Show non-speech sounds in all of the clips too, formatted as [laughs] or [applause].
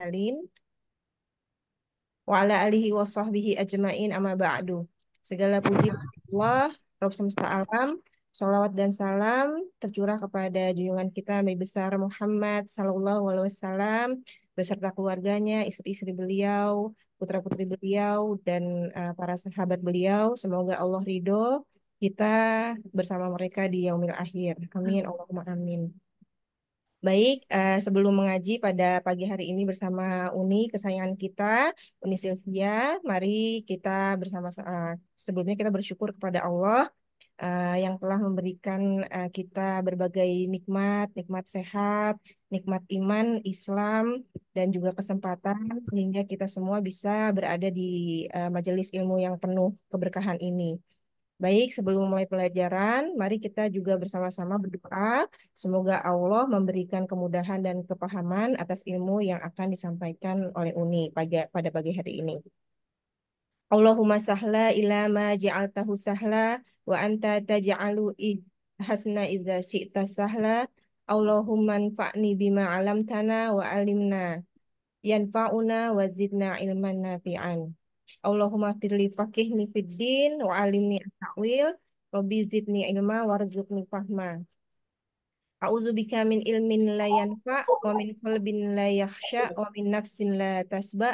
Alin wa ala alihi wa sahbihi ajmain amma ba'du. Segala puji Allah, Rabb semesta alam, sholawat dan salam tercurah kepada junjungan kita Nabi besar Muhammad sallallahu alaihi wasallam beserta keluarganya, istri-istri beliau, putra-putri beliau dan uh, para sahabat beliau. Semoga Allah ridho kita bersama mereka di yaumil akhir. Amin Allahumma amin. Baik, uh, sebelum mengaji pada pagi hari ini bersama Uni kesayangan kita, Uni silvia mari kita bersama uh, sebelumnya kita bersyukur kepada Allah uh, yang telah memberikan uh, kita berbagai nikmat, nikmat sehat, nikmat iman, Islam, dan juga kesempatan sehingga kita semua bisa berada di uh, majelis ilmu yang penuh keberkahan ini. Baik, sebelum mulai pelajaran, mari kita juga bersama-sama berdoa. Semoga Allah memberikan kemudahan dan kepahaman atas ilmu yang akan disampaikan oleh Uni pada, pada pagi hari ini. Allahumma sahla ila ma ja'altahu sahla wa anta taj'alu hasna idza syi'ta sahla. Allahumma anfa'ni bima 'alamtana wa 'alimna. Yanfa'una wa zidna ilman nafi'an. Allahumma firli faqihni fiddin wa alimni tawil Robi zidni ilma warzuqni fahma. A'udzu bika min ilmin la yanfa wa min qalbin la yakhsha wa min nafsin la tasba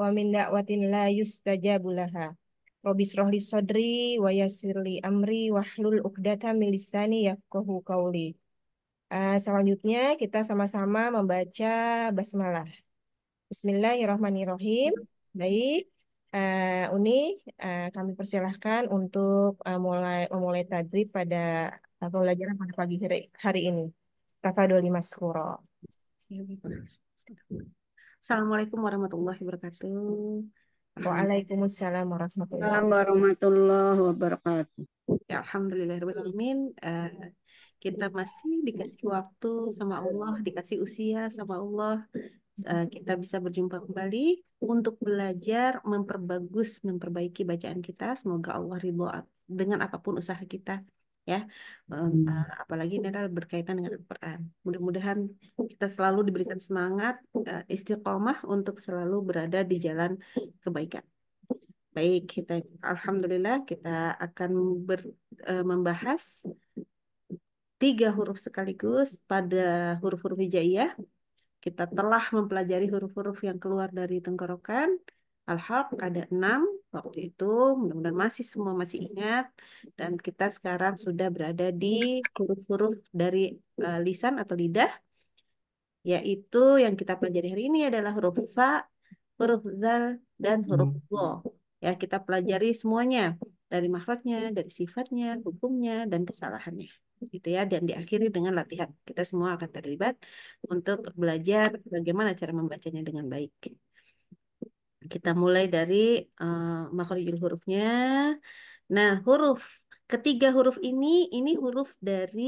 wa min da'watin la yustajabu laha. Robi srohli sodri wa yasirli amri wa hlul uqdata min lisani yafqahu qawli. Uh, selanjutnya kita sama-sama membaca basmalah. Bismillahirrahmanirrahim. Baik uh, Uni, uh, kami persilahkan untuk uh, mulai memulai tadrib pada uh, pembelajaran pada pagi hari, hari ini. Mas Kuro. Assalamualaikum warahmatullahi wabarakatuh. Waalaikumsalam warahmatullahi wabarakatuh. Ya, Alhamdulillah, Uh, kita masih dikasih waktu sama Allah, dikasih usia sama Allah, Eh, kita bisa berjumpa kembali untuk belajar memperbagus, memperbaiki bacaan kita. Semoga Allah ridho dengan apapun usaha kita ya. Eh, hmm. eh, apalagi ini adalah berkaitan dengan Al-Qur'an. Mudah-mudahan kita selalu diberikan semangat istiqomah untuk selalu berada di jalan kebaikan. Baik, kita alhamdulillah kita akan ber, uh, membahas tiga huruf sekaligus pada huruf-huruf hijaiyah. Kita telah mempelajari huruf-huruf yang keluar dari tenggorokan. Al-Halq ada enam waktu itu. Mudah-mudahan masih semua masih ingat. Dan kita sekarang sudah berada di huruf-huruf dari uh, lisan atau lidah. Yaitu yang kita pelajari hari ini adalah huruf fa, huruf zal, dan huruf wo. Hmm. Ya, kita pelajari semuanya. Dari makhluknya, dari sifatnya, hukumnya, dan kesalahannya gitu ya dan diakhiri dengan latihan kita semua akan terlibat untuk belajar bagaimana cara membacanya dengan baik kita mulai dari uh, eh, makhluk hurufnya nah huruf ketiga huruf ini ini huruf dari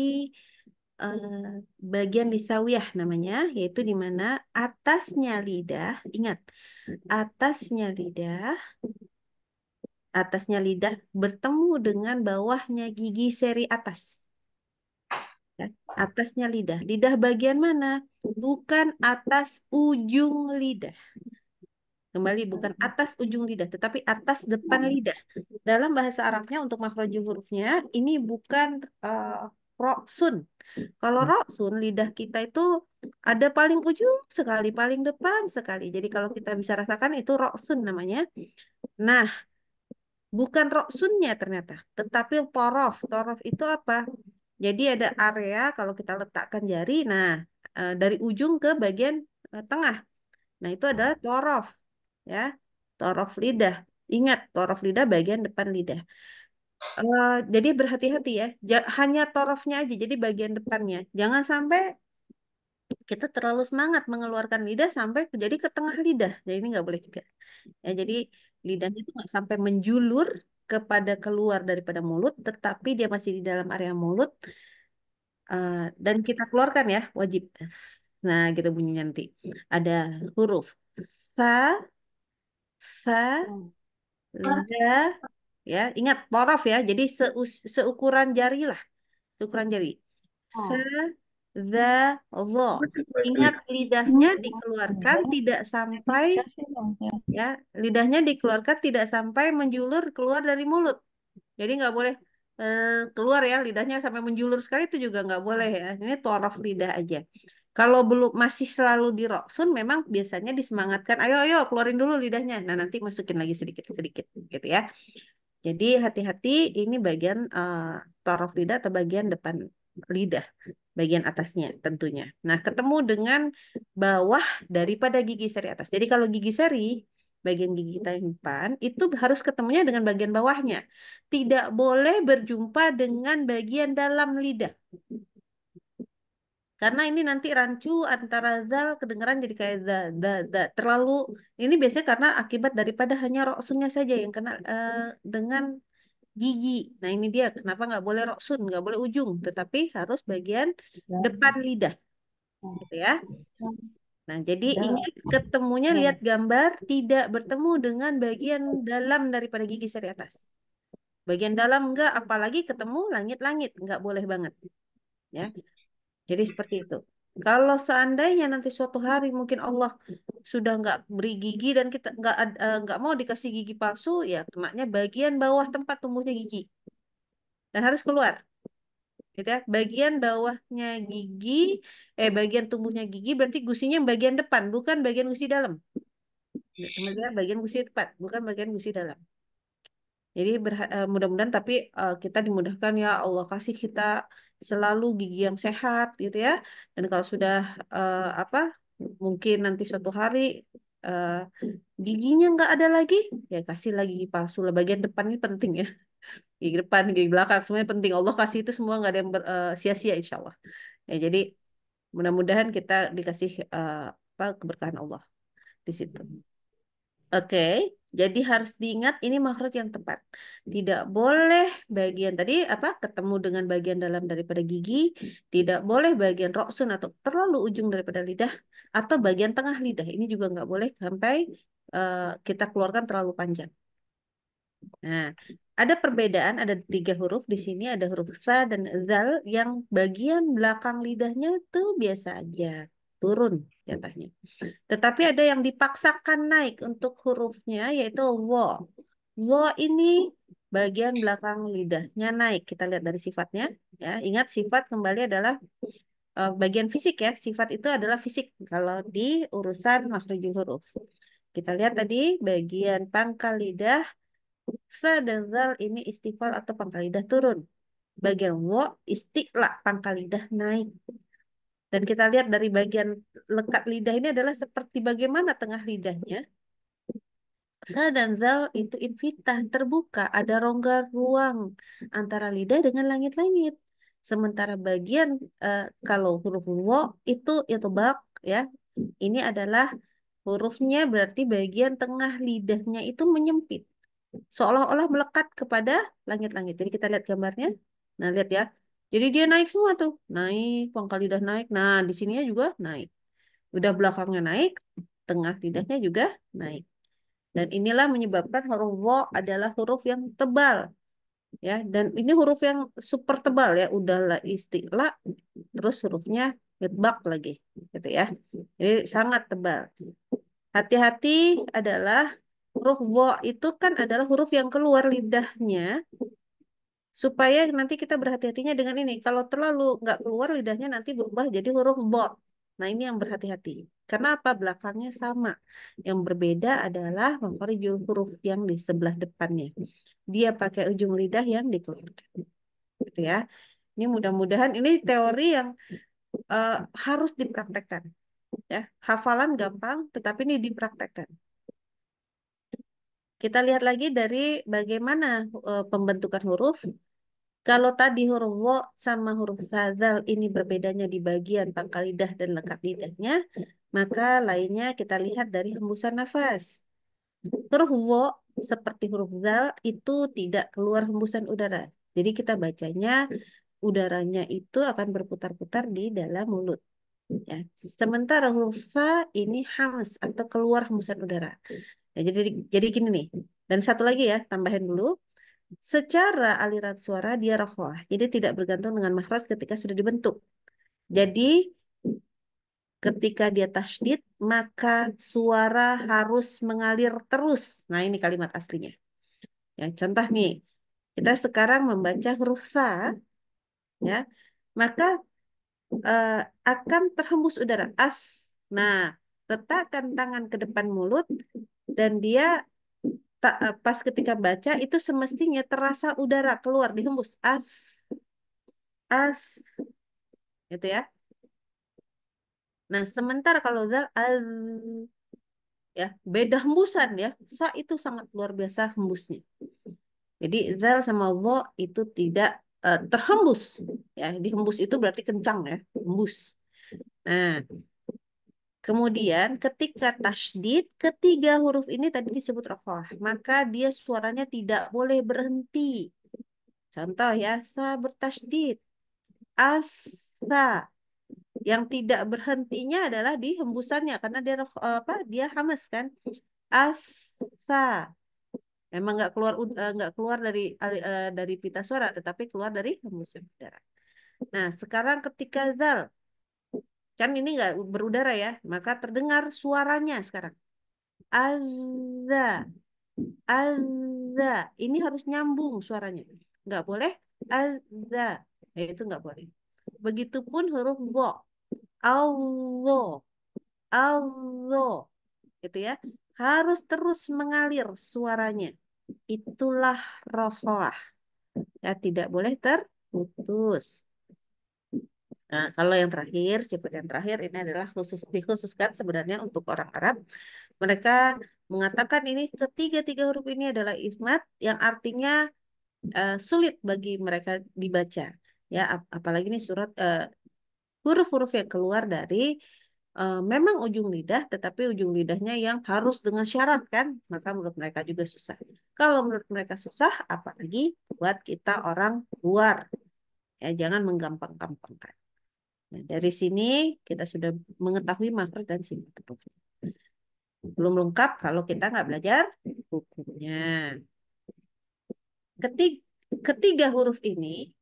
uh, bagian lisawiyah namanya yaitu di mana atasnya lidah ingat atasnya lidah atasnya lidah bertemu dengan bawahnya gigi seri atas Atasnya lidah. Lidah bagian mana? Bukan atas ujung lidah. Kembali bukan atas ujung lidah, tetapi atas depan lidah. Dalam bahasa Arabnya untuk makhraj hurufnya ini bukan uh, roksun. Kalau roksun lidah kita itu ada paling ujung sekali, paling depan sekali. Jadi kalau kita bisa rasakan itu roksun namanya. Nah, bukan roksunnya ternyata, tetapi torof. Torof itu apa? Jadi ada hmm. area kalau kita letakkan jari, nah eh, dari ujung ke bagian eh, tengah. Nah itu adalah hmm. torof, ya torof lidah. Ingat torof lidah bagian depan lidah. Eh, jadi berhati-hati ya, hanya torofnya aja, jadi bagian depannya. Jangan sampai kita terlalu semangat mengeluarkan lidah sampai jadi ke tengah lidah. Jadi ini nggak boleh juga. Ya, jadi lidahnya itu nggak sampai menjulur kepada keluar daripada mulut, tetapi dia masih di dalam area mulut uh, dan kita keluarkan ya wajib. Nah, gitu bunyinya nanti. Ada huruf sa, sa, da ya. Ingat toraf ya. Jadi seus, seukuran jari lah, seukuran jari. Oh. Sa, the law. Ingat lidahnya dikeluarkan tidak sampai ya. ya, lidahnya dikeluarkan tidak sampai menjulur keluar dari mulut. Jadi nggak boleh eh, keluar ya lidahnya sampai menjulur sekali itu juga nggak boleh ya. Ini torof lidah aja. Kalau belum masih selalu di roksun, memang biasanya disemangatkan, ayo ayo keluarin dulu lidahnya. Nah nanti masukin lagi sedikit sedikit gitu ya. Jadi hati-hati ini bagian uh, eh, lidah atau bagian depan lidah bagian atasnya tentunya. Nah, ketemu dengan bawah daripada gigi seri atas. Jadi kalau gigi seri, bagian gigi depan itu harus ketemunya dengan bagian bawahnya. Tidak boleh berjumpa dengan bagian dalam lidah. Karena ini nanti rancu antara zal kedengaran jadi kayak da da da Terlalu, ini biasanya karena akibat daripada hanya roksunya saja yang kena uh, dengan gigi. Nah ini dia kenapa nggak boleh roksun, nggak boleh ujung, tetapi harus bagian ya. depan lidah, gitu ya. Nah jadi ya. ingat ketemunya ya. lihat gambar tidak bertemu dengan bagian dalam daripada gigi seri atas. Bagian dalam nggak, apalagi ketemu langit-langit, nggak boleh banget. Ya, jadi seperti itu. Kalau seandainya nanti suatu hari mungkin Allah sudah nggak beri gigi dan kita nggak eh, nggak mau dikasih gigi palsu, ya maknya bagian bawah tempat tumbuhnya gigi dan harus keluar. Gitu ya. Bagian bawahnya gigi, eh bagian tumbuhnya gigi berarti gusinya bagian depan, bukan bagian gusi dalam. Bagian gusi depan, bukan bagian gusi dalam. Jadi eh, mudah-mudahan tapi uh, kita dimudahkan ya Allah kasih kita selalu gigi yang sehat gitu ya dan kalau sudah uh, apa mungkin nanti suatu hari uh, giginya nggak ada lagi ya kasih lagi gigi palsu lah bagian depan ini penting ya gigi depan gigi belakang semuanya penting Allah kasih itu semua nggak ada yang ber, eh, sia-sia insya Allah ya jadi mudah-mudahan kita dikasih uh, apa keberkahan Allah di situ. Oke, jadi harus diingat ini makhraj yang tepat. Tidak boleh bagian tadi apa ketemu dengan bagian dalam daripada gigi, tidak boleh bagian roksun atau terlalu ujung daripada lidah atau bagian tengah lidah. Ini juga nggak boleh sampai uh, kita keluarkan terlalu panjang. Nah, ada perbedaan, ada tiga huruf di sini, ada huruf sa dan zal yang bagian belakang lidahnya tuh biasa aja turun jatahnya. Tetapi ada yang dipaksakan naik untuk hurufnya yaitu wo. Wo ini bagian belakang lidahnya naik. Kita lihat dari sifatnya ya. Ingat sifat kembali adalah uh, bagian fisik ya. Sifat itu adalah fisik kalau di urusan makhraj huruf. Kita lihat tadi bagian pangkal lidah sa dan zal ini istifal atau pangkal lidah turun. Bagian wo istiqla pangkal lidah naik. Dan kita lihat dari bagian lekat lidah ini adalah seperti bagaimana tengah lidahnya. Sa dan zal itu invitah terbuka, ada rongga ruang antara lidah dengan langit-langit. Sementara bagian uh, kalau huruf wo itu itu bak ya. Ini adalah hurufnya berarti bagian tengah lidahnya itu menyempit. Seolah-olah melekat kepada langit-langit. Jadi kita lihat gambarnya. Nah, lihat ya. Jadi dia naik semua tuh, naik, pangkal lidah naik. Nah, di sininya juga naik. Udah belakangnya naik, tengah lidahnya juga naik. Dan inilah menyebabkan huruf wo adalah huruf yang tebal. Ya, dan ini huruf yang super tebal ya, udahlah istilah terus hurufnya getbak lagi gitu ya. Jadi sangat tebal. Hati-hati adalah huruf wo itu kan adalah huruf yang keluar lidahnya supaya nanti kita berhati-hatinya dengan ini. Kalau terlalu nggak keluar lidahnya nanti berubah jadi huruf bot. Nah ini yang berhati-hati. Karena apa? Belakangnya sama. Yang berbeda adalah memori huruf yang di sebelah depannya. Dia pakai ujung lidah yang dikeluarkan. Gitu ya. Ini mudah-mudahan ini teori yang uh, harus dipraktekkan. Ya, hafalan gampang, tetapi ini dipraktekkan. Kita lihat lagi dari bagaimana uh, pembentukan huruf kalau tadi huruf wo sama huruf zal ini berbedanya di bagian pangkal lidah dan lekat lidahnya, maka lainnya kita lihat dari hembusan nafas. Huruf wo seperti huruf zal itu tidak keluar hembusan udara. Jadi kita bacanya udaranya itu akan berputar-putar di dalam mulut. Ya. Sementara huruf sa ini hams atau keluar hembusan udara. Ya, jadi jadi gini nih. Dan satu lagi ya, tambahin dulu secara aliran suara dia rohoah. Jadi tidak bergantung dengan makhraj ketika sudah dibentuk. Jadi ketika dia tasdid maka suara harus mengalir terus. Nah, ini kalimat aslinya. Ya, contoh nih. Kita sekarang membaca huruf sa ya. Maka eh, akan terhembus udara as. Nah, letakkan tangan ke depan mulut dan dia tak eh, pas ketika baca itu semestinya terasa udara keluar dihembus as as gitu ya nah sementara kalau zal al ya beda hembusan ya sa itu sangat luar biasa hembusnya jadi zal sama wo itu tidak uh, terhembus ya dihembus itu berarti kencang ya hembus nah Kemudian ketika tasdid, ketiga huruf ini tadi disebut rokoh, maka dia suaranya tidak boleh berhenti. Contoh ya, sa bertasdid. Asa. Yang tidak berhentinya adalah di hembusannya karena dia eh, apa? Dia hamas kan. Asa. Memang nggak keluar eh, nggak keluar dari eh, dari pita suara, tetapi keluar dari hembusan udara. Nah, sekarang ketika zal Kan ini nggak berudara ya, maka terdengar suaranya sekarang. ada ada Ini harus nyambung suaranya. Nggak boleh ada Ya, eh, itu nggak boleh. Begitupun huruf go. Allah, Allah. Gitu ya. Harus terus mengalir suaranya. Itulah rofah Ya, tidak boleh terputus. Nah, kalau yang terakhir, sifat yang terakhir ini adalah khusus dikhususkan sebenarnya untuk orang Arab. Mereka mengatakan ini ketiga-tiga huruf ini adalah ismat yang artinya uh, sulit bagi mereka dibaca. Ya, ap apalagi ini surat eh, huruf-huruf uh, yang keluar dari uh, memang ujung lidah, tetapi ujung lidahnya yang harus dengan syarat kan, maka menurut mereka juga susah. Kalau menurut mereka susah, apalagi buat kita orang luar. Ya, jangan menggampang-gampangkan. Nah, dari sini kita sudah mengetahui makro dan simetri. Belum lengkap kalau kita nggak belajar hukumnya. Ketiga, ketiga huruf ini,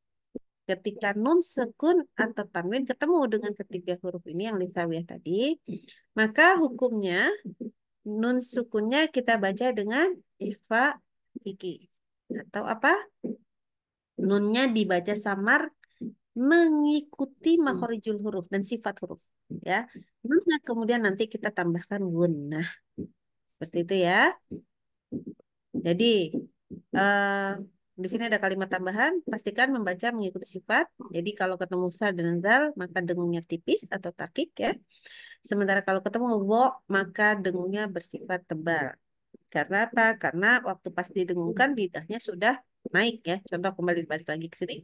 ketika nun sekun atau tanwin ketemu dengan ketiga huruf ini yang lisawiyah tadi, maka hukumnya nun sukunnya kita baca dengan ifa iki atau apa? Nunnya dibaca samar mengikuti hmm. makhorijul huruf dan sifat huruf ya nah kemudian nanti kita tambahkan guna nah, seperti itu ya jadi uh, di sini ada kalimat tambahan pastikan membaca mengikuti sifat jadi kalau ketemu sal dan zal maka dengungnya tipis atau takik ya sementara kalau ketemu wo maka dengungnya bersifat tebal karena apa karena waktu pas didengungkan lidahnya sudah naik ya contoh kembali balik lagi ke sini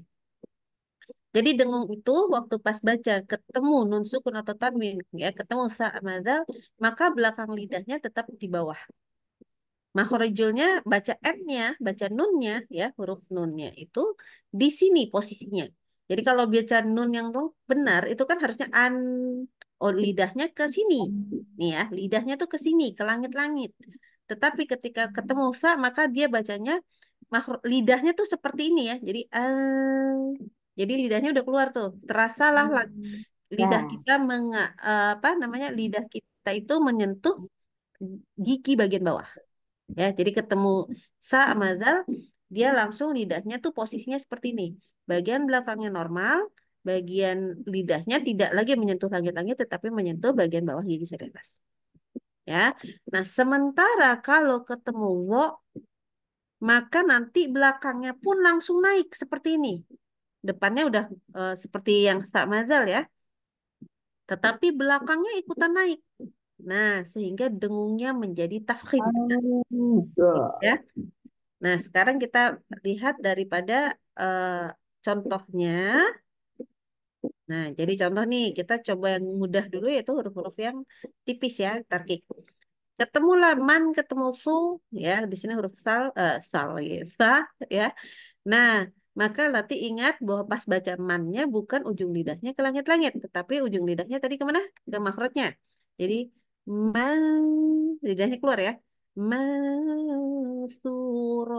jadi dengung itu waktu pas baca ketemu nun sukun atau tanwin ya ketemu sa madzal maka belakang lidahnya tetap di bawah. Makhorijulnya baca n-nya, baca nunnya ya huruf nunnya itu di sini posisinya. Jadi kalau baca nun yang benar itu kan harusnya an oh, lidahnya ke sini. Nih ya, lidahnya tuh ke sini, ke langit-langit. Tetapi ketika ketemu sa maka dia bacanya makhluk lidahnya tuh seperti ini ya. Jadi an jadi lidahnya udah keluar tuh. Terasalah hmm. lidah ya. kita mengapa eh, apa namanya? Lidah kita itu menyentuh gigi bagian bawah. Ya, jadi ketemu sa amazal dia langsung lidahnya tuh posisinya seperti ini. Bagian belakangnya normal, bagian lidahnya tidak lagi menyentuh langit-langit tetapi menyentuh bagian bawah gigi seri Ya. Nah, sementara kalau ketemu wo maka nanti belakangnya pun langsung naik seperti ini depannya udah uh, seperti yang sak mazal ya. Tetapi belakangnya ikutan naik. Nah, sehingga dengungnya menjadi tafkhim. Ya. Nah, sekarang kita lihat daripada uh, contohnya. Nah, jadi contoh nih, kita coba yang mudah dulu yaitu huruf-huruf yang tipis ya, tarkik Ketemu laman, ketemu su, ya di sini huruf sal uh, sal ya nah maka nanti ingat bahwa pas baca mannya bukan ujung lidahnya ke langit-langit, tetapi ujung lidahnya tadi kemana? Ke makrotnya. Jadi man lidahnya keluar ya. Masuro,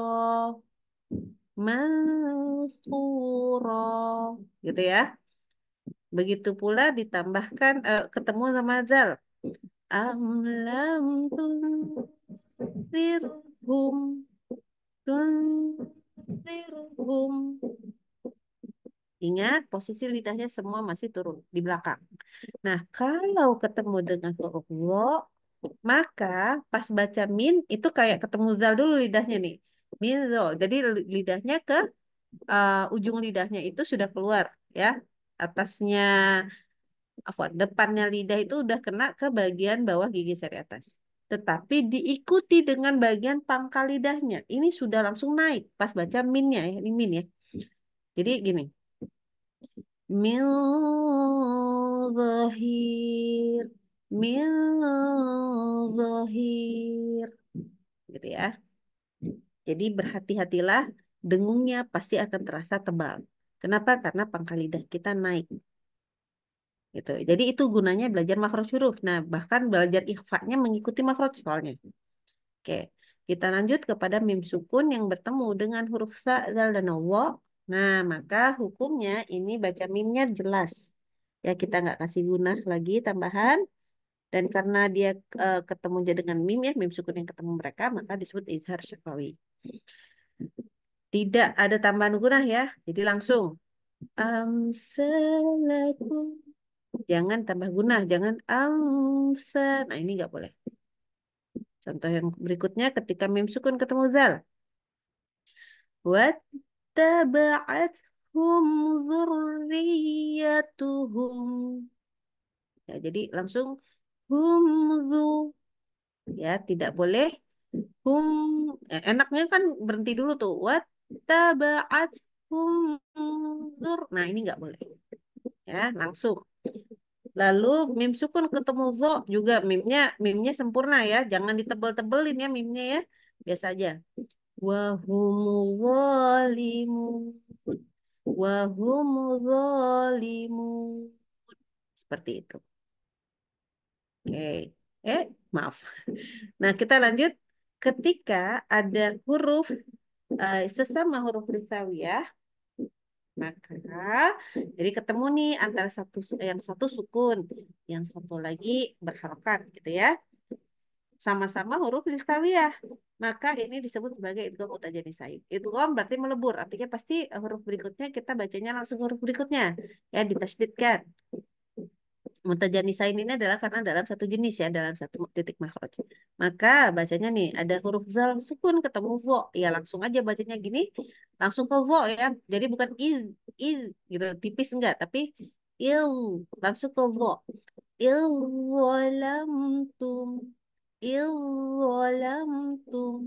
masuro, gitu ya. Begitu pula ditambahkan uh, ketemu sama zal. Amlam Khairuhum. Ingat, posisi lidahnya semua masih turun di belakang. Nah, kalau ketemu dengan huruf wo, maka pas baca min itu kayak ketemu zal dulu lidahnya nih. Min zo. Jadi lidahnya ke uh, ujung lidahnya itu sudah keluar ya. Atasnya apa, depannya lidah itu udah kena ke bagian bawah gigi seri atas tetapi diikuti dengan bagian pangkal lidahnya. Ini sudah langsung naik pas baca minnya ya, ini min ya. Jadi gini. Milzahir, milzahir. Gitu ya. Jadi berhati-hatilah dengungnya pasti akan terasa tebal. Kenapa? Karena pangkal lidah kita naik gitu. Jadi itu gunanya belajar makro huruf. Nah, bahkan belajar ikhfa-nya mengikuti makro soalnya. Oke. Kita lanjut kepada mim sukun yang bertemu dengan huruf sa, zal dan waw. Nah, maka hukumnya ini baca mimnya jelas. Ya, kita nggak kasih guna lagi tambahan. Dan karena dia e, eh, ketemunya dengan mim ya, mim sukun yang ketemu mereka, maka disebut izhar syafawi. Tidak ada tambahan guna ya. Jadi langsung. Amsalakum Jangan tambah guna, jangan angsa. Nah, ini nggak boleh. Contoh yang berikutnya ketika mim sukun ketemu zal. hum zurriyatuhum. Ya, jadi langsung humzu. Ya, tidak boleh hum eh, enaknya kan berhenti dulu tuh hum zur Nah, ini nggak boleh. Ya, langsung Lalu mim sukun ketemu vo juga mimnya mimnya sempurna ya, jangan ditebel-tebelin ya mimnya ya. Biasa aja. Wahumu zalimun. Wahumu zalimu. Seperti itu. Oke. Okay. Eh, maaf. Nah, kita lanjut ketika ada huruf uh, sesama huruf ya. Maka nah, jadi ketemu nih antara satu yang satu sukun, yang satu lagi berharokat gitu ya. Sama-sama huruf listawiyah. Maka ini disebut sebagai idgham utajanisai. Idgham berarti melebur, artinya pasti huruf berikutnya kita bacanya langsung huruf berikutnya ya ditasydidkan sain ini adalah karena dalam satu jenis ya, dalam satu titik makhraj. Maka bacanya nih ada huruf zal sukun ketemu vo, ya langsung aja bacanya gini, langsung ke vo ya. Jadi bukan il il gitu tipis enggak, tapi il langsung ke vo. Il tum il tum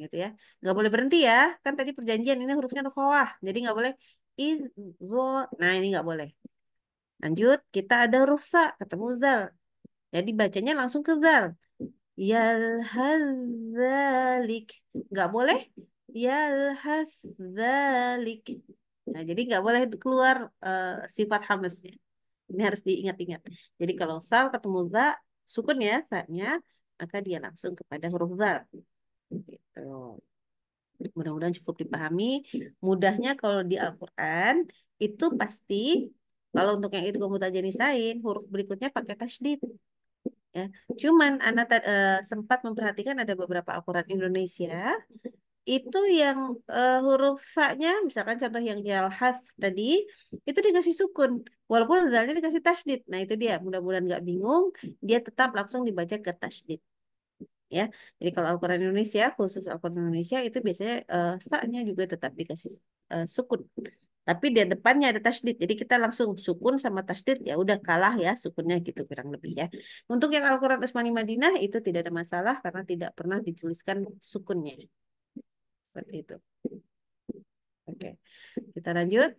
gitu ya. Nggak boleh berhenti ya. Kan tadi perjanjian ini hurufnya khawah. Jadi nggak boleh il iz Nah, ini nggak boleh. Lanjut, kita ada rusa ketemu zal. Jadi bacanya langsung ke zal. Yalhazalik. Nggak boleh. Yalhazalik. Nah, jadi nggak boleh keluar uh, sifat hamasnya. Ini harus diingat-ingat. Jadi kalau sal ketemu za, sukun ya saatnya, maka dia langsung kepada huruf zal. Gitu. Mudah-mudahan cukup dipahami. Mudahnya kalau di Al-Quran, itu pasti kalau untuk yang itu lain huruf berikutnya pakai tasdid, Ya. Cuman Anda uh, eh, sempat memperhatikan ada beberapa Al-Quran Indonesia itu yang uh, huruf fa-nya misalkan contoh yang jalhath tadi itu dikasih sukun walaupun sebenarnya dikasih tasdid. Nah, itu dia mudah-mudahan nggak bingung, dia tetap langsung dibaca ke tasdid. Ya. Jadi kalau Al-Qur'an Indonesia khusus Al-Qur'an Indonesia itu biasanya uh, eh, fa juga tetap dikasih uh, sukun tapi di depannya ada tasdid jadi kita langsung sukun sama tasdid ya udah kalah ya sukunnya gitu kurang lebih ya untuk yang Al-Quran Utsmani Madinah itu tidak ada masalah karena tidak pernah dituliskan sukunnya seperti itu oke kita lanjut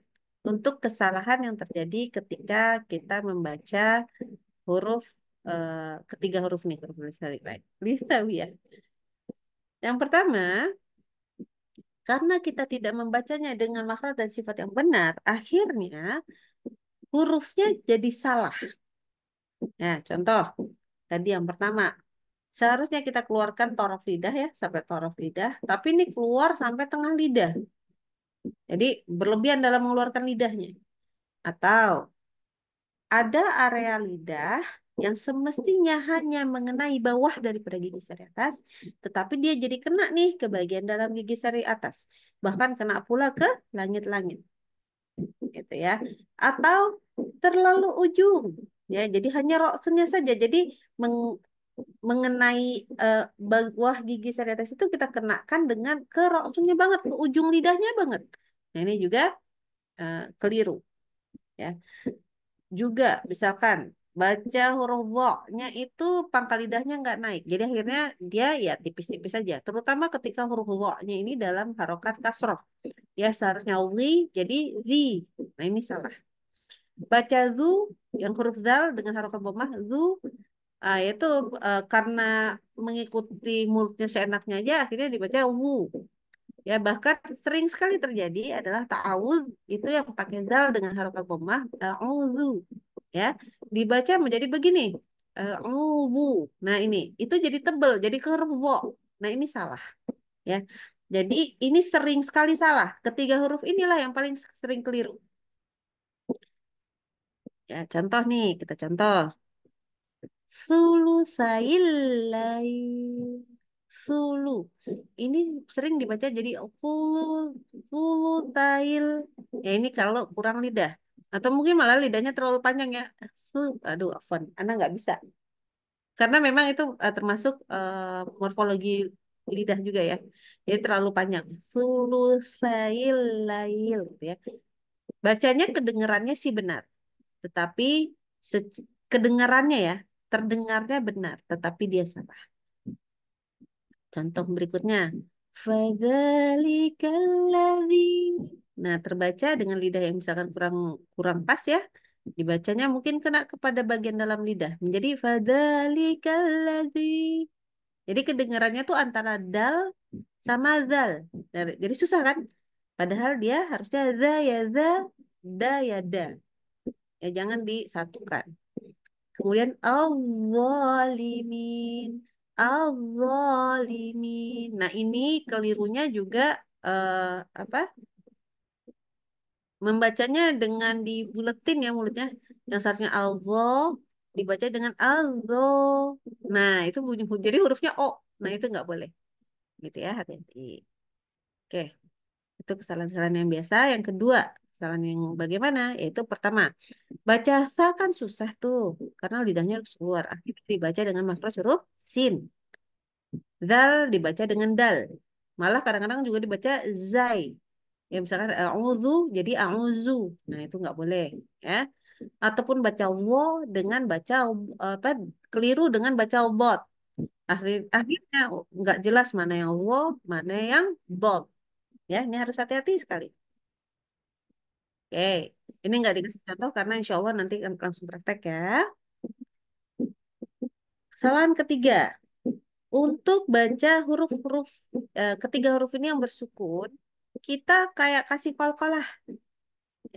untuk kesalahan yang terjadi ketika kita membaca huruf uh, ketiga huruf nih huruf lisan ya yang pertama karena kita tidak membacanya dengan makro dan sifat yang benar, akhirnya hurufnya jadi salah. Nah, contoh tadi yang pertama, seharusnya kita keluarkan torof lidah ya sampai torof lidah, tapi ini keluar sampai tengah lidah. Jadi berlebihan dalam mengeluarkan lidahnya. Atau ada area lidah yang semestinya hanya mengenai bawah daripada gigi seri atas, tetapi dia jadi kena nih ke bagian dalam gigi seri atas, bahkan kena pula ke langit-langit. Gitu ya. Atau terlalu ujung. Ya, jadi hanya roksunnya saja. Jadi meng, mengenai uh, bawah gigi seri atas itu kita kenakan dengan ke roksunnya banget, ke ujung lidahnya banget. Nah, ini juga uh, keliru. Ya. Juga misalkan baca huruf wo-nya itu pangkal lidahnya nggak naik. Jadi akhirnya dia ya tipis-tipis saja. -tipis Terutama ketika huruf wo-nya ini dalam harokat kasroh. Ya seharusnya li jadi zi. Nah ini salah. Baca zu yang huruf dal dengan harokat bomah zu uh, yaitu uh, karena mengikuti mulutnya seenaknya aja akhirnya dibaca wu. Ya bahkan sering sekali terjadi adalah ta'awuz itu yang pakai zal dengan harokat bomah ta'awuzu ya dibaca menjadi begini eh, ruwu nah ini itu jadi tebel jadi kerwo nah ini salah ya jadi ini sering sekali salah ketiga huruf inilah yang paling sering keliru ya contoh nih kita contoh sulu sayilai sulu ini sering dibaca jadi fulu fulu tail ya ini kalau kurang lidah atau mungkin malah lidahnya terlalu panjang ya. Aduh, afwan, anak nggak bisa. Karena memang itu uh, termasuk uh, morfologi lidah juga ya. Jadi terlalu panjang. Sulusail lail gitu ya. Bacanya kedengarannya sih benar. Tetapi kedengarannya ya, terdengarnya benar, tetapi dia salah. Contoh berikutnya. Fadzalikal Nah, terbaca dengan lidah yang misalkan kurang kurang pas ya. Dibacanya mungkin kena kepada bagian dalam lidah. Menjadi fadhalikalladzi. Jadi kedengarannya tuh antara dal sama zal. Nah, jadi susah kan? Padahal dia harusnya za ya za, da ya da. Ya jangan disatukan. Kemudian awwalimin. Awwalimin. Nah, ini kelirunya juga eh, apa? membacanya dengan dibuletin ya mulutnya yang seharusnya Allah dibaca dengan Allah. Nah, itu bunyi jadi hurufnya O. Nah, itu nggak boleh. Gitu ya, hati-hati. Oke. Itu kesalahan-kesalahan yang biasa. Yang kedua, kesalahan yang bagaimana? Yaitu pertama, baca sa kan susah tuh karena lidahnya harus keluar. Akhirnya dibaca dengan makro huruf sin. Dal dibaca dengan dal. Malah kadang-kadang juga dibaca zai ya misalkan a'udzu jadi a'uzu nah itu nggak boleh ya ataupun baca wo dengan baca apa keliru dengan baca bot akhirnya nggak jelas mana yang wo mana yang bot ya ini harus hati-hati sekali oke ini nggak dikasih contoh karena insya Allah nanti kan langsung praktek ya kesalahan ketiga untuk baca huruf-huruf eh, ketiga huruf ini yang bersukun kita kayak kasih kol-kol lah.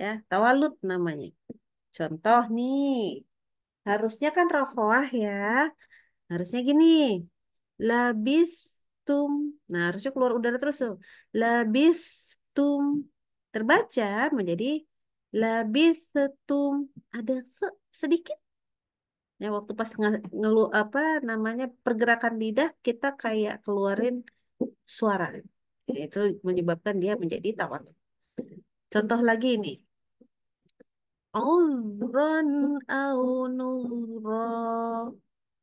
Ya, tawalut namanya. Contoh nih, harusnya kan rokoah ya. Harusnya gini, labis tum. Nah, harusnya keluar udara terus tuh. Labis tum. Terbaca menjadi labis tum. Ada se sedikit. Ya, waktu pas ngelu apa namanya pergerakan lidah kita kayak keluarin suara. Itu menyebabkan dia menjadi tawar. Contoh lagi ini. Uzran au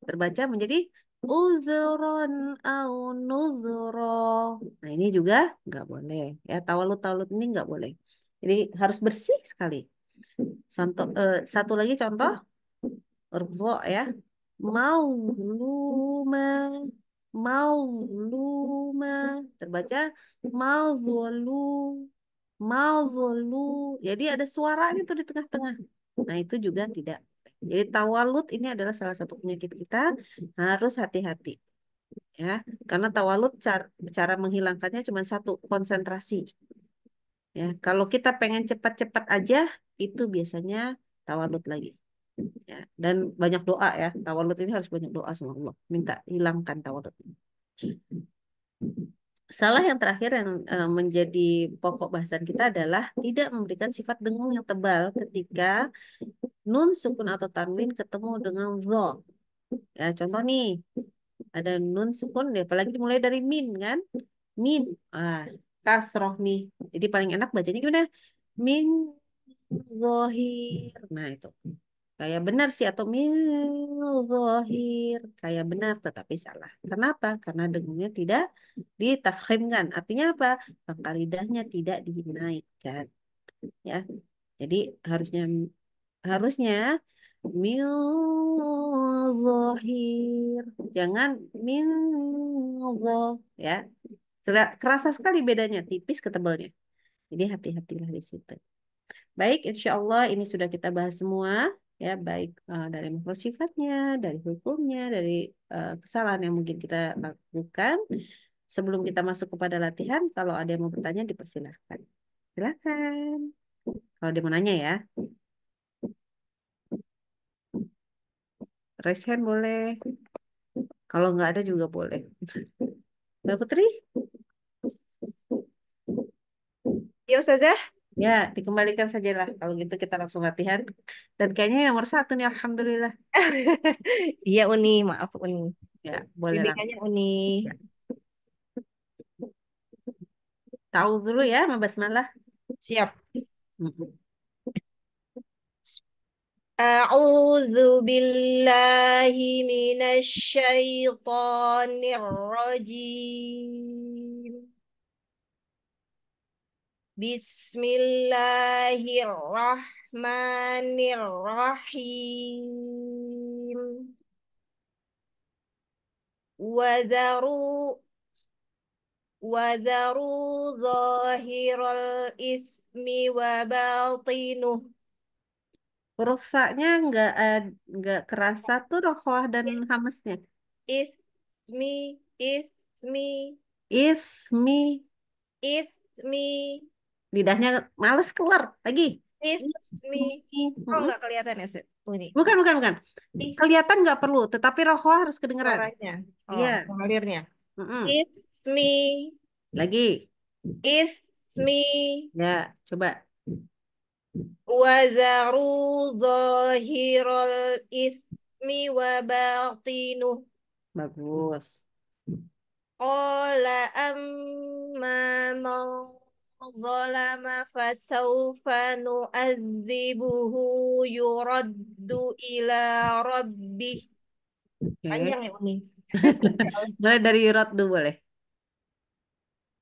Terbaca menjadi uzron au Nah ini juga nggak boleh. Ya tawalut tawalut ini nggak boleh. Jadi harus bersih sekali. Santo, eh, satu lagi contoh, ro ya, Mau mauluma mauluma terbaca mauzulu mauzulu jadi ada suaranya tuh di tengah-tengah nah itu juga tidak jadi tawalut ini adalah salah satu penyakit kita harus hati-hati ya karena tawalut cara, cara menghilangkannya cuma satu konsentrasi ya kalau kita pengen cepat-cepat aja itu biasanya tawalut lagi ya, dan banyak doa ya tawadud ini harus banyak doa sama Allah minta hilangkan tawadud salah yang terakhir yang eh, menjadi pokok bahasan kita adalah tidak memberikan sifat dengung yang tebal ketika nun sukun atau tanwin ketemu dengan zo ya contoh nih ada nun sukun ya apalagi dimulai dari min kan min ah kasroh nih jadi paling enak bacanya gimana min zohir nah itu Kayak benar sih atau milzohir. Kayak benar tetapi salah. Kenapa? Karena dengungnya tidak ditafkhimkan. Artinya apa? Pangkal lidahnya tidak dinaikkan. Ya. Jadi harusnya harusnya milzohir. Jangan milzo ya. Kerasa sekali bedanya tipis ketebalnya Jadi hati-hatilah di situ. Baik, insya Allah ini sudah kita bahas semua ya baik uh, dari makhluk sifatnya, dari hukumnya, dari uh, kesalahan yang mungkin kita lakukan. Sebelum kita masuk kepada latihan, kalau ada yang mau bertanya dipersilahkan. Silahkan. Kalau dia mau nanya ya. Raise hand boleh. Kalau nggak ada juga boleh. Mbak Putri? Ya Ustazah. Ya, dikembalikan saja lah. Kalau gitu kita langsung latihan. Dan kayaknya yang nomor satu nih, Alhamdulillah. [laughs] Iya, Uni. Maaf, Uni. Ya, boleh lah. Uni. Ya. Tahu dulu ya, Mbak Basmalah. Siap. A'udzu billahi minasy syaithanir rajim. Bismillahirrahmanirrahim. Wadaru wadaru zahiral ismi wa batinuh. Rofaknya nggak eh, nggak kerasa tuh rofoah dan hamasnya. Ismi ismi ismi ismi lidahnya males keluar lagi Oh nggak kelihatan ya Ini. Bukan bukan bukan. Kelihatan nggak perlu, tetapi rohwa harus kedengeran. Suaranya. Oh, iya. Mengalirnya. Mm -mm. It's me. Lagi. It's me. Ya, coba. Wazaru zahirul ismi wa batinu. Bagus. Qala amma man ظلم فسوف نؤذبه يرد إلى ربه panjang ya [laughs] boleh dari yuraddu boleh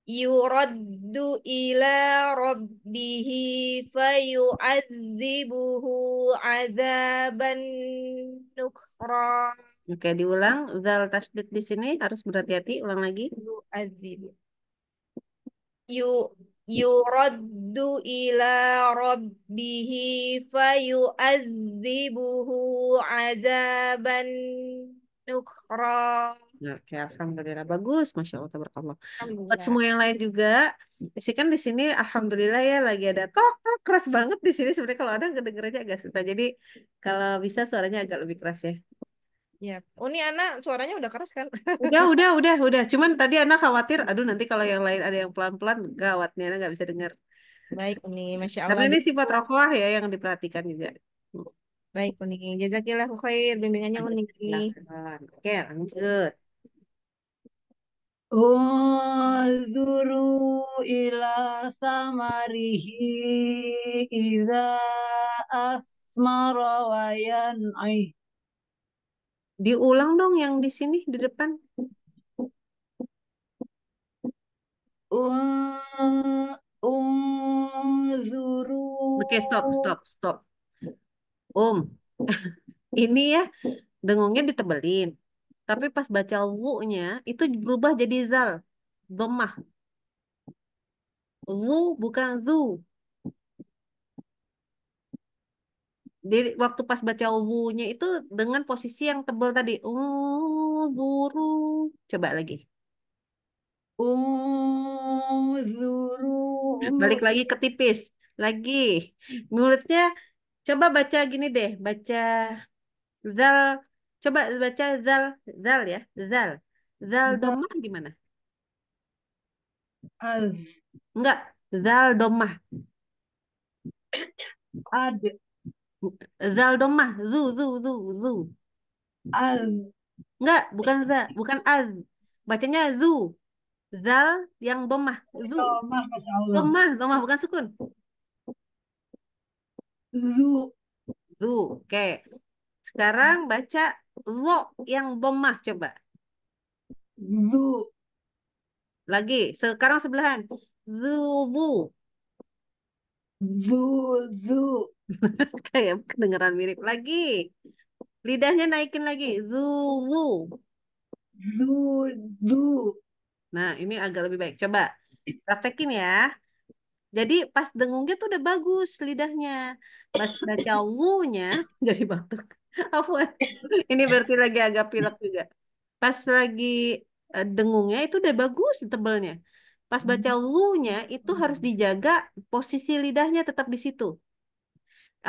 yuraddu ila rabbihi fayu'adzibuhu azaban nukra oke okay, diulang zal tasdid di sini harus berhati-hati ulang lagi yu'adzibu yu yuraddu ila rabbihi fayu'adzibuhu azaban nukra. Ya, oke, alhamdulillah bagus, masya Allah, tabarakallah. Buat semua yang lain juga, sih kan di sini alhamdulillah ya lagi ada tok keras banget di sini sebenarnya kalau ada kedengarannya agak susah. Jadi kalau bisa suaranya agak lebih keras ya. Ya, Oh ini Ana suaranya udah keras kan? Udah, [laughs] udah, udah, udah. Cuman tadi Ana khawatir, aduh nanti kalau yang lain ada yang pelan-pelan, gawat nih Ana nggak bisa dengar. Baik Uni, Masya Allah. Karena ini sifat rokhwah ya yang diperhatikan juga. Baik Uni, jazakillah khair bimbingannya Uni. Oke, lanjut. Unzuru ila samarihi ida asmarawayan, wa Diulang dong yang di sini di depan. um, Um, Oke, okay, stop, stop, stop. Um. [laughs] Ini ya dengungnya ditebelin. Tapi pas baca wu-nya itu berubah jadi zal, domah, Zu bukan zu. diri waktu pas baca wu-nya itu dengan posisi yang tebal tadi. Unzuru. Coba lagi. Unzuru. Balik lagi ke tipis. Lagi. Mulutnya coba baca gini deh, baca zal coba baca zal zal ya, zal. Zal domah gimana? Al. Enggak, zal domah. Ad. Zal domah, zu, zu, zu, zu. az Enggak, bukan za, bukan az. Bacanya zu. Zal yang domah, zu. Domah, Masya Domah, domah, bukan sukun. Zu. Zu, oke. Okay. Sekarang baca zo yang domah coba. Zu. Lagi, sekarang sebelahan. Zu, zu. Zu, zu. [laughs] Kayak kedengeran mirip lagi. Lidahnya naikin lagi. zu zu Nah, ini agak lebih baik. Coba praktekin ya. Jadi pas dengungnya tuh udah bagus lidahnya. Pas [laughs] baca u-nya [laughs] jadi batuk. Afwan. Ini berarti lagi agak pilek juga. Pas lagi eh, dengungnya itu udah bagus tebelnya. Pas baca lu-nya hmm. itu harus dijaga posisi lidahnya tetap di situ.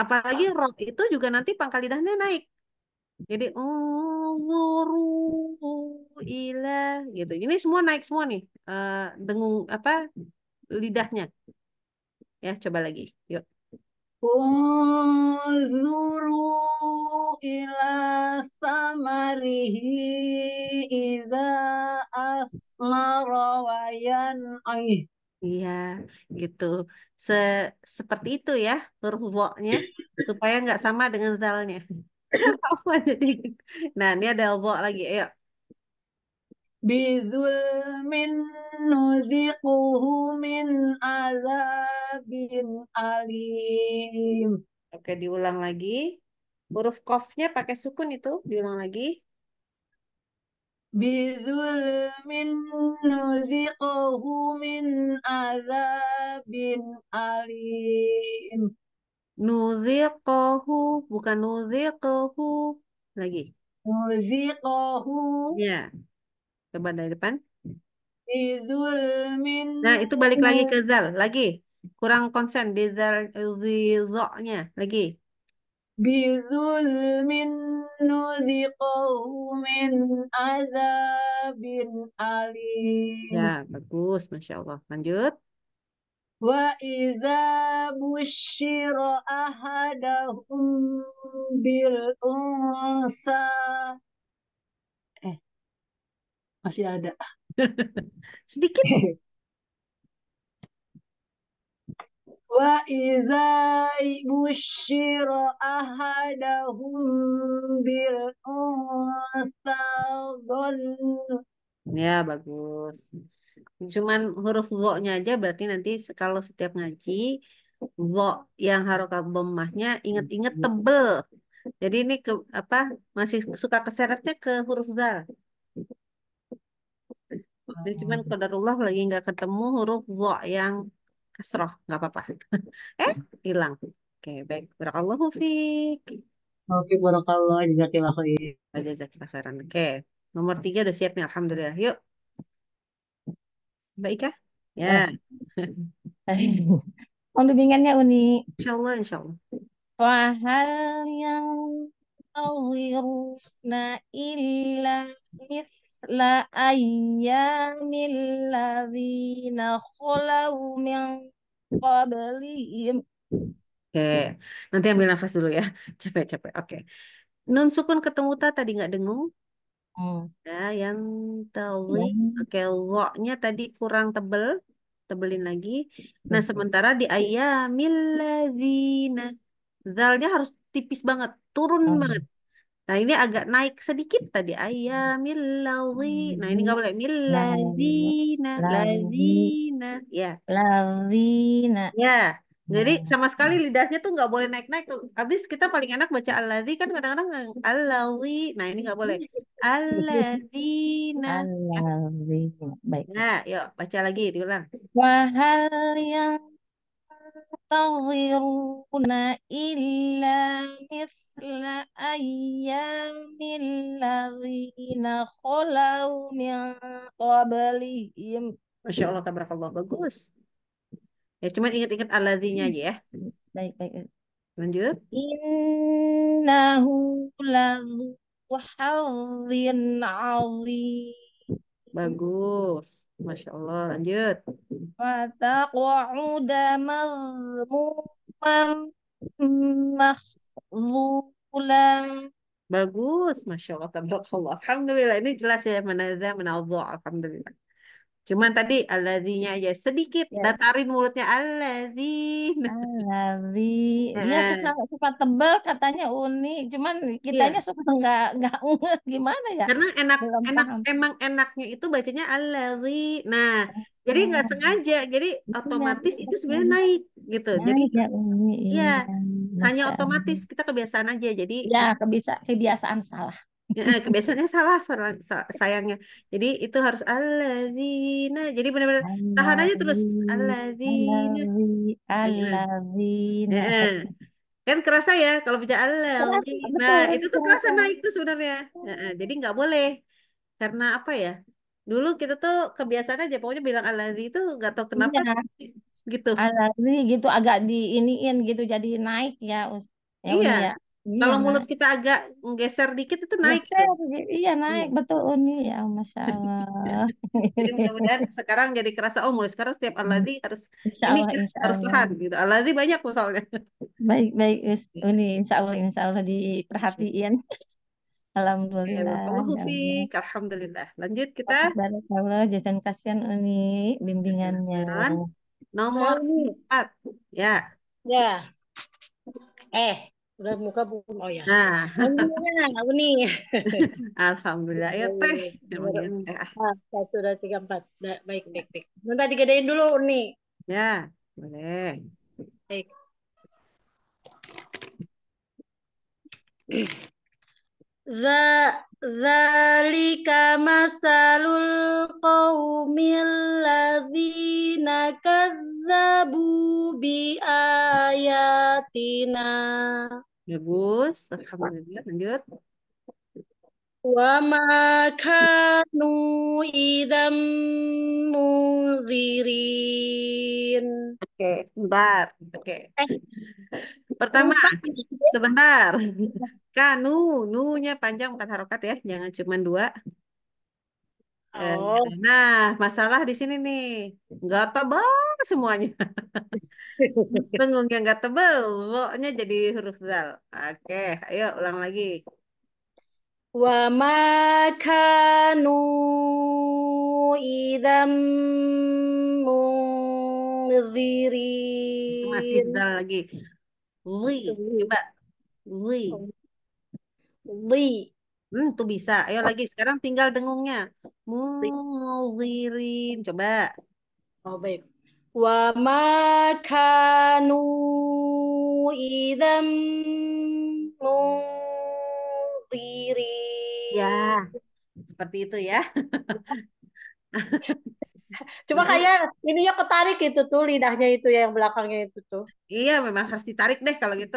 Apalagi roh itu juga nanti pangkal lidahnya naik. Jadi unguru ila gitu. Ini semua naik semua nih uh, dengung apa lidahnya. Ya, coba lagi. Yuk. Unzuru ila samarihi idza asmara wa yan'ih Iya, gitu. Se seperti itu ya huruf wo-nya supaya nggak sama dengan zalnya. [laughs] Apa Nah, ini ada wo lagi. Ayo. Bizulmin nuziquhu min azabin alim. Oke, diulang lagi. Huruf kofnya pakai sukun itu, diulang lagi. Bizulmin nuziqahu min azabin alim. Nuziqahu, bukan nuziqahu. Lagi. Nuziqahu. Ya. Coba dari depan. bizulmin Nah, itu balik lagi ke zal. Lagi. Kurang konsen di zal, di Lagi. bizulmin nuziqahum azabin alim. Ya, bagus. Masya Allah. Lanjut. Wa iza bushiro ahadahum bil unsa. Eh, masih ada. [laughs] Sedikit. [laughs] Wa iza busyira ahadahum bil unsa Ya, bagus. Cuman huruf vo-nya aja berarti nanti kalau setiap ngaji vo yang harokat bomahnya inget-inget hmm. tebel. Jadi ini ke apa masih suka keseretnya ke huruf zal. Jadi cuman kodarullah oh. lagi nggak ketemu huruf vo yang kasroh nggak apa-apa [laughs] eh hmm. hilang oke baik barakallahu fiik Oke, barakallah, jazakillah khair. Oh, jazakillah khairan. Oke, nomor tiga udah siap nih, alhamdulillah. Yuk, baik ya Ya. yeah. [laughs] Eh, Pembimbingannya Uni. Insya Allah, insya Allah. Wahal yang يعتذرون إلا مثل أيام الذين خلوا من قبلهم Oke, okay. nanti ambil nafas dulu ya. Capek-capek. Oke. Okay. Nun sukun ketemu ta tadi nggak dengung? Hmm. Ya, yang tawi. Hmm. Ya. Oke, okay. tadi kurang tebel. Tebelin lagi. Nah, hmm. sementara di ayamil ladzina zalnya harus tipis banget, turun Oh. banget. Nah, ini agak naik sedikit tadi. Ayam, lazi. Nah, ini nggak boleh. Mil lazina, Ya. Lazina. Ya, jadi nah. sama sekali lidahnya tuh nggak boleh naik-naik tuh. Habis kita paling enak baca allazi kan kadang-kadang nge- Nah, ini nggak boleh. Allazina. [laughs] Alazina. Baik. Nah, yuk baca lagi diulang. Wahal yang ينتظرون إلا مثل أيام الذين خلوا من قبلهم Masya Allah, tabarakallah. Bagus. Ya, cuman ingat-ingat aladinya aja ya. Baik, baik. Lanjut. Innahu ladhu hadzin azim. Bagus. Masya Allah. Lanjut. Watakwa'uda makhlulam. Bagus. Masya Allah. Tabarakallah. Alhamdulillah. Ini jelas ya. Manadha, menadha. Alhamdulillah. Cuman tadi alazinya ya sedikit Ya. datarin mulutnya alazin. Alazi. Dia suka suka tebel katanya unik, cuman iya. kitanya Iya. suka [laughs] nggak nggak gimana ya? Karena enak Belum enak paham. emang enaknya itu bacanya alazi. Nah, jadi nggak sengaja. Jadi iya, otomatis iya, itu sebenarnya naik gitu. Jadi ya iya, hanya otomatis kita kebiasaan aja. Jadi Ya, kebiasa kebiasaan salah kebiasaannya salah, sayangnya. Jadi itu harus alladzina. Jadi benar-benar tahan aja terus alladzina. Alladzina. Gitu. Kan kerasa ya kalau bicara Keras, alladzina. betul, nah, Itu tuh kerasa naik tuh sebenarnya. jadi nggak boleh karena apa ya? Dulu kita tuh kebiasaan aja pokoknya bilang alladzi itu nggak tahu kenapa iya. gitu. alami gitu agak diiniin gitu jadi naik ya, Ya Iya, ya. Iya, Kalau mulut naik. kita agak geser dikit itu naik geser, iya, iya naik iya. betul Uni ya Masya Allah. jadi mudah sekarang jadi kerasa oh mulai sekarang setiap hmm. aladi harus insya Allah, insya harus tahan gitu. Aladi banyak misalnya. Baik baik Uni iya. Insya Allah Insya Allah diperhatiin. Iya, Alhamdulillah. Alhamdulillah. Alhamdulillah. Lanjut kita. Barakallah jasan kasihan Uni bimbingannya. Nomor empat, Ya. Ya. Eh, Udah muka pun Oh ya. Nah, alhamdulillah [laughs] alhamdulillah ya teh. Satu dua tiga empat. Baik baik baik. nanti digedein dulu uni. Ya boleh. Baik. The [clears throat] Zalika masalul qawmil ladhina kazzabu bi ayatina. Ya, Bagus, alhamdulillah. Lanjut. Wa ma kanu idham mudhirin. Oke, okay, bentar. Oke. Okay. Eh. Pertama, sebentar. Kanu, nunya panjang bukan harokat ya, jangan cuma dua. Oh. Eh, nah, masalah di sini nih, nggak tebal semuanya. [laughs] yang nggak tebal, pokoknya jadi huruf zal. Oke, ayo ulang lagi. Wa makanu idam mungzirin. Masih zal lagi. Li. Coba. Li. Oh. Li. Hmm, tuh bisa. Ayo lagi. Sekarang tinggal dengungnya. Mulirin. Coba. Oh, baik. Wa makanu kanu idam Ya, seperti itu ya. [laughs] Cuma kayak ininya ketarik itu tuh lidahnya itu ya yang belakangnya itu tuh. Iya, memang harus ditarik deh kalau gitu.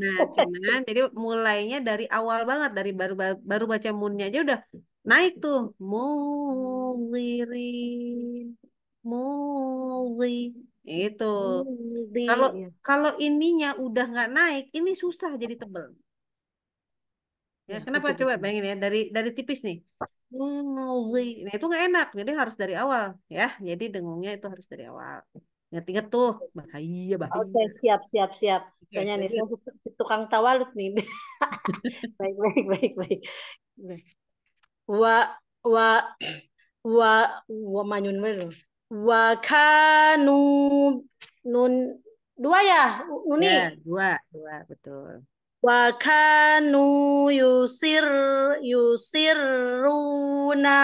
Nah, cuman jadi mulainya dari awal banget dari baru baru baca moonnya aja udah naik tuh mulirin muli itu kalau iya. kalau ininya udah nggak naik ini susah jadi tebel ya, ya kenapa betul. coba bayangin ya dari dari tipis nih Oh, Nah, itu nggak enak. Jadi harus dari awal ya. Jadi dengungnya itu harus dari awal. Ingat-ingat tuh, bahaya bahaya. Oke, siap siap siap. Soalnya nih saya tukang tawalut nih. [laughs] baik baik baik baik. Wa wa wa wa manyun baru. Wa kanu nun dua ya, nuni. Ya, dua, dua betul wa kanu yusir yusiruna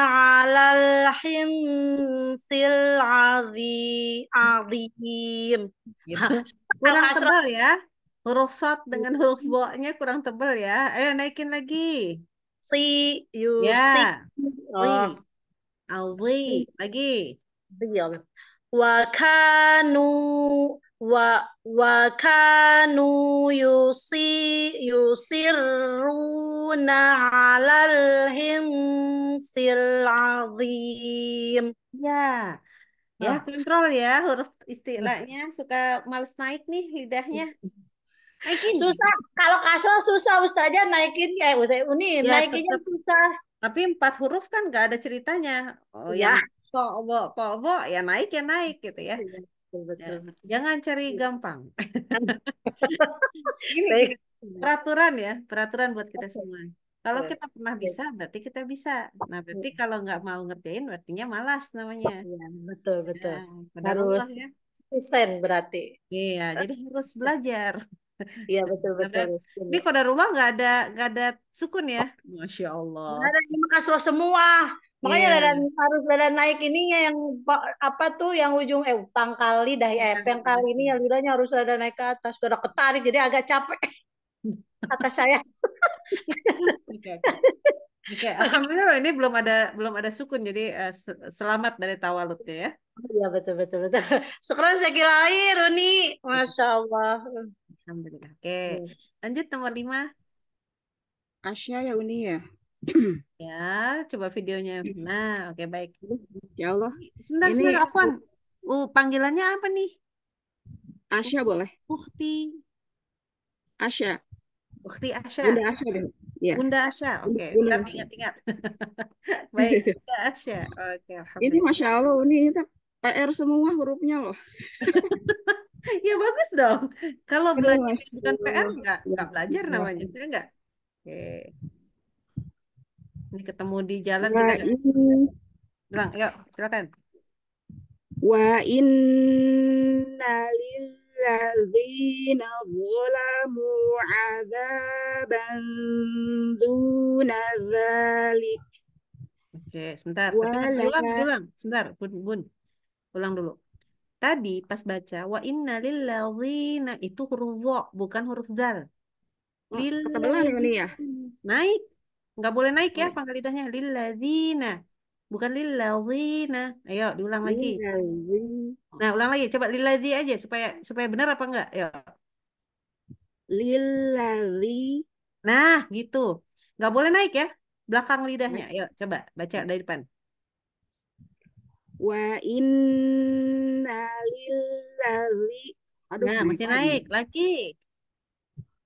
alal hinsil adhi adhim gitu. kurang tebal ya huruf sot dengan huruf bo-nya kurang tebal ya ayo naikin lagi si yusir. ya. oh. lagi. Iya. Wa kanu wa wa kanu yusi yusiruna 'alal himsil 'azim. Ya. Ya, ah. kontrol ya huruf istilahnya suka males naik nih lidahnya. Naikin. Susah kalau kasar susah ustaja naikin ya ustaz ini ya, naikinnya tetap. susah. Tapi empat huruf kan gak ada ceritanya. Oh ya. ya. To'wo, to'wo ya naik ya naik gitu ya. Iya betul, ya. betul. Jangan cari iya. gampang. [laughs] Ini peraturan ya, peraturan buat kita semua. Kalau iya. kita pernah iya. bisa, berarti kita bisa. Nah, berarti kalau nggak mau ngerjain, artinya malas namanya. Ya, betul betul. Nah, harus Allah, ya. Konsisten berarti. Iya, jadi harus [laughs] belajar. Iya [laughs] betul betul. Ini kodarullah nggak ada nggak ada sukun ya, masya Allah. Nggak ada di semua. Makanya yeah. dan harus dan naik ininya yang apa tuh yang ujung eh pangkal lidah ya eh, pangkal ini yang lidahnya harus ada naik ke atas udah ketarik jadi agak capek [laughs] kata saya. Oke. okay. okay. alhamdulillah ini belum ada belum ada sukun jadi uh, selamat dari tawalutnya ya. Iya betul betul betul. Sekarang saya kira air Uni. masya Allah. Alhamdulillah. Oke, okay. Hmm. lanjut nomor lima. Asya ya Uni ya. [clears throat] ya, coba videonya. Nah, oke okay, baik. Ya Allah. Sebentar, ini... sebentar, Afwan. Uh, panggilannya apa nih? Asya boleh. bukti Asya. bukti Asya. Bunda Asya Ya. Bunda Asya. Oke, okay. Bunda Asya. ingat-ingat. [laughs] baik, [laughs] Bunda Asya. Oke, okay, Ini Masya Allah, ini, ini PR semua hurufnya loh. [laughs] ya bagus dong. Kalau belajar bukan PR nggak ya, nggak belajar ya. namanya, enggak? Ya oke. Okay ketemu di jalan wa kita in, bilang yuk silakan wa inna lilladzina zalamu azaban duna dzalik Oke, sebentar. Ulang, ulang. Sebentar, Bun, Bun. Ulang dulu. Tadi pas baca wa inna lilladzina itu huruf wo, bukan huruf dal. Oh, ketebalan ini ya. Naik Enggak boleh naik ya iya. pangkal lidahnya. Lilladzina. Bukan lilladzina. Ayo diulang lagi. Nah, ulang lagi. Coba lilladzi aja supaya supaya benar apa enggak? Ayo. Lilladzi. Nah, gitu. Enggak boleh naik ya belakang lidahnya. Ayo coba baca dari depan. Wa inna lillazi. Aduh, nah, masih naik lagi.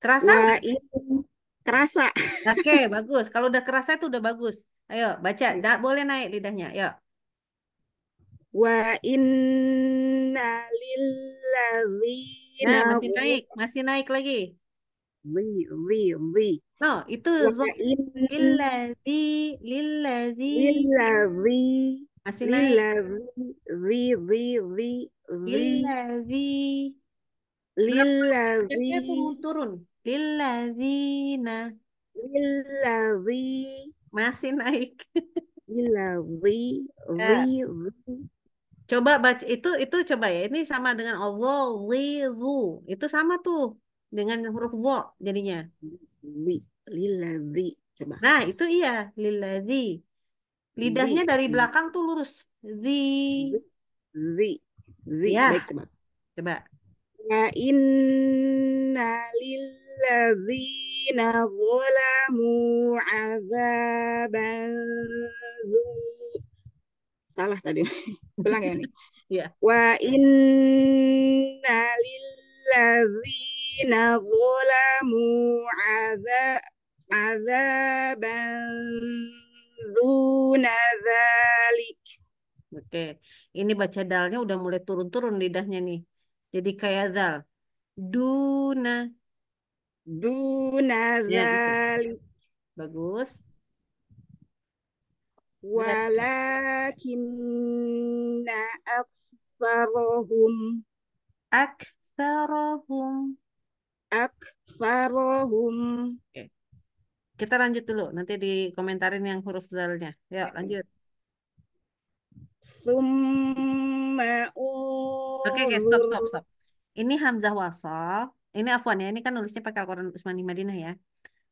Terasa? Wa inna Kerasa. Oke, okay, bagus. Kalau udah kerasa itu udah bagus. Ayo baca. Nggak boleh naik lidahnya. Yuk. Wa inna lillahi Nah, masih naik, masih naik lagi. Wi wi wi. No, itu lillazi lillazi lillazi masih naik. Lillazi wi wi wi lillazi lillazi. turun. Lilladzina. Lillazi. Masih naik. Lillazi. Ya. Coba baca itu itu coba ya. Ini sama dengan Allah, lizu Itu sama tuh dengan huruf wo jadinya. Li, Coba. Nah, itu iya, Lilazi Lidahnya dari belakang tuh lurus. Zi. Zi. Zi. Ya. coba. Coba. Ya in للذين ظلموا عذابا salah tadi [laughs] ulang ya nih yeah. wa inna lilladzina zalamu azaban oke okay. ini baca dalnya udah mulai turun-turun lidahnya nih jadi kayak dal Duna. Duna ya, gitu. Bagus. Iya. Walakinna aksarohum. Aksarohum. Aksarohum. Oke, Kita lanjut dulu, nanti dikomentarin yang huruf dalnya. Yuk, lanjut. Summa Oke, okay, guys, stop, stop, stop. Ini Hamzah wasol. Ini afwan ya, ini kan nulisnya pakai Al-Quran Utsmani Madinah ya.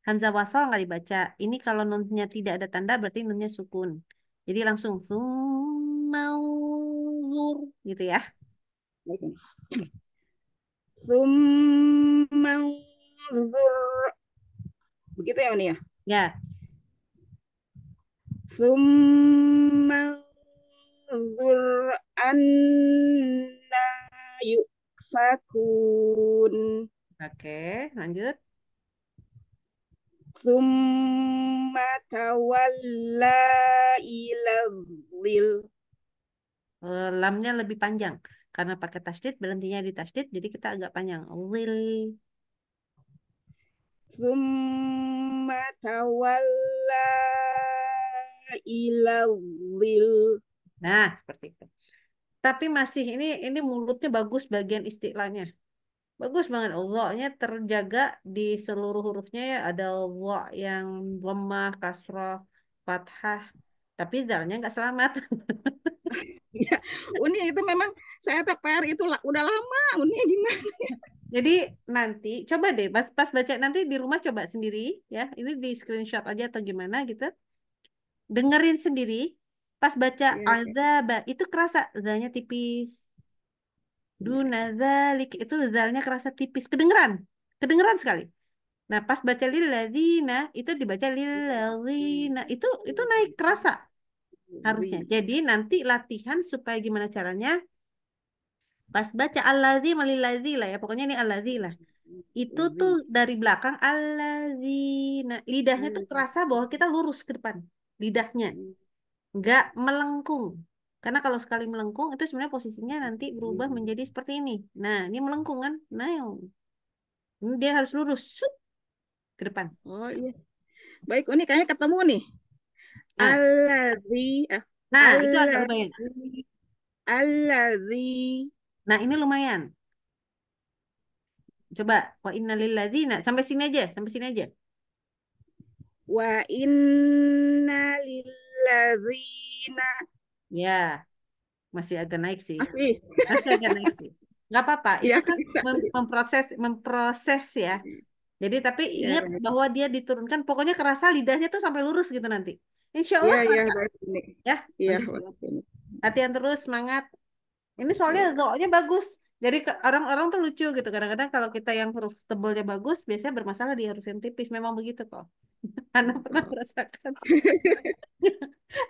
Hamzah wasol nggak dibaca. Ini kalau nunnya tidak ada tanda berarti nunnya sukun. Jadi langsung summauzur gitu ya. Summauzur. Begitu ya, Nia? Ya. ya. Summauzur anna yuk sakun. Oke, lanjut. Summa tawalla ila dhil. Eh, lamnya lebih panjang. Karena pakai tasdid, berhentinya di tasdid, jadi kita agak panjang. Will. Summa tawalla ila dhil. Nah, seperti itu tapi masih ini ini mulutnya bagus bagian istilahnya bagus banget Allahnya terjaga di seluruh hurufnya ya ada Allah yang lemah kasroh fathah tapi dalnya nggak selamat [laughs] ya Uni itu memang saya TPR itu udah lama Uni gimana jadi nanti coba deh pas, pas baca nanti di rumah coba sendiri ya ini di screenshot aja atau gimana gitu dengerin sendiri Pas baca Iya, iya. itu kerasa zalnya tipis. duna iya. zalik itu zalnya kerasa tipis, kedengeran. Kedengeran sekali. Nah, pas baca lilladzina itu dibaca lilladzina. Itu itu naik kerasa harusnya. Iya. Jadi nanti latihan supaya gimana caranya pas baca alladzi malilladzi lah ya. Pokoknya ini alladzi lah. Itu iya. tuh dari belakang al lidahnya tuh kerasa bahwa kita lurus ke depan lidahnya nggak melengkung. Karena kalau sekali melengkung itu sebenarnya posisinya nanti berubah hmm. menjadi seperti ini. Nah, ini melengkung kan? Nah, ini dia harus lurus Sup, ke depan. Oh iya. Baik, ini kayaknya ketemu nih. Ah. Ah, nah, Alazi. Nah, Alazi. itu agak lumayan. Alazi. Nah, ini lumayan. Coba wa inna innalilladzina sampai sini aja, sampai sini aja. Wa inna innalil Alladzina. Ya. Masih agak naik sih. Masih. Masih agak naik sih. Gak apa-apa. Iya, itu ya, kan mem memproses memproses ya. Jadi tapi iya, ingat ya, bahwa dia diturunkan pokoknya kerasa lidahnya tuh sampai lurus gitu nanti. Insya iya, Allah. ya ya. ya. Iya, Latihan terus, semangat. Ini soalnya doanya bagus. Jadi orang-orang tuh lucu gitu. Kadang-kadang kalau kita yang huruf tebalnya bagus, biasanya bermasalah di huruf yang tipis. Memang begitu kok. [laughs] Ana pernah merasakan. [laughs]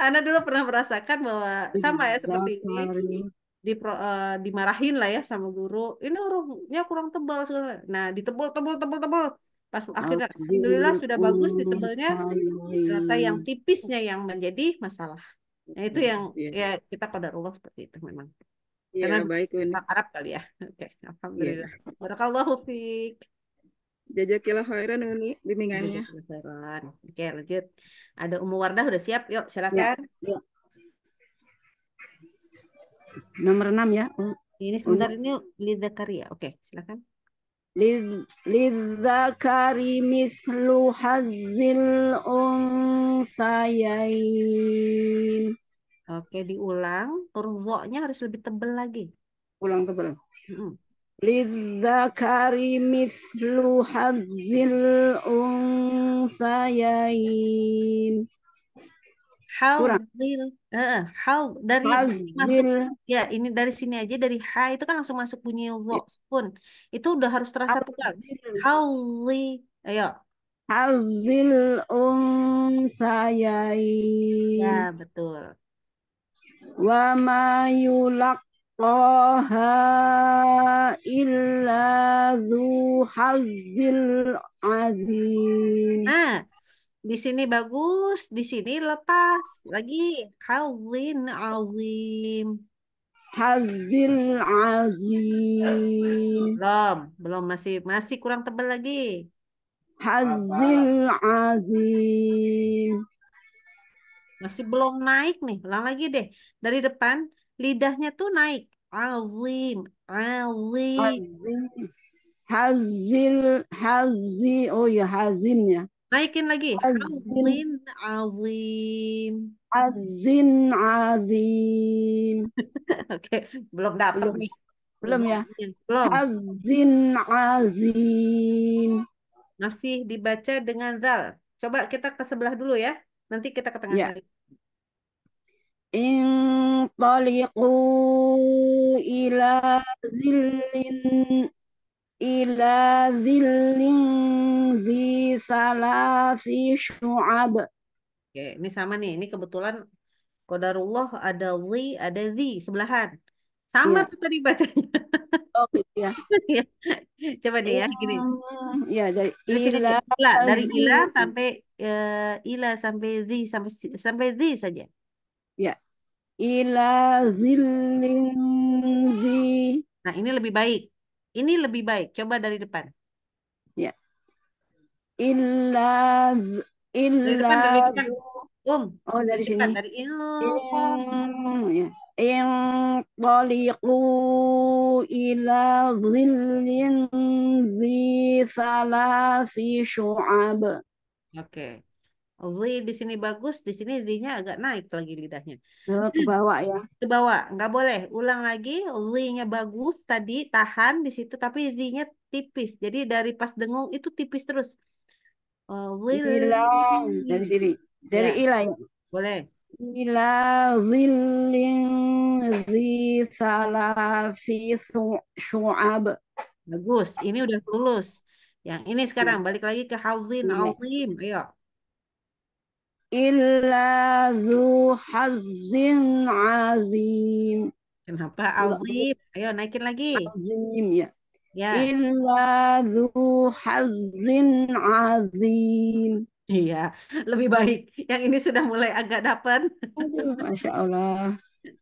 Ana dulu pernah merasakan bahwa iya, sama ya seperti ini di uh, dimarahin lah ya sama guru. Ini hurufnya kurang tebal Nah, ditebal tebal tebal tebal. Pas akhirnya alhamdulillah sudah bagus ditebalnya. Ternyata yang tipisnya yang menjadi masalah. Nah, itu iya, yang ya, ya kita pada Allah seperti itu memang. Ya, Karena baik, Arab kali ya. Oke, okay. Iya. alhamdulillah. Ya. Barakallahu fiik. Jajakilah khairan ini bimbingannya. Oke, lanjut. Ada Umu Wardah udah siap? Yuk, silakan. Ya, Nomor 6 ya. Ini sebentar ini Lidah Karya. Oke, silakan. للذكر hazil حظ sayain. Oke, diulang. Huruf harus lebih tebel lagi. Ulang tebel. -hmm. للذكر مثل حظ الأنثيين Hazil, eh, how dari Hazil. masuk ya ini dari sini aja dari ha itu kan langsung masuk bunyi pun. Iya. itu udah harus terasa tuh How we? ayo um sayain. ya betul wa mayulak Toha illa dhu hazil azim. Ah, di sini bagus, di sini lepas. Lagi hazin azim. Hazil azim. Belum, belum masih masih kurang tebal lagi. Hazil azim. Masih belum naik nih. Ulang lagi deh. Dari depan lidahnya tuh naik. Azim, azim. Hazil, hazi, oh ya hazin ya. Naikin lagi. Hazin, azim. Hazin, azim. [laughs] Oke, belum dapat belum. Belum ya? Belum. Hazin, azim. Masih dibaca dengan zal. Coba kita ke sebelah dulu ya. Nanti kita ke tengah. Yeah. انطلقوا إلى ذل إلى ذل ذي ثلاث شعب Oke, ini sama nih. Ini kebetulan Kodarullah ada zi, ada zi sebelahan. Sama ya. tuh tadi bacanya. Oke Oh, ya Coba deh ya, gini. Iya, iya dari ila, ila dari ila sampai uh, ila sampai zi sampai sampai zi saja. Ya ila zillin Nah, ini lebih baik. Ini lebih baik. Coba dari depan. Ya. Ila ila Um. Oh, dari, sini. dari il. Ya. In taliqu ila zillin zi salasi syu'ab. Oke. Okay li di sini bagus, di sini linya agak naik lagi lidahnya. Hmm, ke bawah ya. Ke bawah, nggak boleh. Ulang lagi, linya bagus tadi tahan di situ, tapi linya tipis. Jadi dari pas dengung itu tipis terus. Uh, dan diri dari sini, dari ya. ilang. Ya. Boleh. Ila zillin zi salasi syu'ab. Bagus, ini udah lulus. Yang ini sekarang iya. balik lagi ke hazin iya. azim. Ayo illa zu hazzin azim. Kenapa azim? Ayo naikin lagi. Azim ya. Ya. Illa zu hazzin azim. Iya, lebih baik. Yang ini sudah mulai agak dapat. Masya Allah.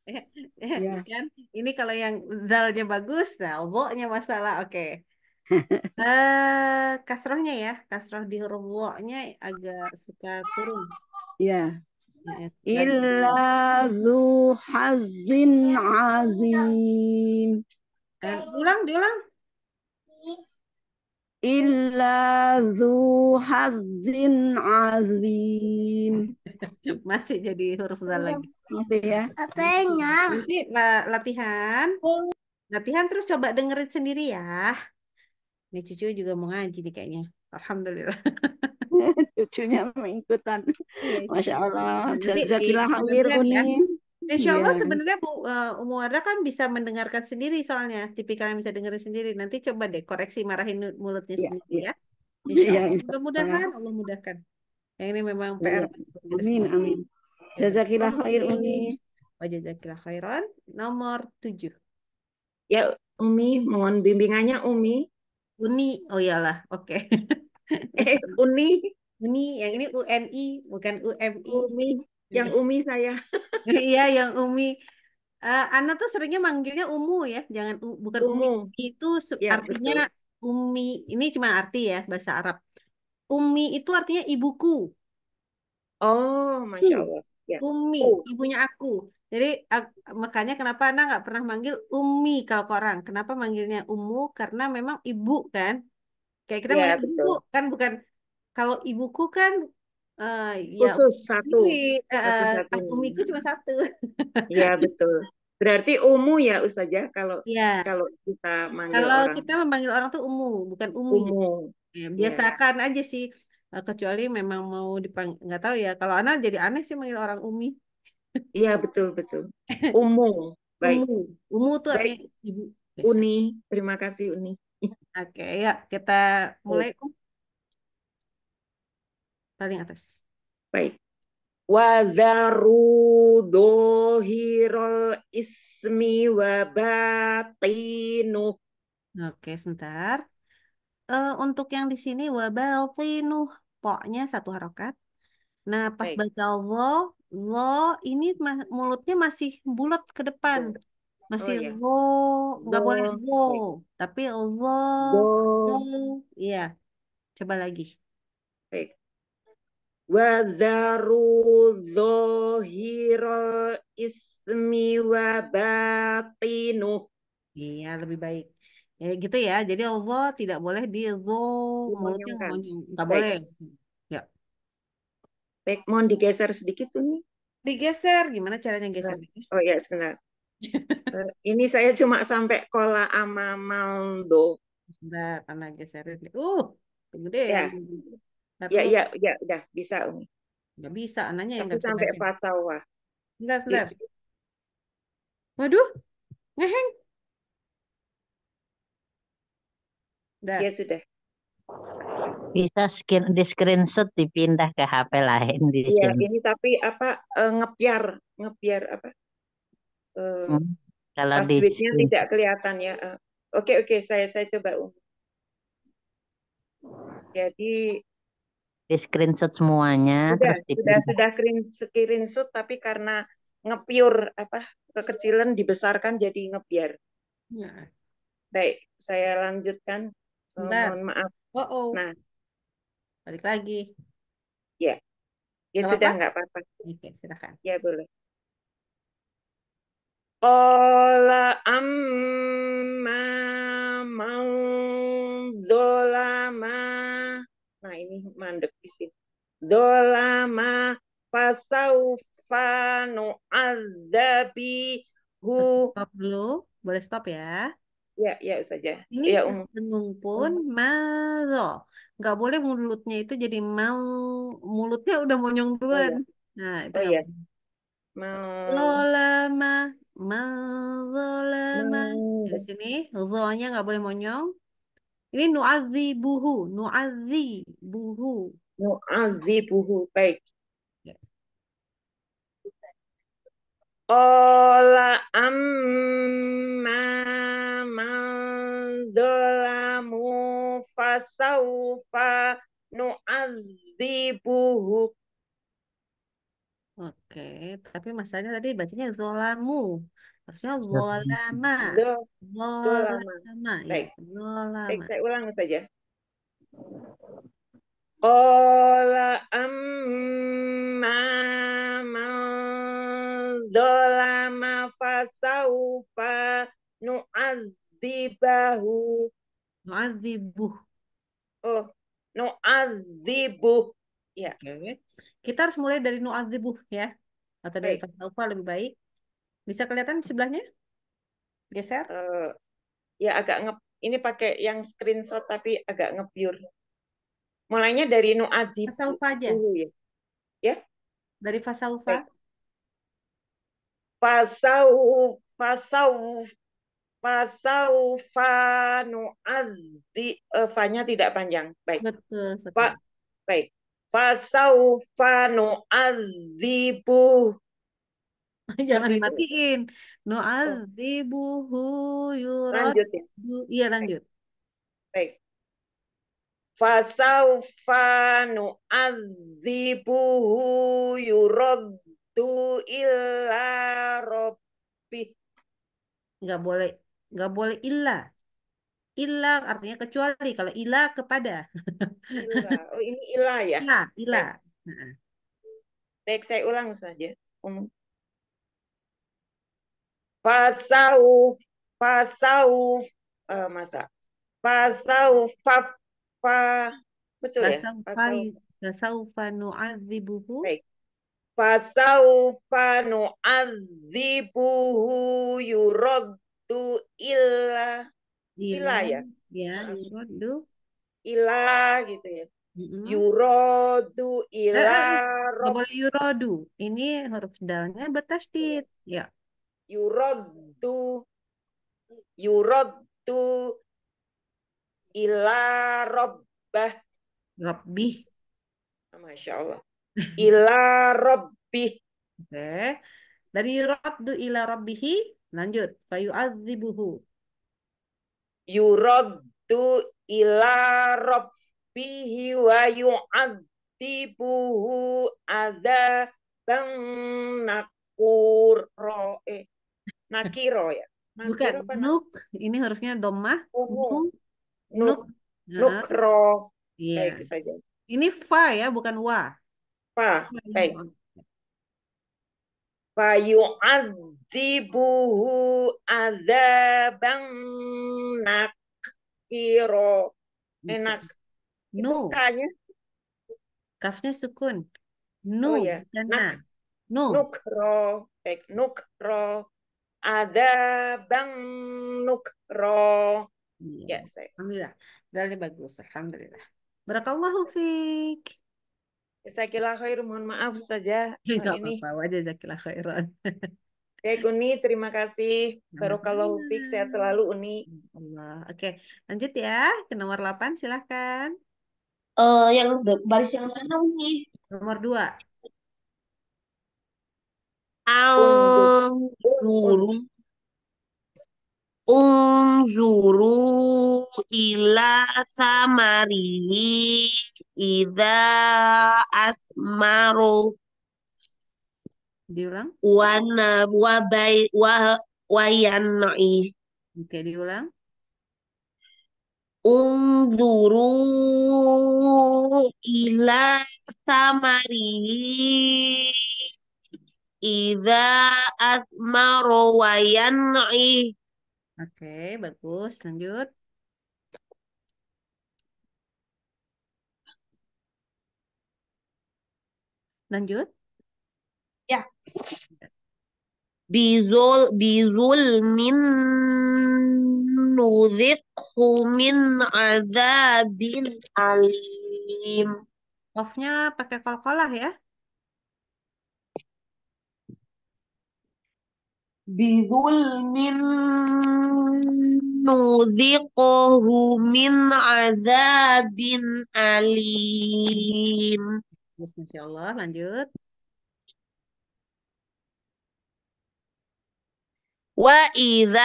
ya, [laughs] ya. Kan? Ini kalau yang zalnya bagus, nah nya masalah. Oke. Okay. [laughs] eh kasrohnya ya, kasroh di huruf nya agak suka turun. Ya. Illa zu hazin azim. Uh, ulang, diulang. Illa zu hazin azim. [laughs] Masih jadi huruf dal iya, lagi. Masih ya. Apa Nanti latihan. Latihan terus coba dengerin sendiri ya. Ini cucu juga mau ngaji nih kayaknya. Alhamdulillah. [laughs] [laughs] cucunya mengikutan. Iya, iya. Masya Allah. jazakillah ya. khair Insya iya. Allah yeah. sebenarnya Bu uh, Umu Wardah kan bisa mendengarkan sendiri soalnya tipikalnya bisa dengerin sendiri. Nanti coba deh koreksi marahin mulutnya yeah. sendiri ya. Mudah-mudahan Allah mudahkan. Yang ini memang PR. Yeah. Amin amin. Jazakillah khair Umi. Oh jazakillah khairan. Nomor tujuh. Ya Umi, mohon bimbingannya Umi. Uni, oh iyalah, oke. Okay. [laughs] [laughs] eh Uni Uni yang ini UNI bukan UMI Umi yang Umi saya [laughs] iya yang Umi uh, Ana tuh seringnya manggilnya Umu ya jangan bukan Umu Umi. itu ya, artinya betul. Umi ini cuma arti ya bahasa Arab Umi itu artinya ibuku oh masya Allah ya. Umi oh. ibunya aku jadi makanya kenapa Ana nggak pernah manggil Umi kalau orang. Kenapa manggilnya Umu? Karena memang ibu kan. Kayak kita ya, ibu kan bukan kalau ibuku kan uh, khusus ya, satu. Uh, eh, eh, akumiku cuma satu. Iya betul. Berarti umu ya Ustazah kalau ya. kalau kita manggil kalau orang. Kalau kita memanggil orang tuh umu, bukan umu. umu. Ya, iya. biasakan ya. aja sih kecuali memang mau dipanggil nggak tahu ya. Kalau anak jadi aneh sih manggil orang umi. Iya betul betul. Umu. [laughs] Baik. Umu, umu tuh Baik. ibu. Uni, terima kasih Uni. Oke, ya kita mulai paling atas. Baik. Wazaru dohirul ismi wabatinu. Oke, Oke, sebentar. Uh, untuk yang di sini wabatinu. poknya satu harokat. Nah, pas Baik. baca lo, lo ini mulutnya masih bulat ke depan masih oh, go iya. nggak boleh go iya. tapi go wo, iya. Coba lagi. Baik. Wadharu zohiro ismi wa batinu. Iya, lebih baik. Ya, gitu ya. Jadi Allah tidak boleh di zo mulutnya ngonyong. Nggak boleh. Ya. Baik, mohon digeser sedikit tuh nih. Digeser, gimana caranya geser? Oh ya, sebentar. Eh, ini saya cuma sampai kola ama maldo. Bentar, anak geserin. Uh, gede. Ya. Tapi, ya, ya, ya, udah bisa Umi. Gak bisa, anaknya yang nggak bisa sampai pasawa. Bentar, bentar. Ya. Waduh, ngeheng. Bentar. Ya sudah. Bisa skin di screenshot dipindah ke HP lain di Iya, ini tapi apa eh, ngepiar, ngepiar apa? uh, hmm. passwordnya di... tidak kelihatan ya. Eh, oke uh, oke okay, okay, saya saya coba um. Jadi di screenshot semuanya. Sudah terus sudah sudah screenshot tapi karena ngepiur apa kekecilan dibesarkan jadi ngebiar. Nah. Baik, saya lanjutkan. So, eh, Mohon maaf. Oh, oh. Nah, balik lagi. Ya, ya gak sudah nggak apa-apa. Oke, silakan. Ya boleh. Qala amma man dolama. Nah ini mandek di sini. Dolama fasaufa nu'adzabi hu. Stop dulu. Boleh stop ya? Ya, ya, ya saja. Ini ya, um. dengung pun um. Hmm. malo. Nggak boleh mulutnya itu jadi mau mulutnya udah monyong duluan. Oh, ya. Nah, itu oh, ya. Zolama. Zolama. Di sini. Zonya gak boleh monyong. Ini nu'adzi buhu. Nu'adzi buhu. Nu'adzi buhu. Baik. Ya. Ola amma man fasaufa fasawfa nu'adzibuhu Oke, tapi masalahnya tadi bacanya zolamu. maksudnya zolama. Zolama. zolama. Zolama. Ya, Baik. Iya, zolama. Baik, saya ulang saja. Qala amma man zolama fasaufa nu'adzibahu. Nu'adzibuh. Oh, nu'adzibuh. Ya. Okay. Kita harus mulai dari nu'adzibu ya. Atau dari baik. lebih baik. Bisa kelihatan sebelahnya? Geser? Uh, ya agak nge. Ini pakai yang screenshot tapi agak ngebiur. Mulainya dari nu'adzibuh. Fasaufa aja. Uh, ya. ya? Dari fasaufa. Fasau fasau fasaufa nu'adzi uh, eh, fa tidak panjang. Baik. Betul. baik fasaufa nu'adzibuhu [laughs] jangan dimatiin nu'adzibuhu yuraddu ya. iya lanjut baik fasaufa nu'adzibuhu tu illa rabbih Gak boleh gak boleh illa illa artinya kecuali kalau ila kepada ila. oh ini ila ya ila ila baik, baik saya ulang saja um. pasau pasau uh, masa pasau fa, fa betul ya? pasau ya pasau pasau fa nu'adzibuhu baik fasaufa nu'adzibuhu yuraddu illa Ila ya. Ya, yurodu. Ila gitu ya. Mm-hmm. Yurodu ila rob. boleh yurodu. Ini huruf dalnya bertasdid. Ya. Yurodu. Yurodu ila robbah. Robbi, Masya Allah. Ila robbi. Oke. Okay. Dari yurodu ila robbihi. Lanjut. Fayu'adzibuhu yuraddu ila rabbihi wa yu'adzibuhu adzaban nakuro eh nakiro ya nakiro bukan nuk ini hurufnya domah oh, oh. nuk nuk nukro iya saja ini fa ya bukan wa fa baik fayu'adzibuhu azaban nakiro enak gitu. no kafnya sukun no, oh, ya. no. nukro baik nukro ada bang nukro iya. ya saya alhamdulillah dari bagus alhamdulillah barakallahu fiik Jazakillah khair, mohon maaf saja. Enggak [laughs] apa-apa, jazakillah khairan. [laughs] Baik Uni, terima kasih. Baru kalau fix sehat selalu Uni. Allah. Oke, lanjut ya ke nomor 8 silahkan. Uh, yang baris yang mana Uni. Nomor 2. Anzuru Unzuru ila samarihi Ida asmaru. Diulang. Wana wabai wa wayanai. Oke, diulang. Unduru ila samari Ida asmaro wayanai. Oke, bagus. Lanjut. Lanjut. Ya. Bizul bizul min nuzikhu min azabin alim. Off-nya pakai kol-kolah ya. Bizulmin nudzikohu min azabin alim. Terus, Masya Allah, lanjut. Wa idza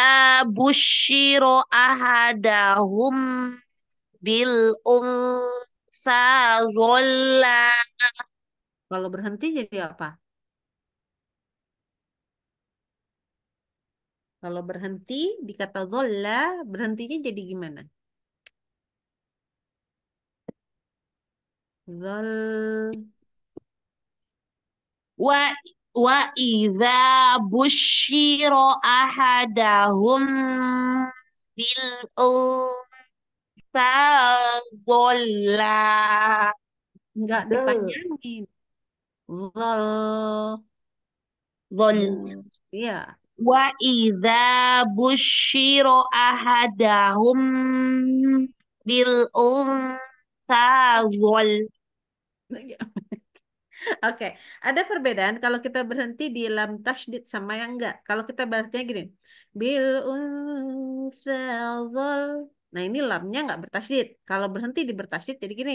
bushiro ahadahum bil unsa zolla. Kalau berhenti jadi apa? Kalau berhenti di kata zolla, berhentinya jadi gimana? Zal wa wa idza busyira ahadahum bil unsa dhalla enggak dipanjangin dhal dhal iya wa idza busyira ahadahum bil unsa dhalla [laughs] Oke, okay. ada perbedaan kalau kita berhenti di lam tasdid sama yang enggak. Kalau kita berartinya gini, bil unsal. Nah, ini lamnya enggak bertasdid. Kalau berhenti di bertasdid jadi gini.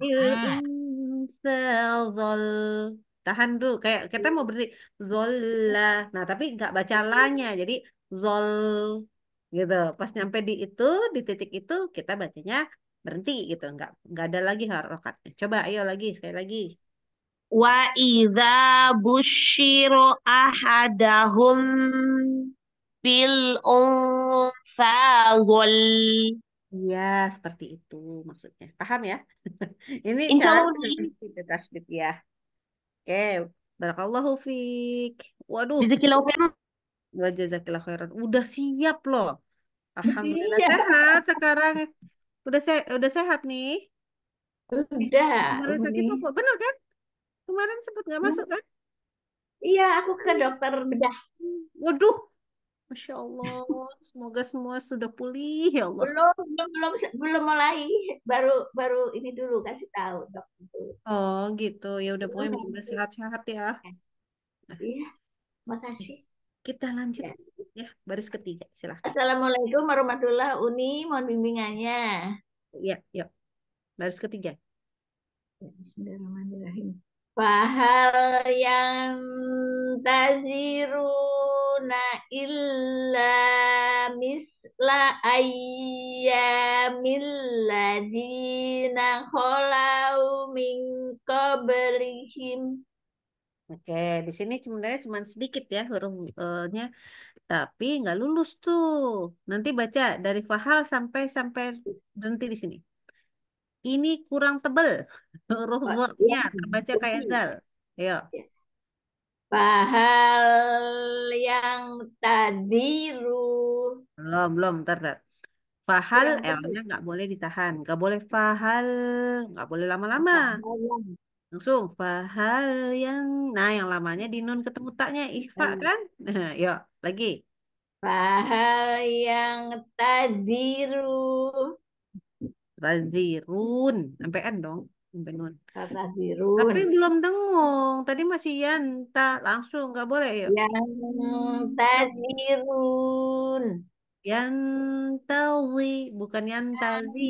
Bil ah. unsal. Tahan dulu kayak kita mau berhenti zola. Nah, tapi enggak baca lanya. Jadi zol gitu. Pas nyampe di itu, di titik itu kita bacanya berhenti gitu nggak nggak ada lagi harokatnya coba ayo lagi sekali lagi wa idza busyiru ahadahum bil unfa Iya, seperti itu maksudnya. Paham ya? [laughs] Ini Insya cara kita tasdid ya. Oke, barakallahu fiik. Waduh. Jazakillahu khairan. Wa jazakillahu khairan. Udah siap loh. Iya. Alhamdulillah iya. sehat sekarang. Udah se udah sehat nih? Udah. Kemarin sakit Umi. benar Bener kan? Kemarin sempat nggak masuk kan? Iya, aku ke dokter bedah. Waduh, Masya Allah, semoga semua sudah pulih ya Allah. Belum, belum, belum, belum mulai, baru, baru ini dulu kasih tahu dok. Oh gitu, ya udah pokoknya sehat-sehat ya. Iya, makasih. Kita lanjut ya, ya baris ketiga silahkan. Assalamualaikum warahmatullah Uni, mohon bimbingannya. Ya, yuk. Ya. Baris ketiga. Ya, bismillahirrahmanirrahim. Fahal yang taziruna illa misla ayyamil ladina kholau min qablihim Oke, di sini sebenarnya cuma sedikit ya hurufnya, tapi nggak lulus tuh. Nanti baca dari fahal sampai sampai berhenti di sini. Ini kurang tebel [laughs] huruf wordnya iya. terbaca kayak zal. Ayo. Iya. Iya. Fahal yang tadiru. Belum, belum, ntar, Fahal L-nya nggak boleh ditahan, nggak boleh fahal, nggak boleh lama-lama langsung fahal yang nah yang lamanya di nun ketemu taknya ikhfa iya. hmm. kan [laughs] yuk lagi fahal yang taziru tazirun sampai n dong sampai nun tazirun tapi belum dengung tadi masih yanta langsung nggak boleh yuk yang tazirun yantawi bukan yantazi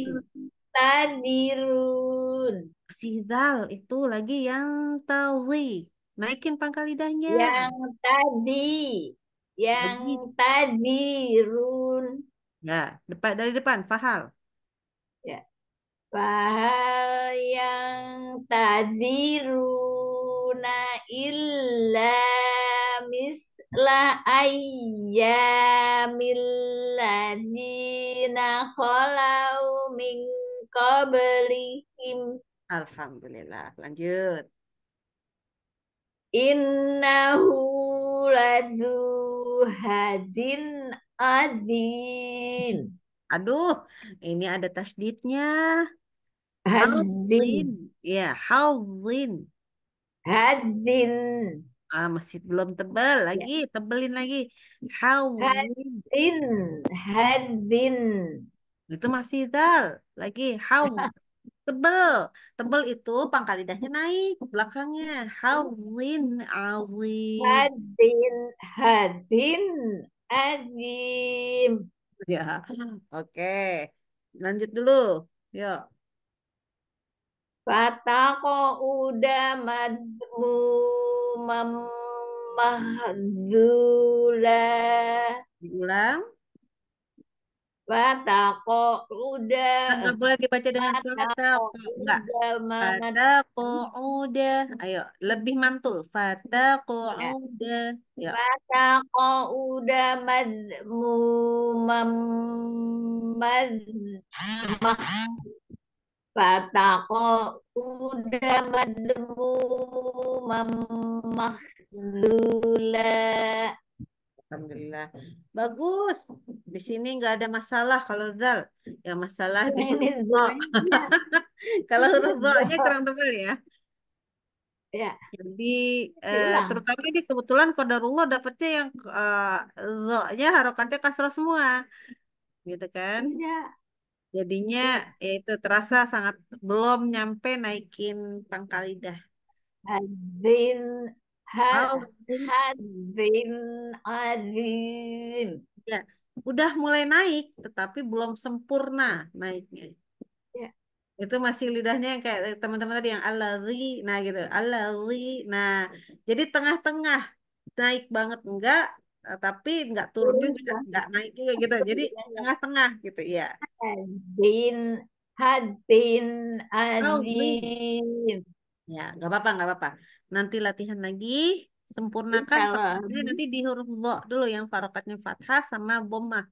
tazirun Sidal itu lagi yang tawi. Naikin pangkal lidahnya. Yang tadi. Yang Begitu. tadi, Run. Ya, depan dari depan, fahal. Ya. Fahal yang tadi runa illa misla ayyamil kholau khalau min qablihim Alhamdulillah. Lanjut. Innahu lazu hadin azim. Aduh, ini ada tasdidnya. Hazin. Ya, hazin. Hazin. Ah, masih belum tebal iya. lagi, ya. tebelin lagi. Hazin. Hazin. Itu masih dal. Lagi hazin. [laughs] Tebel. Tebel itu pangkal lidahnya naik ke belakangnya. Hawin, awin. Hadin, hadin, azim. Ya, oke. Lanjut dulu. Yuk. Fatako udah mazmumam mahzula. Diulang. Batako uda. Enggak boleh dibaca dengan fatako. Enggak. Fatako uda. Ayo, lebih mantul. Fatako iya. uda. Ya. Fatako mad madmu mamaz Fatako uda madmu mamah dula Alhamdulillah. Bagus. Di sini nggak ada masalah kalau zal. Ya masalah di huruf bo. [laughs] [laughs] kalau huruf bo-nya kurang tebal ya. Ya. Jadi eh, terutama ini kebetulan kodarullah dapetnya yang eh, zo-nya harokatnya kasroh semua. Gitu kan? Iya. Jadinya ya itu terasa sangat belum nyampe naikin pangkal lidah. Azin Hadzin azim. Ya, udah mulai naik tetapi belum sempurna naiknya. Ya. Itu masih lidahnya yang kayak teman-teman tadi yang alladzi nah gitu. Alladzi nah. Jadi tengah-tengah naik banget enggak tapi enggak turun juga enggak naik juga gitu jadi iya. tengah-tengah gitu ya hadin hadin azim Ya, nggak apa-apa, nggak apa-apa. Nanti latihan lagi, sempurnakan. Jadi hmm. nanti di huruf bo dulu yang farokatnya fathah sama bomah.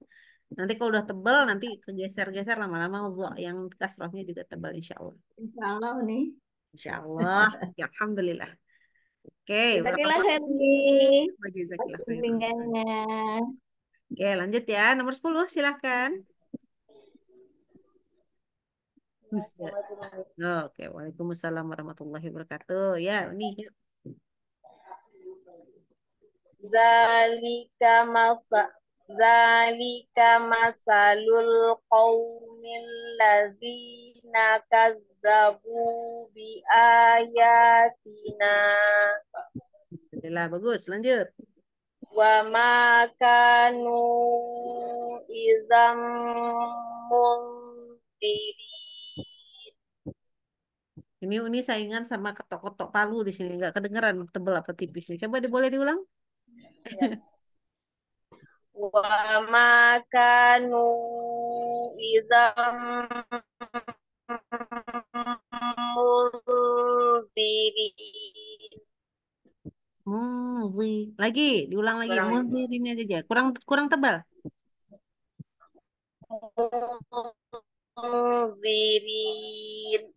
Nanti kalau udah tebel, nanti kegeser-geser lama-lama bo yang kasrohnya juga tebal, insya Allah. Insya Allah nih. Insya Allah. [laughs] ya, Alhamdulillah. Oke, okay, Oke, okay, Oke, lanjut ya. Nomor 10, silahkan. Oke, Waalaikumsalam warahmatullahi wabarakatuh. Ya, ini Zalika masa Zalika masalul qawmin lazina kazzabu bi ayatina. Alhamdulillah, bagus. Lanjut. Wa ma kanu idzam mundirin. Ini ini saingan sama ketok-ketok palu di sini nggak kedengeran tebel apa tipisnya. Coba di, boleh diulang? Iya. Wa makanu idam hmm, munzirin. Lagi, diulang lagi. Kurang. aja Kurang kurang tebal. Munzirin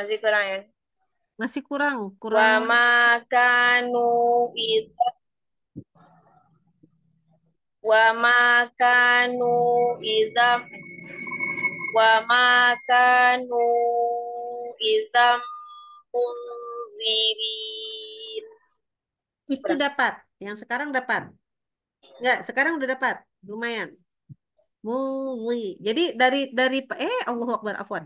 masih kurang ya masih kurang kurang wa makanu ida wa makanu ida wa makanu idam munzirin itu dapat yang sekarang dapat Enggak, sekarang udah dapat lumayan Muli. Jadi dari dari eh Allahu Akbar afwan.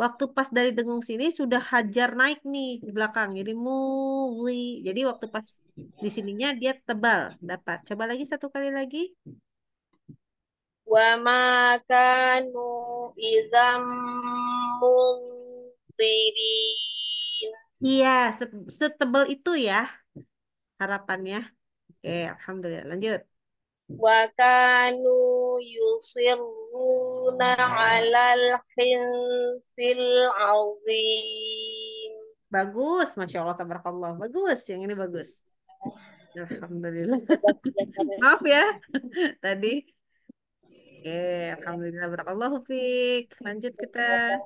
Waktu pas dari dengung sini sudah hajar naik nih di belakang. Jadi muli. Jadi waktu pas di sininya dia tebal dapat. Coba lagi satu kali lagi. Wa makanu izam munzirin. Iya, setebal itu ya harapannya. Oke, alhamdulillah. Lanjut. Wa kanu yusiruna alal الحنس azim. bagus masya Allah tabarakallah bagus yang ini bagus Alhamdulillah [laughs] maaf ya [laughs] tadi Oke, alhamdulillah barakallahu fiik. Lanjut kita.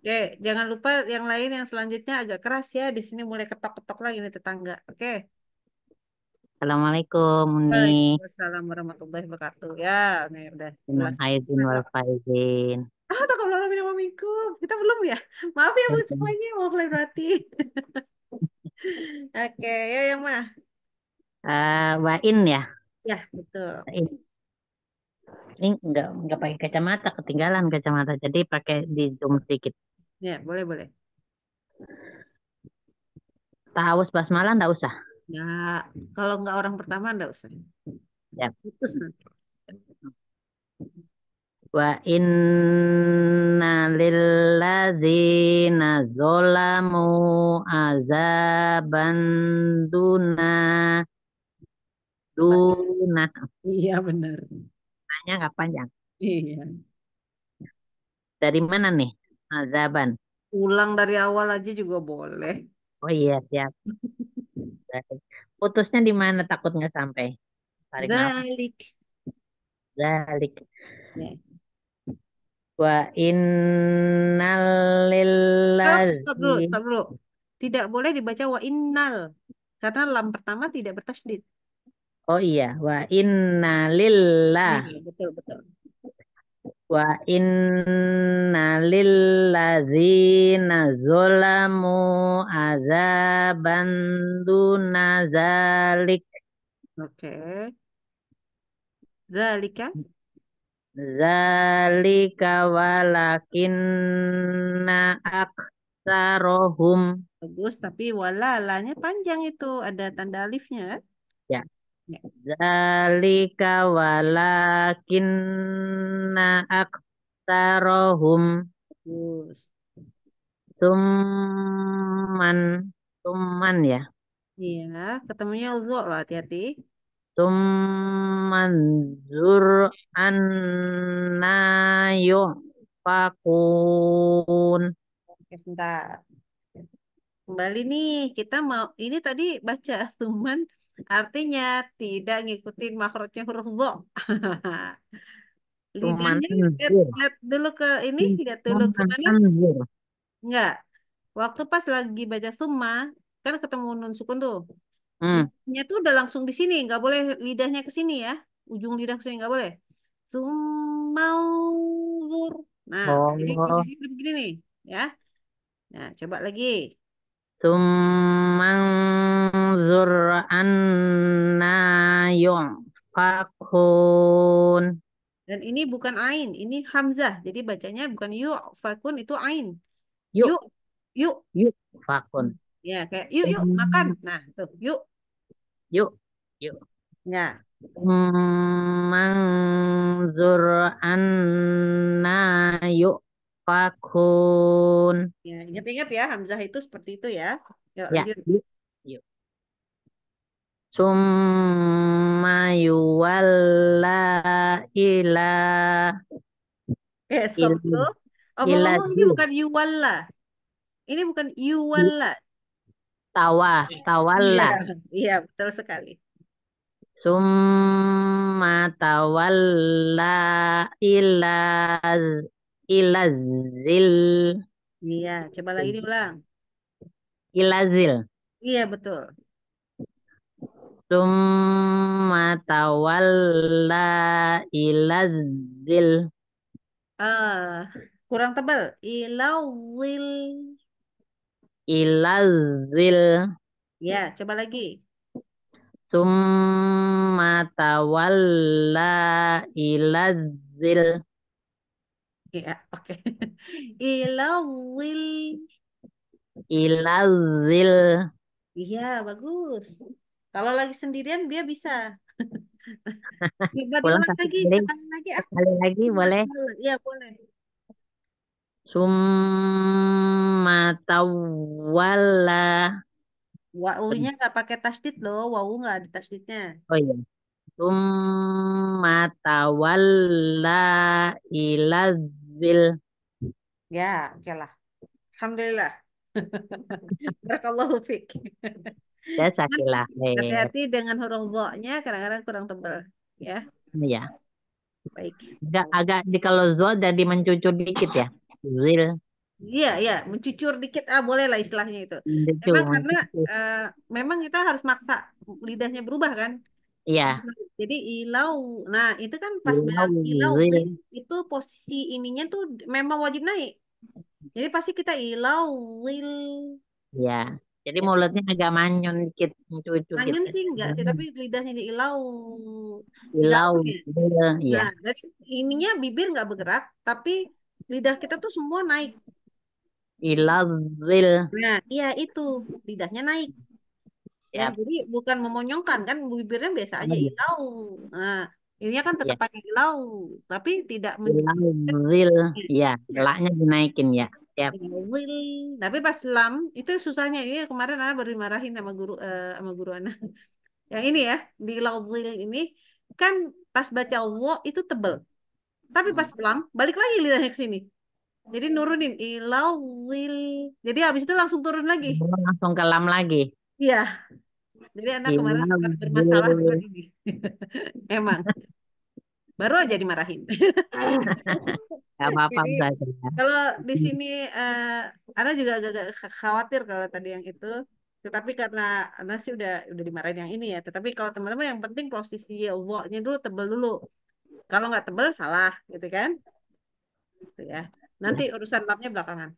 Oke, jangan lupa yang lain yang selanjutnya agak keras ya. Di sini mulai ketok-ketok lagi nih tetangga. Oke. Assalamualaikum Uni. Waalaikumsalam warahmatullahi wabarakatuh. Ya, nih udah. Minal aizin wal faizin. Ah, taqabbalallahu minna minum minkum. Kita belum ya? Maaf ya buat semuanya, mau mulai berarti. [laughs] Oke, ya yang mana? Uh, eh, Bain ya? Ya, betul. Bain. Ini enggak enggak pakai kacamata, ketinggalan kacamata. Jadi pakai di zoom sedikit. Ya, boleh boleh. Tahu pas malam enggak usah. Enggak. Kalau nggak orang pertama enggak usah. Ya. Putus nanti. Wa inna lillazina zolamu azaban duna duna. Iya benar. Tanya nggak panjang. Iya. Dari mana nih azaban? Ulang dari awal aja juga boleh. Oh iya siap. Putusnya di mana takutnya sampai? Tarik nafas. Zalik. Zalik. Ya. Wa innal Stop, dulu, stop dulu. Tidak boleh dibaca wa innal karena lam pertama tidak bertasdid. Oh iya, wa inna iya, betul betul. Wa inna lilladzina nazolamu azaban duna zalik. Oke. Okay. Zalika? Zalika walakinna aksarohum. Bagus, tapi walalanya panjang itu. Ada tanda alifnya kan? Zalika walakinna aktarohum Tumman Tumman ya Iya ketemunya zo loh hati-hati Tumman Anna fakun Oke sebentar Kembali nih kita mau ini tadi baca [laughs] Tumman Artinya tidak ngikutin makhrajnya huruf dha. [laughs] Lidahnya lihat, iya. lihat dulu ke ini, iya, lihat dulu ke mana? Iya. Enggak. Waktu pas lagi baca summa, kan ketemu nun sukun tuh. Hmm. tuh udah langsung di sini, enggak boleh lidahnya ke sini ya. Ujung lidah ke sini enggak boleh. zur. Nah, ini jadi oh. begini nih, ya. Nah, coba lagi. Sumang Fanzur anna fakun. Dan ini bukan ain, ini hamzah. Jadi bacanya bukan yuk vakun itu ain. Yuk. Yuk. Yuk. Yuk. Fakun. Ya, kayak yuk, yuk, makan. Nah, tuh, yuk. Yuk. Yuk. Ya. Mangzur anna yuk fakun. Ya, ingat-ingat ya, hamzah itu seperti itu ya. Yuk, ya. Yuk summa yuwalla ila eh stop dulu omong-omong ini bukan yuwalla ini bukan yuwalla tawa tawalla iya, yeah, betul sekali summa tawalla ila ilazil iya coba lagi diulang ilazil iya betul Summa tawalla ilazil. Uh, ah, kurang tebal. Ilawil. Ilazil. Ya, coba lagi. Summa tawalla ilazil. Ya, oke. Okay. [laughs] Ilawil. Ilazil. Iya, bagus. Kalau lagi sendirian dia bisa. Coba [laughs] diulang lagi, sekali lagi ah. Sekali lagi boleh. Iya boleh. Summa tawalla. Wau-nya nggak pakai tasdid loh, wau nggak ada tasdidnya. Oh iya. Summa tawalla ilazil. Ya, oke lah. Alhamdulillah. [laughs] Barakallahu fiik. [laughs] Ya, sakit lahir. Hati-hati dengan huruf vo kadang-kadang kurang tebal, ya. Iya. Baik. Agak, agak di kalau zul jadi mencucur dikit ya. Zil. Iya, iya, mencucur dikit ah boleh lah istilahnya itu. Mencucur, memang karena uh, memang kita harus maksa lidahnya berubah kan? Iya. Jadi ilau. Nah, itu kan pas bilang ilau itu posisi ininya tuh memang wajib naik. Jadi pasti kita ilau wil. Iya. Jadi ya. mulutnya agak manyun dikit, cucu Manyun gitu. sih enggak sih, hmm. tapi lidahnya jadi ilau. Ilau, iya. Ya. Jadi ininya bibir enggak bergerak, tapi lidah kita tuh semua naik. Ilazil. Nah, iya itu lidahnya naik. Ya. Nah, jadi bukan memonyongkan kan bibirnya biasa aja ya. ilau. Nah, ininya kan iya. tetap ya. pakai ilau, tapi tidak Ilazil. Ya, laknya dinaikin ya. Yep. Will, tapi pas lam itu susahnya ini iya, kemarin anak baru dimarahin sama guru uh, sama guru anak. [laughs] Yang ini ya, di law will ini kan pas baca wo itu tebel. Tapi pas hmm. lam balik lagi lidahnya ke sini. Jadi nurunin Ilau will. Jadi habis itu langsung turun lagi. Oh, langsung ke lam lagi. Iya. Jadi anak kemarin sempat bermasalah dengan ini. [laughs] Emang baru aja dimarahin. Gak apa saja. Kalau di hmm. sini uh, Ana juga agak khawatir kalau tadi yang itu, tetapi karena Ana sih udah udah dimarahin yang ini ya. Tetapi kalau teman-teman yang penting posisi uangnya dulu tebel dulu. Kalau nggak tebel salah gitu kan? Gitu ya. Nanti iya. urusan labnya belakangan.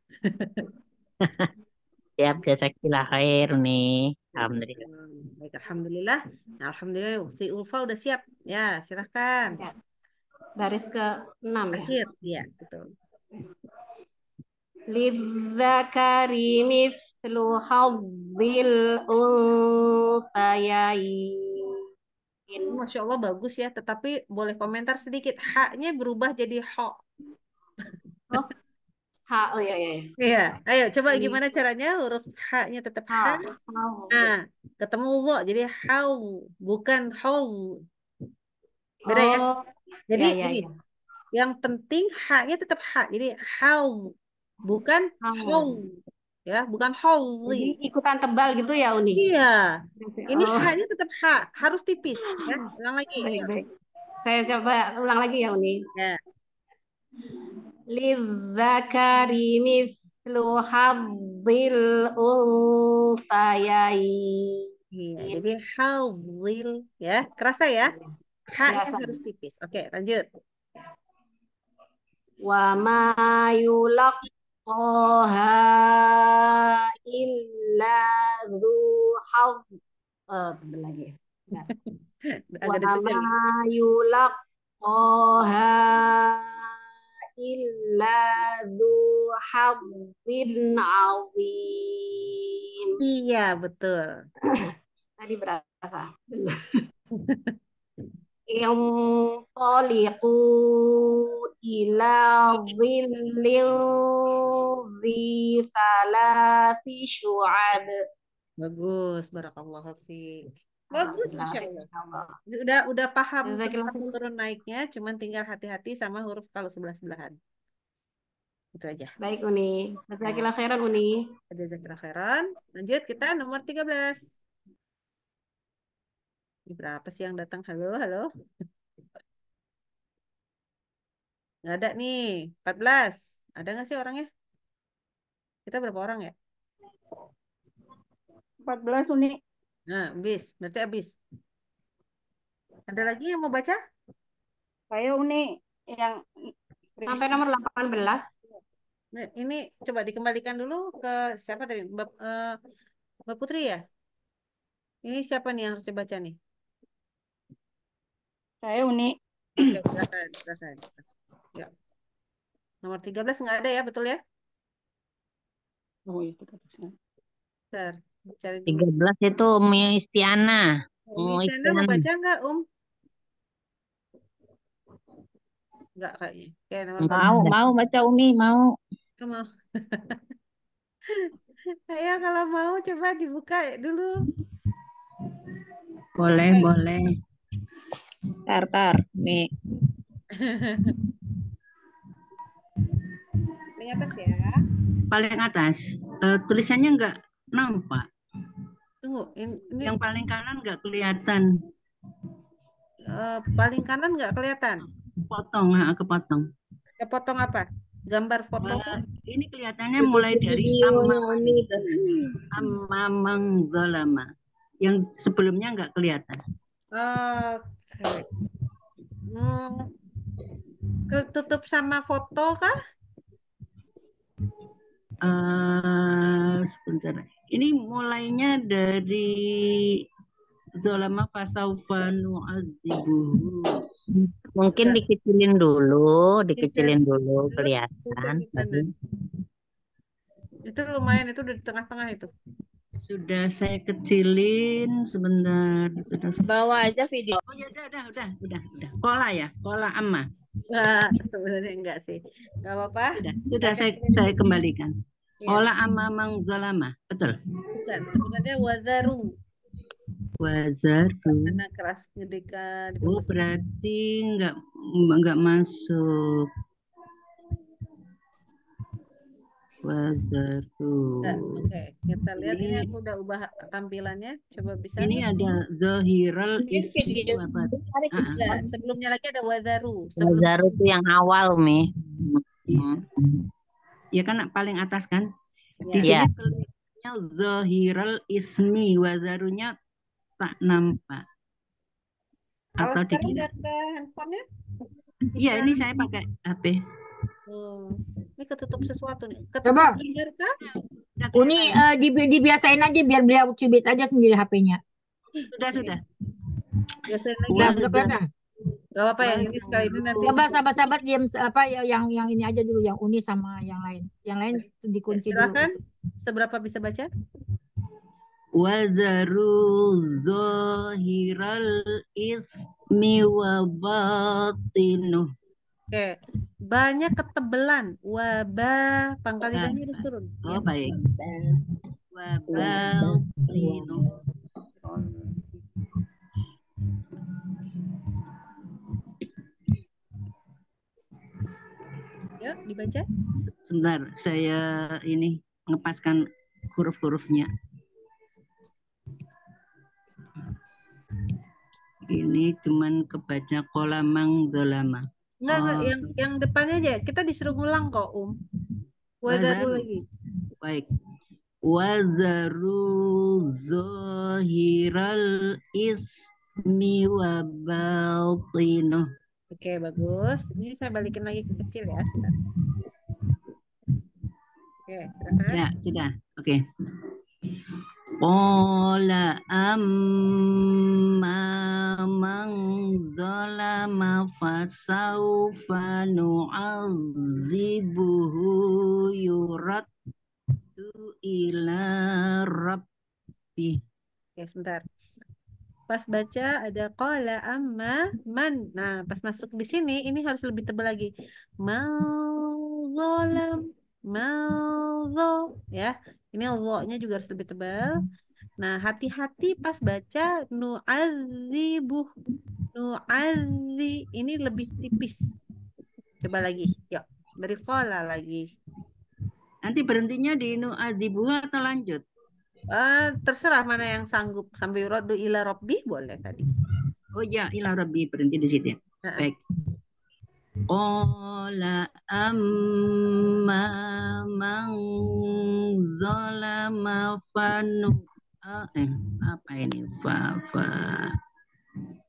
[laughs] Siap, kita khair nih. Alhamdulillah. Baik, alhamdulillah. alhamdulillah si Ulfa udah siap. Ya, silahkan. Ya baris ke enam ya. Iya, betul. Lidzakari mithlu hadzil unsayain. Masya Allah bagus ya, tetapi boleh komentar sedikit. Haknya berubah jadi ho. Oh, H, oh iya, iya, iya. Iya, ayo coba gimana caranya huruf haknya tetap H. Nah, ketemu kok jadi how bukan how. Beda ya? oh. ya? Jadi ya, ya, ini iya, ya. yang penting haknya tetap hak. Jadi how bukan how ya bukan holy Jadi ikutan tebal gitu ya Uni iya ini oh. haknya tetap hak harus tipis ya [gasps] ulang lagi baik, ya. baik. saya coba ulang lagi ya Uni ya lidzakari mithlu hadzil unsayain Iya, jadi hadzil ya kerasa ya iya. Haknya harus tipis. Oke, okay, lanjut. Wa ma yulak illa dhu hadd. Eh, lagi. Wa ma yulak illa dhu hadd azim. Iya, betul. Tadi berasa. [laughs] Inqaliqu ila dhillin dhi thalathi syu'ab. Bagus, barakallahu fiik. Ah, Bagus, Masya Allah. Udah, udah paham turun naiknya, cuman tinggal hati-hati sama huruf kalau sebelah-sebelahan. Itu aja. Baik, Uni. Jazakillah nah. khairan, Uni. Jazakillah khairan. Lanjut, kita nomor 13. Berapa sih yang datang? Halo, halo. Nggak ada nih. 14. Ada nggak sih orangnya? Kita berapa orang ya? 14 Uni. Nah, habis. Berarti habis. Ada lagi yang mau baca? Saya Uni yang sampai nomor 18. Nah, ini coba dikembalikan dulu ke siapa tadi? Mbak, uh, Mbak Putri ya? Ini siapa nih yang harus dibaca nih? Saya Uni. Iya, ya, Nomor 13 enggak ada ya, betul ya? Oh iya, 13. Bentar, 13 itu Umi Istiana. Umi Istiana mau baca nggak, Um? Enggak kayaknya. Oke, nomor mau, mau baca Umi, mau. Kamu. Saya [laughs] kalau mau coba dibuka dulu. Boleh, Oke. boleh. Tar, tar. Paling atas ya. Paling atas. Uh, tulisannya nggak nampak. Tunggu. Ini... Yang paling kanan nggak kelihatan. Uh, paling kanan nggak kelihatan? Potong, ha, kepotong. Kepotong apa? Gambar foto? Uh, ini kelihatannya mulai dari Amamang Zolama. Yang sebelumnya nggak kelihatan. Uh, Hmm. Eh, Ketutup sama foto kah? Uh, sebentar. Ini mulainya dari Zolama Fasaufa Mungkin iya. dikecilin dulu, iya, dikecilin iya. dulu kelihatan. Itu lumayan, itu di tengah-tengah itu. Sudah saya kecilin sebentar. Sudah. Bawa aja video. Oh ya udah udah udah udah udah. Kola ya, kola ama. Nah, sebenarnya enggak sih. Enggak apa-apa. Sudah, sudah saya saya kembalikan. Ya. Ola ama mang zalama, betul? Bukan, sebenarnya wazaru. Wazaru. Karena keras ketika. Oh berarti enggak enggak masuk. Wazaru. Nah, oke, kita lihat ini, aku udah ubah tampilannya. Coba bisa. Ini ada Zohiral ismi ah, ah. Sebelumnya lagi ada wazaru. wazaru itu yang awal, Mi. Ya kan paling atas kan? Di iya. sini ya. kelihatannya zahiral ismi, wazarunya tak nampak. Atau Kalau sekarang di... ke handphonenya? Iya, ini saya pakai HP. Ini ketutup sesuatu nih. Ketutup Coba. Linggar kah? Uni nah, uh, eh, dibi dibiasain aja biar beliau cubit aja sendiri HP-nya. Sudah, sudah. Biasain lagi. Udah, udah. Gak apa-apa yang ini sekali itu nanti. Coba sahabat-sahabat diam apa ya, yang yang ini aja dulu yang Uni sama yang lain. Yang lain dikunci Silakan. Seberapa bisa baca? Wazaru zahiral ismi wa batinuh Oke. Banyak ketebelan. Wabah pangkal lidahnya harus turun. Oh, ya. baik. Wabah Ya, dibaca. Sebentar, saya ini ngepaskan huruf-hurufnya. Ini cuman kebaca kolamang dolama. Enggak, enggak, oh. yang yang depannya aja. Kita disuruh ngulang kok, Um. Wadaru lagi. Baik. Wazaru zohiral ismi wabaltino. batinuh. Oke, bagus. Ini saya balikin lagi ke kecil ya. Oke, silakan. Ya, sudah. Oke. Okay. Qala amma man zalama fasawfa nu'adzibuhu tu ila rabbi. Oke, ya, sebentar. Pas baca ada qala amma man. Nah, pas masuk di sini ini harus lebih tebal lagi. Man zalam malzo ya ini Allahnya juga harus lebih tebal. Nah, hati-hati pas baca nu'adzibuh. Nu'adzi ini lebih tipis. Coba lagi. Yuk, dari kola lagi. Nanti berhentinya di nu'adzibuh atau lanjut? Uh, terserah mana yang sanggup sampai rodu ila robbi boleh tadi. Oh ya, ila robbi berhenti di situ ya. Uh -uh. Baik. Qala amma man zalama fanu eh apa ini fa fa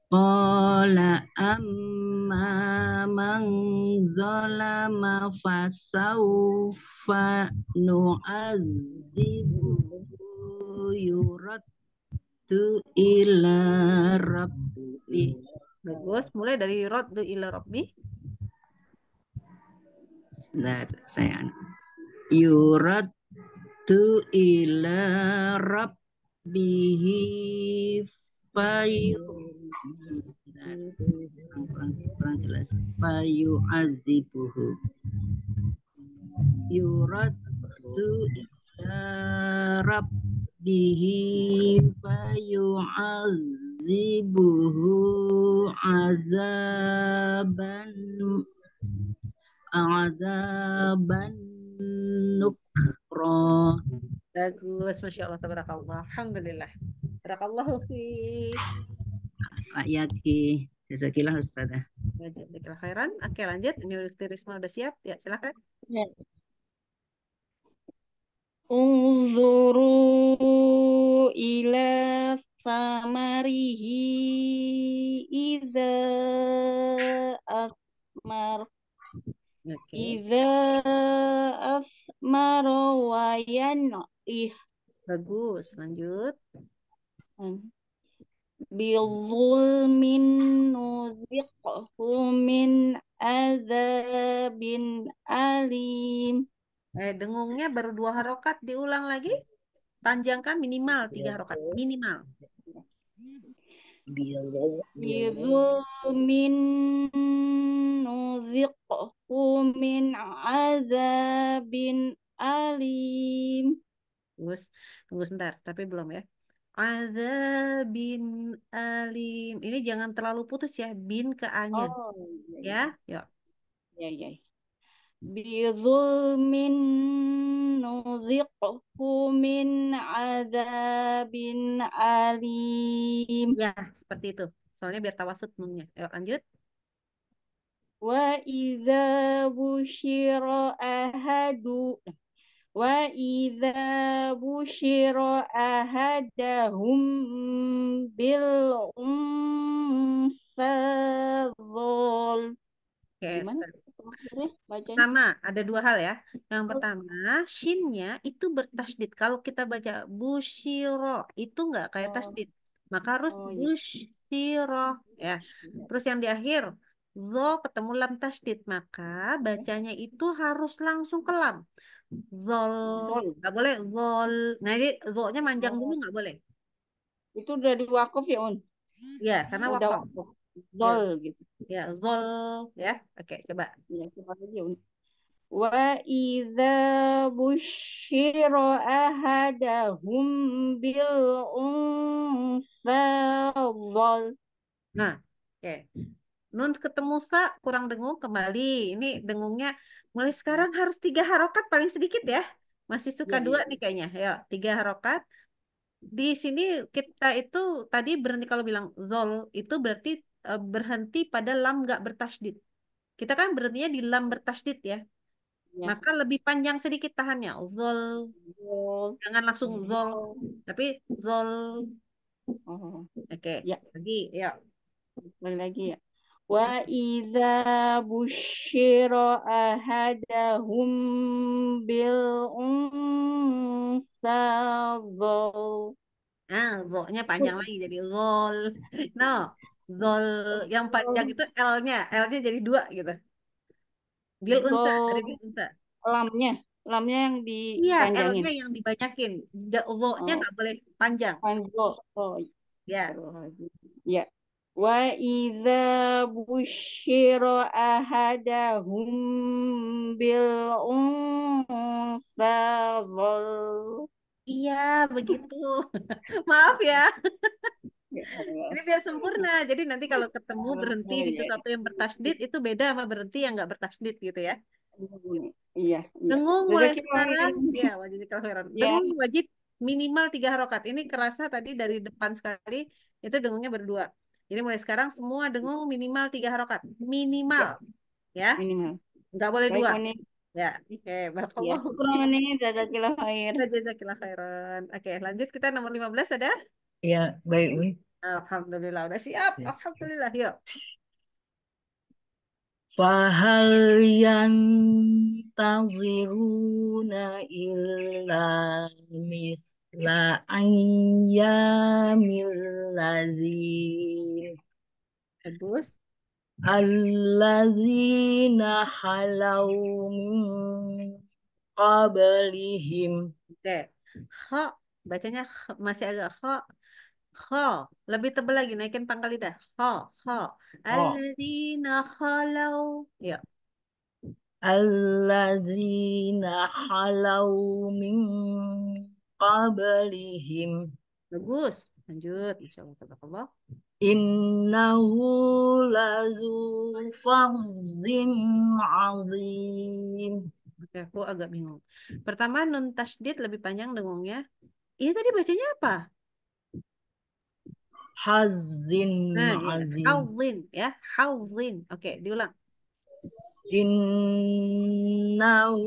Qala amma man zalama fasawfa nu'adzibu yuraddu ila rabbi. Bagus, mulai dari yuraddu ila rabbi that saya yurad tu ila rabbihi kurang jelas fayu azibuhu yurad tu ila rabbihi fayu azibuhu azaban azaban nukro Bagus, Masya Allah, Tabarakallah. Alhamdulillah. tabarakallah fi. Pak Yaki. Jazakillah Ustazah. Jazakillah khairan. Oke lanjut, ini Risma udah siap. Ya silakan. Ya. Unzuru Iza asmaro wa yan'ih. Bagus, lanjut. Hmm. Bizulmin nuziqhu min azabin alim. Eh, dengungnya baru dua harokat, diulang lagi. Panjangkan minimal tiga iya, harokat, minimal bizumin nuziqhu min azabin alim Gus tunggu sebentar tapi belum ya azabin alim ini jangan terlalu putus ya bin ke anya oh, iya, iya. ya yuk ya iya, ya bizulmin nuziqhu min adzabin alim. Ya, seperti itu. Soalnya biar tawasut nunnya. Ayo lanjut. Wa idza busyira ahadu wa idza busyira ahadahum bil unsa Oke, okay, bacanya. Sama, ada dua hal ya. Yang pertama, shinnya itu bertasdid. Kalau kita baca bushiro itu nggak kayak oh. tasdid. Maka harus oh, iya. bushiro ya. Terus yang di akhir, zo ketemu lam tasdid, maka bacanya itu harus langsung ke lam. Zol, nggak boleh zol. Nah, jadi zo-nya manjang dulu nggak boleh. Itu udah di wakuf ya, Un? Iya, karena wakaf. Ya. zol yeah. gitu ya zol ya oke coba ya coba lagi wa idza busyira ahadahum bil unsa zol nah oke okay. nun ketemu sa kurang dengung kembali ini dengungnya mulai sekarang harus tiga harokat paling sedikit ya masih suka yeah. dua ya. nih kayaknya ya tiga harokat di sini kita itu tadi berhenti kalau bilang zol itu berarti E, berhenti pada lam gak bertasdid. Kita kan berhentinya di lam bertasdid ya. ya. Maka lebih panjang sedikit tahannya. Zol. zol. Jangan langsung iya. zol. Tapi zol. Oh. Oke. Okay. Ya. Lagi ya. Lagi lagi ya. Wa idza bushiro ahadahum bil unsa zol. Ah, zolnya panjang lagi jadi zol. No. Zol yang panjang itu L-nya, L-nya jadi dua gitu. Bil unta, ada bil unta. Lamnya, lamnya yang di Iya, L-nya yang dibanyakin. Zo-nya oh. nggak boleh panjang. Panjang. Oh. Ya. Ya. Wa idza busyira ahadahum bil unta Iya, begitu. [laughs] Maaf ya. [laughs] Iya. Ini biar sempurna. Jadi nanti kalau ketemu oh, berhenti iya, di iya, sesuatu yang bertasdid itu beda sama berhenti yang nggak bertasdid gitu ya. Hmm, iya. Dengung mulai sekarang, [laughs] Iya wajib kelahiran. Dengung wajib minimal tiga harokat. Ini kerasa tadi dari depan sekali itu dengungnya berdua. Jadi mulai sekarang semua dengung minimal tiga harokat. Minimal. Ya. Minimal. Nggak boleh dua. Ya, oke, okay, Ya, jazakillah khairan. Jazakillah khairan. Oke, lanjut kita nomor 15 ada? Iya, baik. Alhamdulillah udah siap. Ya. Alhamdulillah yuk. Fahal yantaziruna illa mithla ayyamil ladzim. Bagus. Alladzina halau min qablihim. Oke. Okay. Ha, bacanya masih agak ha kho lebih tebal lagi naikin pangkal lidah kho kho alladzina khalau ya alladzina khalau min qablihim bagus lanjut insyaallah tabarakallah innahu lazu fadhin azim Oke, aku agak bingung. Pertama, nun tasdid lebih panjang dengungnya. Ini iya, tadi bacanya apa? hazin nah, iya. Hazin, Hazin ya, hazin. Oke, okay, diulang. Innahu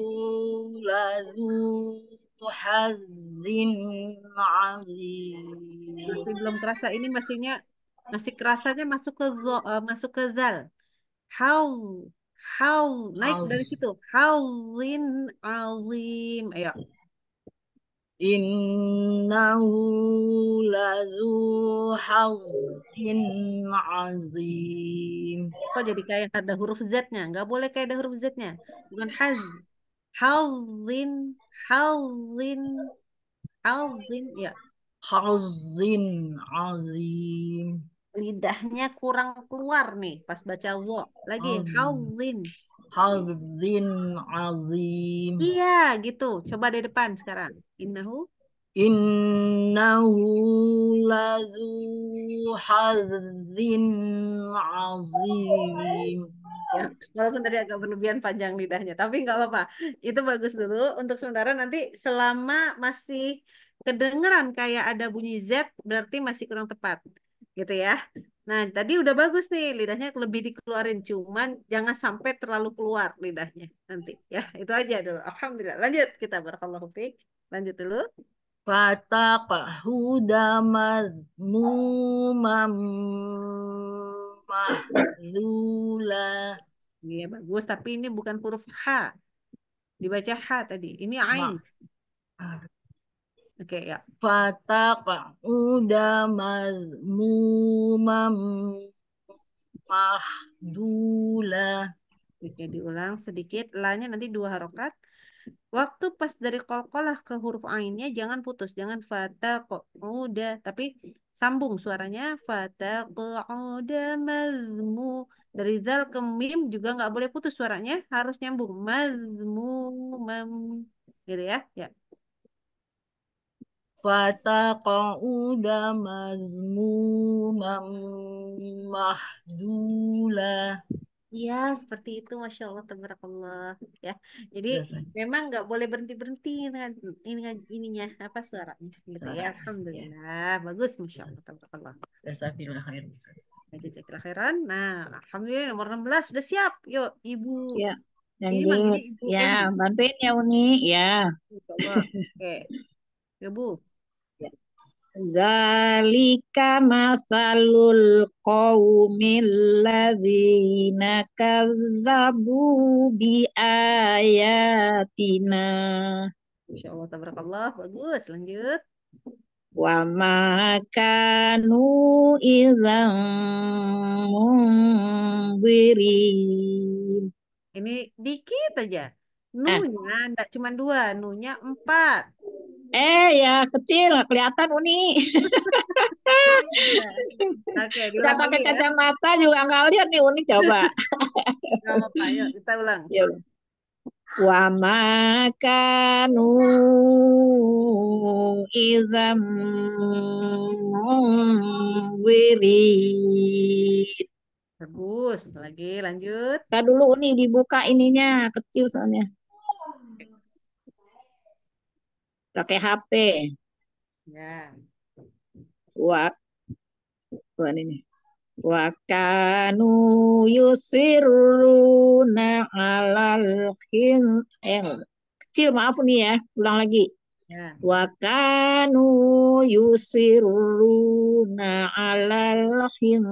lazu hazin azim. Masih belum terasa ini masihnya masih kerasanya masuk ke zo, uh, masuk ke zal. How how naik Hazin. dari situ. Hazin azim. Ayo. Innahu lazu hazin azim. Kok jadi kayak ada huruf Z-nya? Nggak boleh kayak ada huruf Z-nya. Bukan haz. Hazin, hazin, hazin, ya. Hazin azim. Lidahnya kurang keluar nih pas baca wo. Lagi hazin. hazin hadzin azim. Iya, gitu. Coba di depan sekarang. Innahu Innahu lazu hadzin azim. Ya, walaupun tadi agak berlebihan panjang lidahnya, tapi nggak apa-apa. Itu bagus dulu. Untuk sementara nanti selama masih kedengeran kayak ada bunyi Z, berarti masih kurang tepat. Gitu ya. Nah, tadi udah bagus nih lidahnya lebih dikeluarin, cuman jangan sampai terlalu keluar lidahnya nanti ya. Itu aja dulu. Alhamdulillah. Lanjut kita barakallahu fiik. Lanjut dulu. Fataqahu damazmumam mahlula. Iya bagus, tapi ini bukan huruf H. Dibaca H tadi. Ini ain. Ah. Oke okay, ya. Fataka udah mumam mahdula. Oke diulang sedikit. lainnya nanti dua harokat. Waktu pas dari kolkolah ke huruf ainnya jangan putus, jangan kok udah, tapi sambung suaranya kok udah mazmu dari zal ke mim juga nggak boleh putus suaranya, harus nyambung mazmu mam gitu ya, ya fataqa'uda mazmumam mahdula. Iya, seperti itu Masya Allah Tabarakallah ya. Jadi Biasanya. memang nggak boleh berhenti-berhenti dengan ini ininya apa suaranya gitu Suara. ya. Iya. Alhamdulillah. Ya. Bagus Masya Allah Tabarakallah. Jazakallah khair. Jazakallah khairan. Nah, alhamdulillah nomor 16 sudah siap. Yuk, Ibu. Ya. ini, Ibu ya, bantuin ya Uni, ya. Oke. Okay. [laughs] Ya, Bu. Zalika masalul qawmil ladhina kazzabu bi ayatina. Insya Allah, tabarakallah. Bagus, lanjut. Wa makanu izan mundirin. Ini dikit aja. Ah. Nunya enggak eh. cuma dua, nunya empat. Eh ya kecil nggak kelihatan Uni. Iya. Oke, kita pakai ya. kacamata juga nggak lihat nih Uni coba. Gak apa-apa, kita ulang. Iya. Wa makanu idham wirid. Bagus, lagi lanjut. Kita dulu Uni dibuka ininya, kecil soalnya. pakai HP. Ya. Wa Tuhan ini. Wa yusiruna alal khin eh, kecil maaf nih ya, ulang lagi. Ya. Wa kanu yusiruna alal fil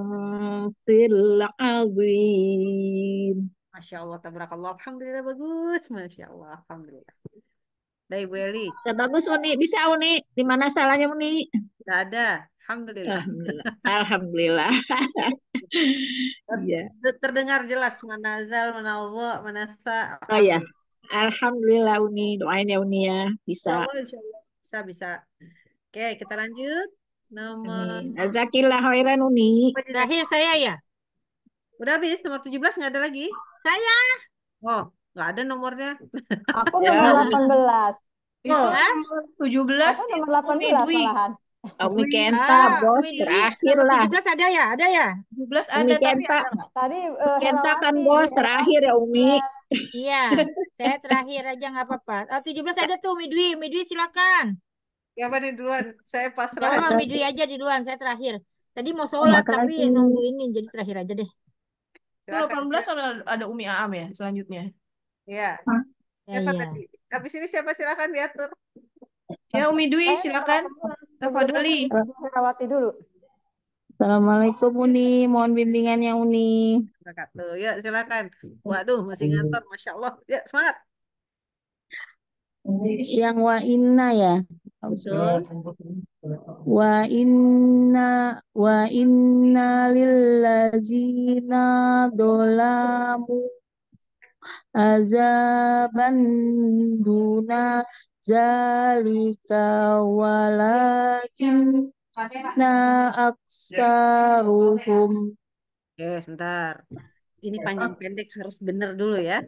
azim. Masya Allah, tabarakallah. Alhamdulillah, bagus. Masya Allah, Alhamdulillah. Dai Welly. Ya, bagus Uni, bisa Uni. Di mana salahnya Uni? Tidak ada. Alhamdulillah. Alhamdulillah. [laughs] ya. Terdengar jelas mana zal, mana Allah, mana sa. Oh ya. Alhamdulillah Uni, doain ya Uni ya, bisa. Oh, bisa bisa. Oke, kita lanjut. Nomor Azakillah Hoiran Uni. Terakhir saya ya. Udah habis nomor 17 nggak ada lagi? Saya. Oh, nggak ada nomornya. Aku [laughs] ya. nomor ya. 18. Oh, tujuh belas. Aku nomor 18 malahan. Oh, Umi Kenta, ah, bos Umi, terakhir lah. 17 ada ya, ada ya. 17 ada Umi Kenta. Tadi uh, Kenta kan bos terakhir ya Umi. Iya, iya saya terakhir aja gak apa-apa. Oh, ah, 17 ada tuh Umi Dwi, Umi Dwi silakan. Siapa ya, nih duluan? Saya pasrah. Ya, Jangan Umi Dwi aja di duluan, saya terakhir. Tadi mau sholat tapi nunggu ini jadi terakhir aja deh. Itu 18 ya. ada, ada Umi Aam ya selanjutnya. Iya. iya. Siapa ya, tadi? Habis ini siapa silakan diatur. Ya Umi Dwi eh, silakan. Tafadoli. Rawati dulu. Assalamualaikum Uni, mohon bimbingannya Uni. Tuh, Ya, silakan. Waduh, masih ngantor, masya Allah. Ya semangat. Yang wa inna ya. Betul. Wa inna wa inna lillazina dolamu azaban duna zalika walakin na aksaruhum. Oke, sebentar. Ini panjang pendek harus benar dulu ya.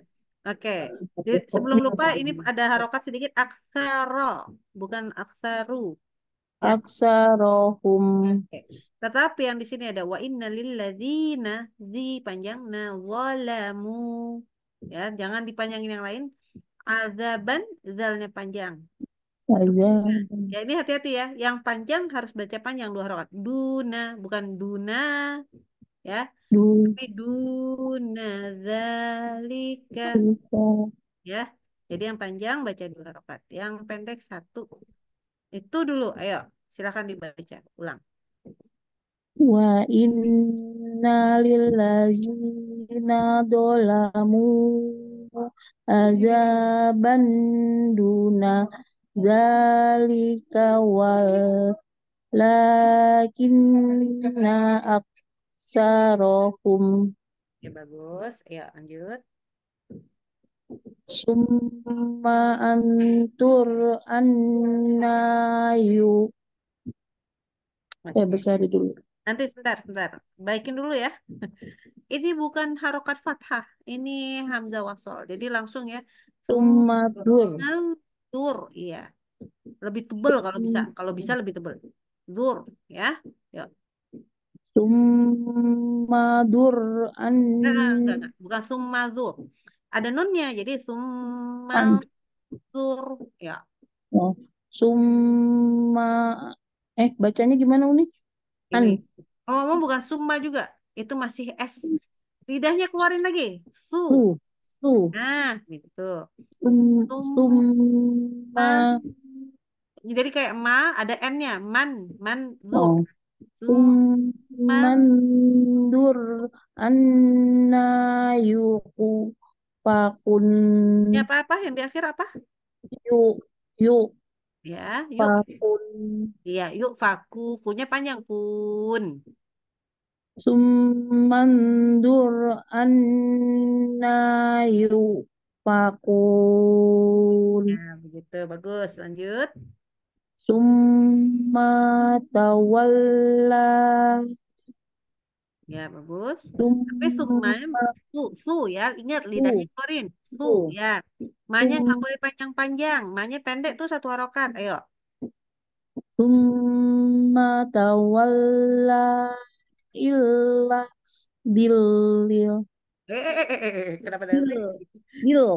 Oke, Jadi, sebelum lupa ini ada harokat sedikit aksaro, bukan aksaru. Ya. Aksarohum. Oke. Tetapi yang di sini ada wa inna lilladzina di panjang na walamu ya jangan dipanjangin yang lain azaban zalnya panjang ya ini hati-hati ya yang panjang harus baca panjang dua harokat duna bukan duna ya du. tapi duna zalika ya jadi yang panjang baca dua harokat yang pendek satu itu dulu ayo silahkan dibaca ulang wa inna lillahi الذين ظلموا عذابا دون ذلك ولكن أكثرهم Ya bagus, ya lanjut. Summa antur annayu. Ya eh, besar dulu. Nanti sebentar, sebentar. Baikin dulu ya. Ini bukan harokat fathah. Ini hamzah wasol. Jadi langsung ya. Tumadur. Tumadur, iya. Lebih tebel kalau bisa. Kalau bisa lebih tebel. Dur, ya. Yuk. Sumadur an. Nah, nah, enggak, enggak. Bukan sumadur. Ada nunnya, jadi sumadur. Ya. Oh. Summa eh bacanya gimana unik Kan. ini mau bukan sumba juga itu masih s lidahnya keluarin lagi su Su. Su. nah gitu Sum. Sum. jadi kayak ma ada n-nya man man zur Oh. Zum, man Mandur anayuku pakun ya apa apa yang di akhir apa yuk yuk Ya, yuk. Fakun Iya, yuk faku. Kunya panjang, kun. sumandur anna fakun Nah, begitu. Bagus. Lanjut. summa tawalla Ya, bagus. Tapi summa su, su ya. Ingat lidahnya keluarin. Su ya. Manya nggak boleh panjang-panjang. Manya pendek tuh satu harokat. Ayo. Summa tawalla illa dilil. Eh, eh, eh, eh, kenapa dilil? Dilil,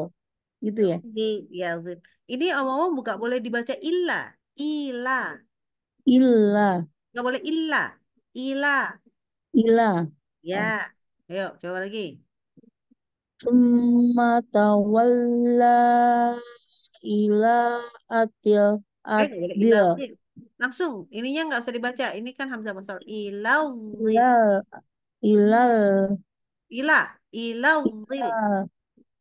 gitu ya? Ya, ini omong-omong buka boleh dibaca illa, illa, illa. Nggak boleh illa, illa. Ila. Ya, ayo coba lagi. Summa tawalla ila atil eh, adil. Eh, Langsung, ininya nggak usah dibaca. Ini kan Hamzah Masal. Ilau. Ilal. Ilal. Ila. Ilau. Ilal.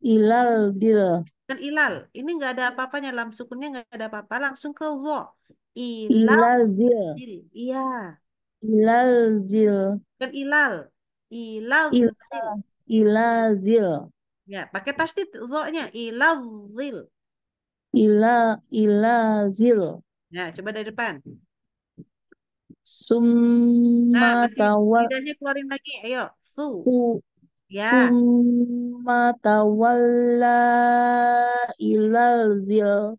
Ilal dil. Kan ilal. Ini nggak ada apa-apanya. Dalam sukunnya nggak ada apa-apa. Langsung ke wo. Ilal, ilal dil. Iya. Ilal dil kan ilal. Ilal. Ilal. Ilazil. Ya, pakai tasdid zonya Ilazil. Ila ilazil. Ya, coba dari depan. Summa nah, tawal. tidaknya keluarin lagi. Ayo, su. su. Ya. Summa tawalla ilazil.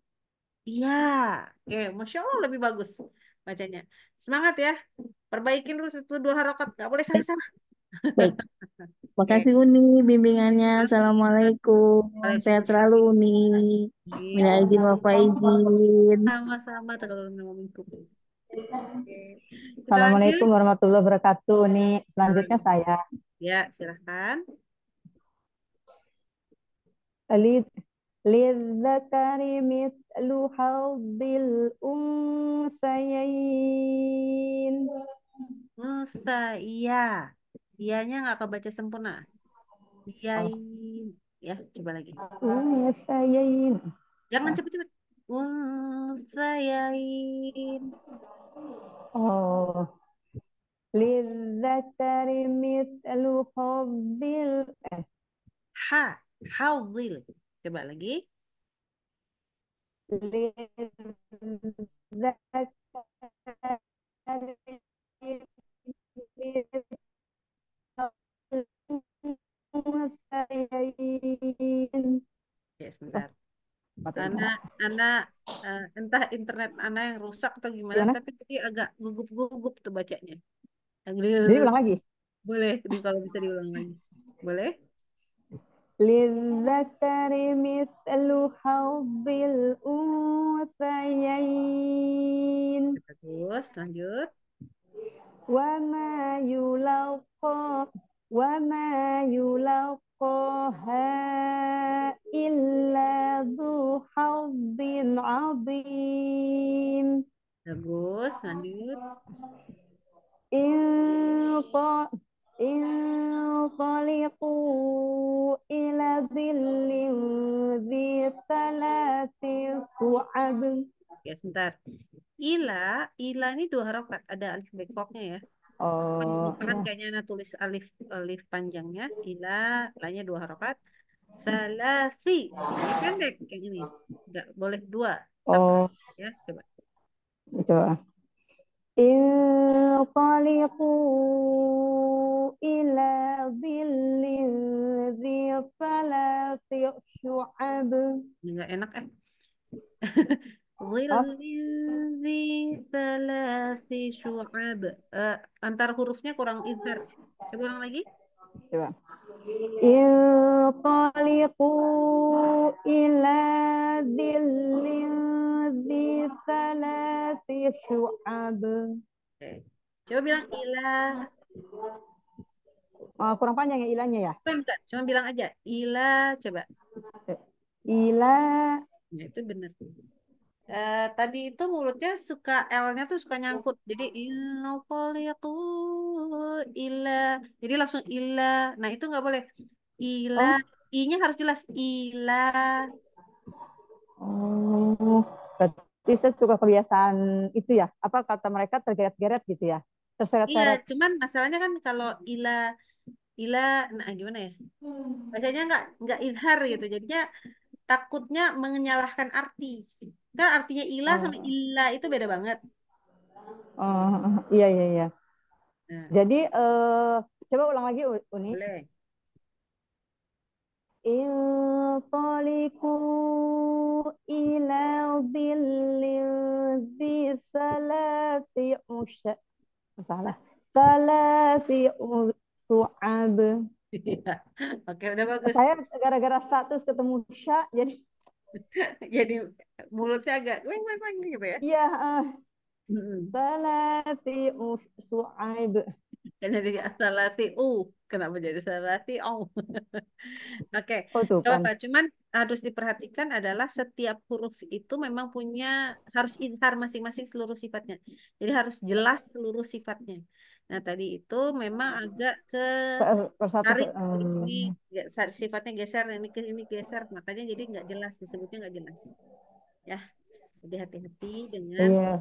ya Oke, Masya Allah lebih bagus bacanya. Semangat ya perbaikin dulu satu dua harokat nggak boleh salah salah baik makasih iya. Uni bimbingannya iya. assalamualaikum sehat selalu Uni iya. minal izin faizin sama-sama assalamualaikum Assalamualaikum warahmatullahi wabarakatuh Uni selanjutnya saya ya silahkan Alid للذكر مثل حظ الأنثيين Nusa, iya. Iyanya nggak kebaca sempurna. Diain. Ya, coba lagi. Nusayain. Jangan cepet-cepet. Unsayain. Oh. Lizzatari mislu hobbil. Eh. Ha. Hawzil. Coba lagi. Lizzatari Ya, sebentar. Ana, Ana, uh, entah internet Ana yang rusak atau gimana, gimana? tapi tadi agak gugup-gugup tuh bacanya. Jadi ulang lagi? Boleh, kalau bisa diulang lagi. Boleh? Lizzakari mislu hawbil الأنثيين. Bagus, lanjut. وما يلقى وما يلقاها إلا ذو حظ عظيم Bagus, lanjut. Ilqa انطلقوا إلى ظل ذي ثلاث صعب. Ya, sebentar. Ila, Ila ini dua harokat, ada alif bekoknya ya. Oh. Kan kayaknya nah tulis alif alif panjangnya. Ila, lainnya dua harokat. Salasi, ini pendek kayak gini. Enggak boleh dua. Oh. ya, coba. Coba. Intaliqu ila dhillin dhi falati syu'ab. Enggak enak eh. [laughs] Dhillin thalathi syu'ab. Uh, eh, antar hurufnya kurang izhar. Coba ulang lagi. Coba. Iltaliku ila dhillin thalathi syu'ab. Coba bilang ila. Oh, kurang panjang ya ilanya ya? Bukan, bukan. Cuma bilang aja. Ila, coba. Ila. Nah, itu benar uh, tadi itu mulutnya suka L-nya tuh suka nyangkut. Jadi aku ila. Jadi langsung ila. Nah, itu nggak boleh. Ila. Oh. I-nya harus jelas ila. Oh, berarti saya suka kebiasaan itu ya. Apa kata mereka tergeret-geret gitu ya. Iya, Terseret-seret. Iya, cuman masalahnya kan kalau ila ila nah gimana ya? Bacanya nggak nggak ilhar gitu. Jadinya takutnya menyalahkan arti. Kan artinya ila oh. sama ilah itu beda banget. Oh, iya iya iya. Nah. Jadi uh, coba ulang lagi Uni. Boleh. Intoliku ila dhillin dhi salati usha. Salah. Salati usha'ab. Oke, iya. Oke, udah bagus. Saya gara-gara status ketemu syah jadi [laughs] jadi mulutnya agak weng weng weng gitu ya iya salati uh, suaib karena jadi salati u kenapa jadi salati u [laughs] oke coba oh, cuman harus diperhatikan adalah setiap huruf itu memang punya harus idhar masing-masing seluruh sifatnya jadi harus jelas seluruh sifatnya Nah, tadi itu memang agak ke tarik eh, ini sifatnya geser ini ke ini geser makanya jadi nggak jelas disebutnya nggak jelas. Ya. Jadi hati-hati dengan Iya.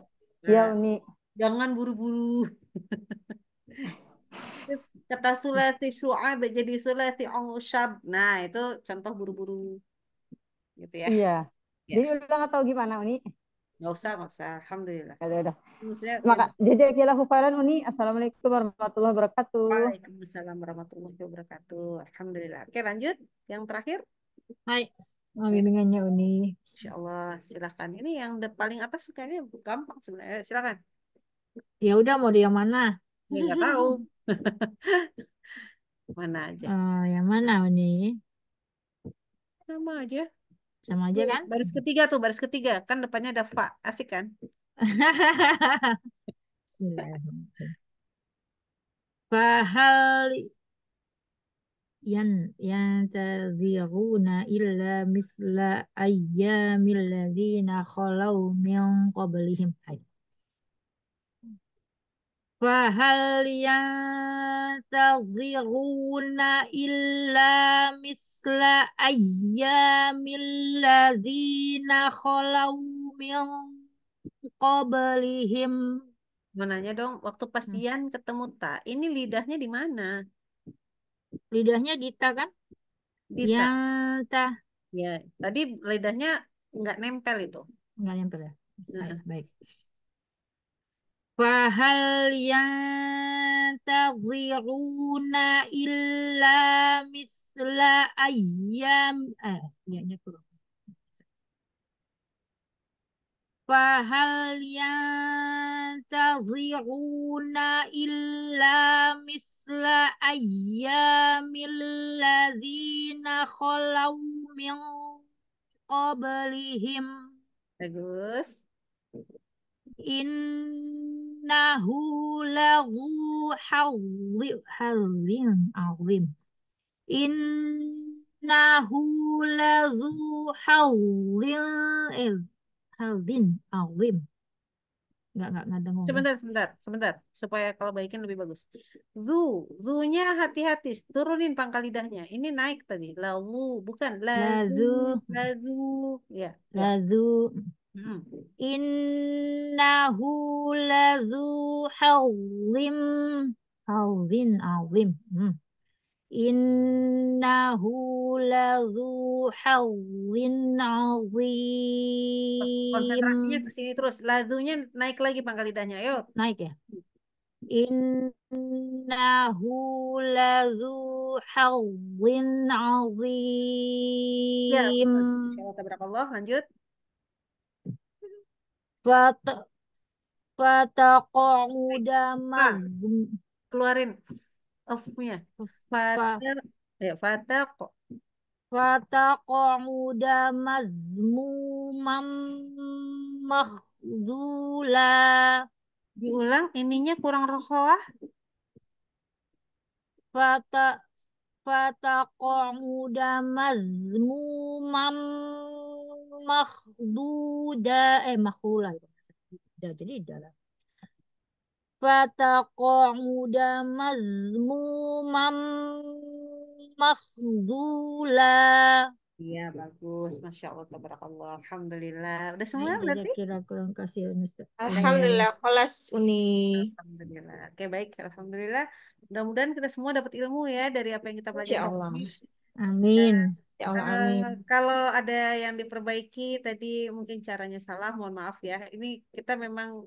Iya, eh, Uni. Jangan buru-buru. [laughs] Kata sulasi su'ab jadi sulasi ongshab Nah, itu contoh buru-buru. Gitu ya. Iya. Ya. Jadi ulang atau gimana, Uni? nggak usah nggak usah alhamdulillah ya udah Maksudnya, maka jazakallahu khairan uni assalamualaikum warahmatullahi wabarakatuh waalaikumsalam warahmatullahi wabarakatuh alhamdulillah oke lanjut yang terakhir hai bimbingannya oh, uni Insya Allah silakan ini yang paling atas kayaknya gampang sebenarnya silakan ya udah mau di yang mana ya nggak tahu [laughs] mana aja oh, yang mana uni sama aja sama aja kan? Baris ketiga tuh, baris ketiga. Kan depannya ada fa. Asik kan? [laughs] Bismillahirrahmanirrahim. Fahal yan yantaziruna illa misla ayyamil ladzina khalau min qablihim. Hai. Fahal yantaziruna illa misla ayyamil ladzina khalau min qablihim. Menanya dong, waktu pas Dian hmm. ketemu ta, ini lidahnya di mana? Lidahnya di ta kan? Di ya, ta. ta. Ya, tadi lidahnya nggak nempel itu. Nggak nempel ya? Nah. Baik, baik. Fahal yantadhiruna illa misla ayyam eh ya ya. Fahal yantadhiruna illa misla ayyamil ladzina khalaw min qablihim. Bagus. In innahu lagu hadzin azim innahu lahu hadzin hadzin azim Enggak, enggak, enggak dengung. Sebentar, sebentar, sebentar. Supaya kalau baikin lebih bagus. Zu, zunya hati-hati. Turunin pangkal lidahnya. Ini naik tadi. lahu bukan. Lazu. Lazu. Ya. ya. Innahu lazu hawlim hadzin azim. Hmm. Innahu lazu hadzin azim. Konsentrasinya ke sini terus. Lazunya naik lagi pangkal lidahnya. Ayo. Naik ya. Innahu lazu hadzin iya, azim. Ya, Allah. Lanjut. Fat fataqauda nah, Keluarin off-nya. Fata ya fata fataqauda mazmumam mahdula. Diulang ininya kurang rohoah. Fata fataqa'uda mazmumam makhduda eh makhula ya, jadi dalam fataqa'uda mazmumam makhdula Iya bagus, masya Allah, tabarakallah, alhamdulillah. Udah semua Ayo, berarti? Kira kurang kasih Alhamdulillah, iya. kelas uni. Alhamdulillah, oke baik, alhamdulillah. Mudah-mudahan kita semua dapat ilmu ya dari apa yang kita pelajari. Nah, ya Allah. Amin. Ya Allah, eh, Kalau ada yang diperbaiki tadi mungkin caranya salah, mohon maaf ya. Ini kita memang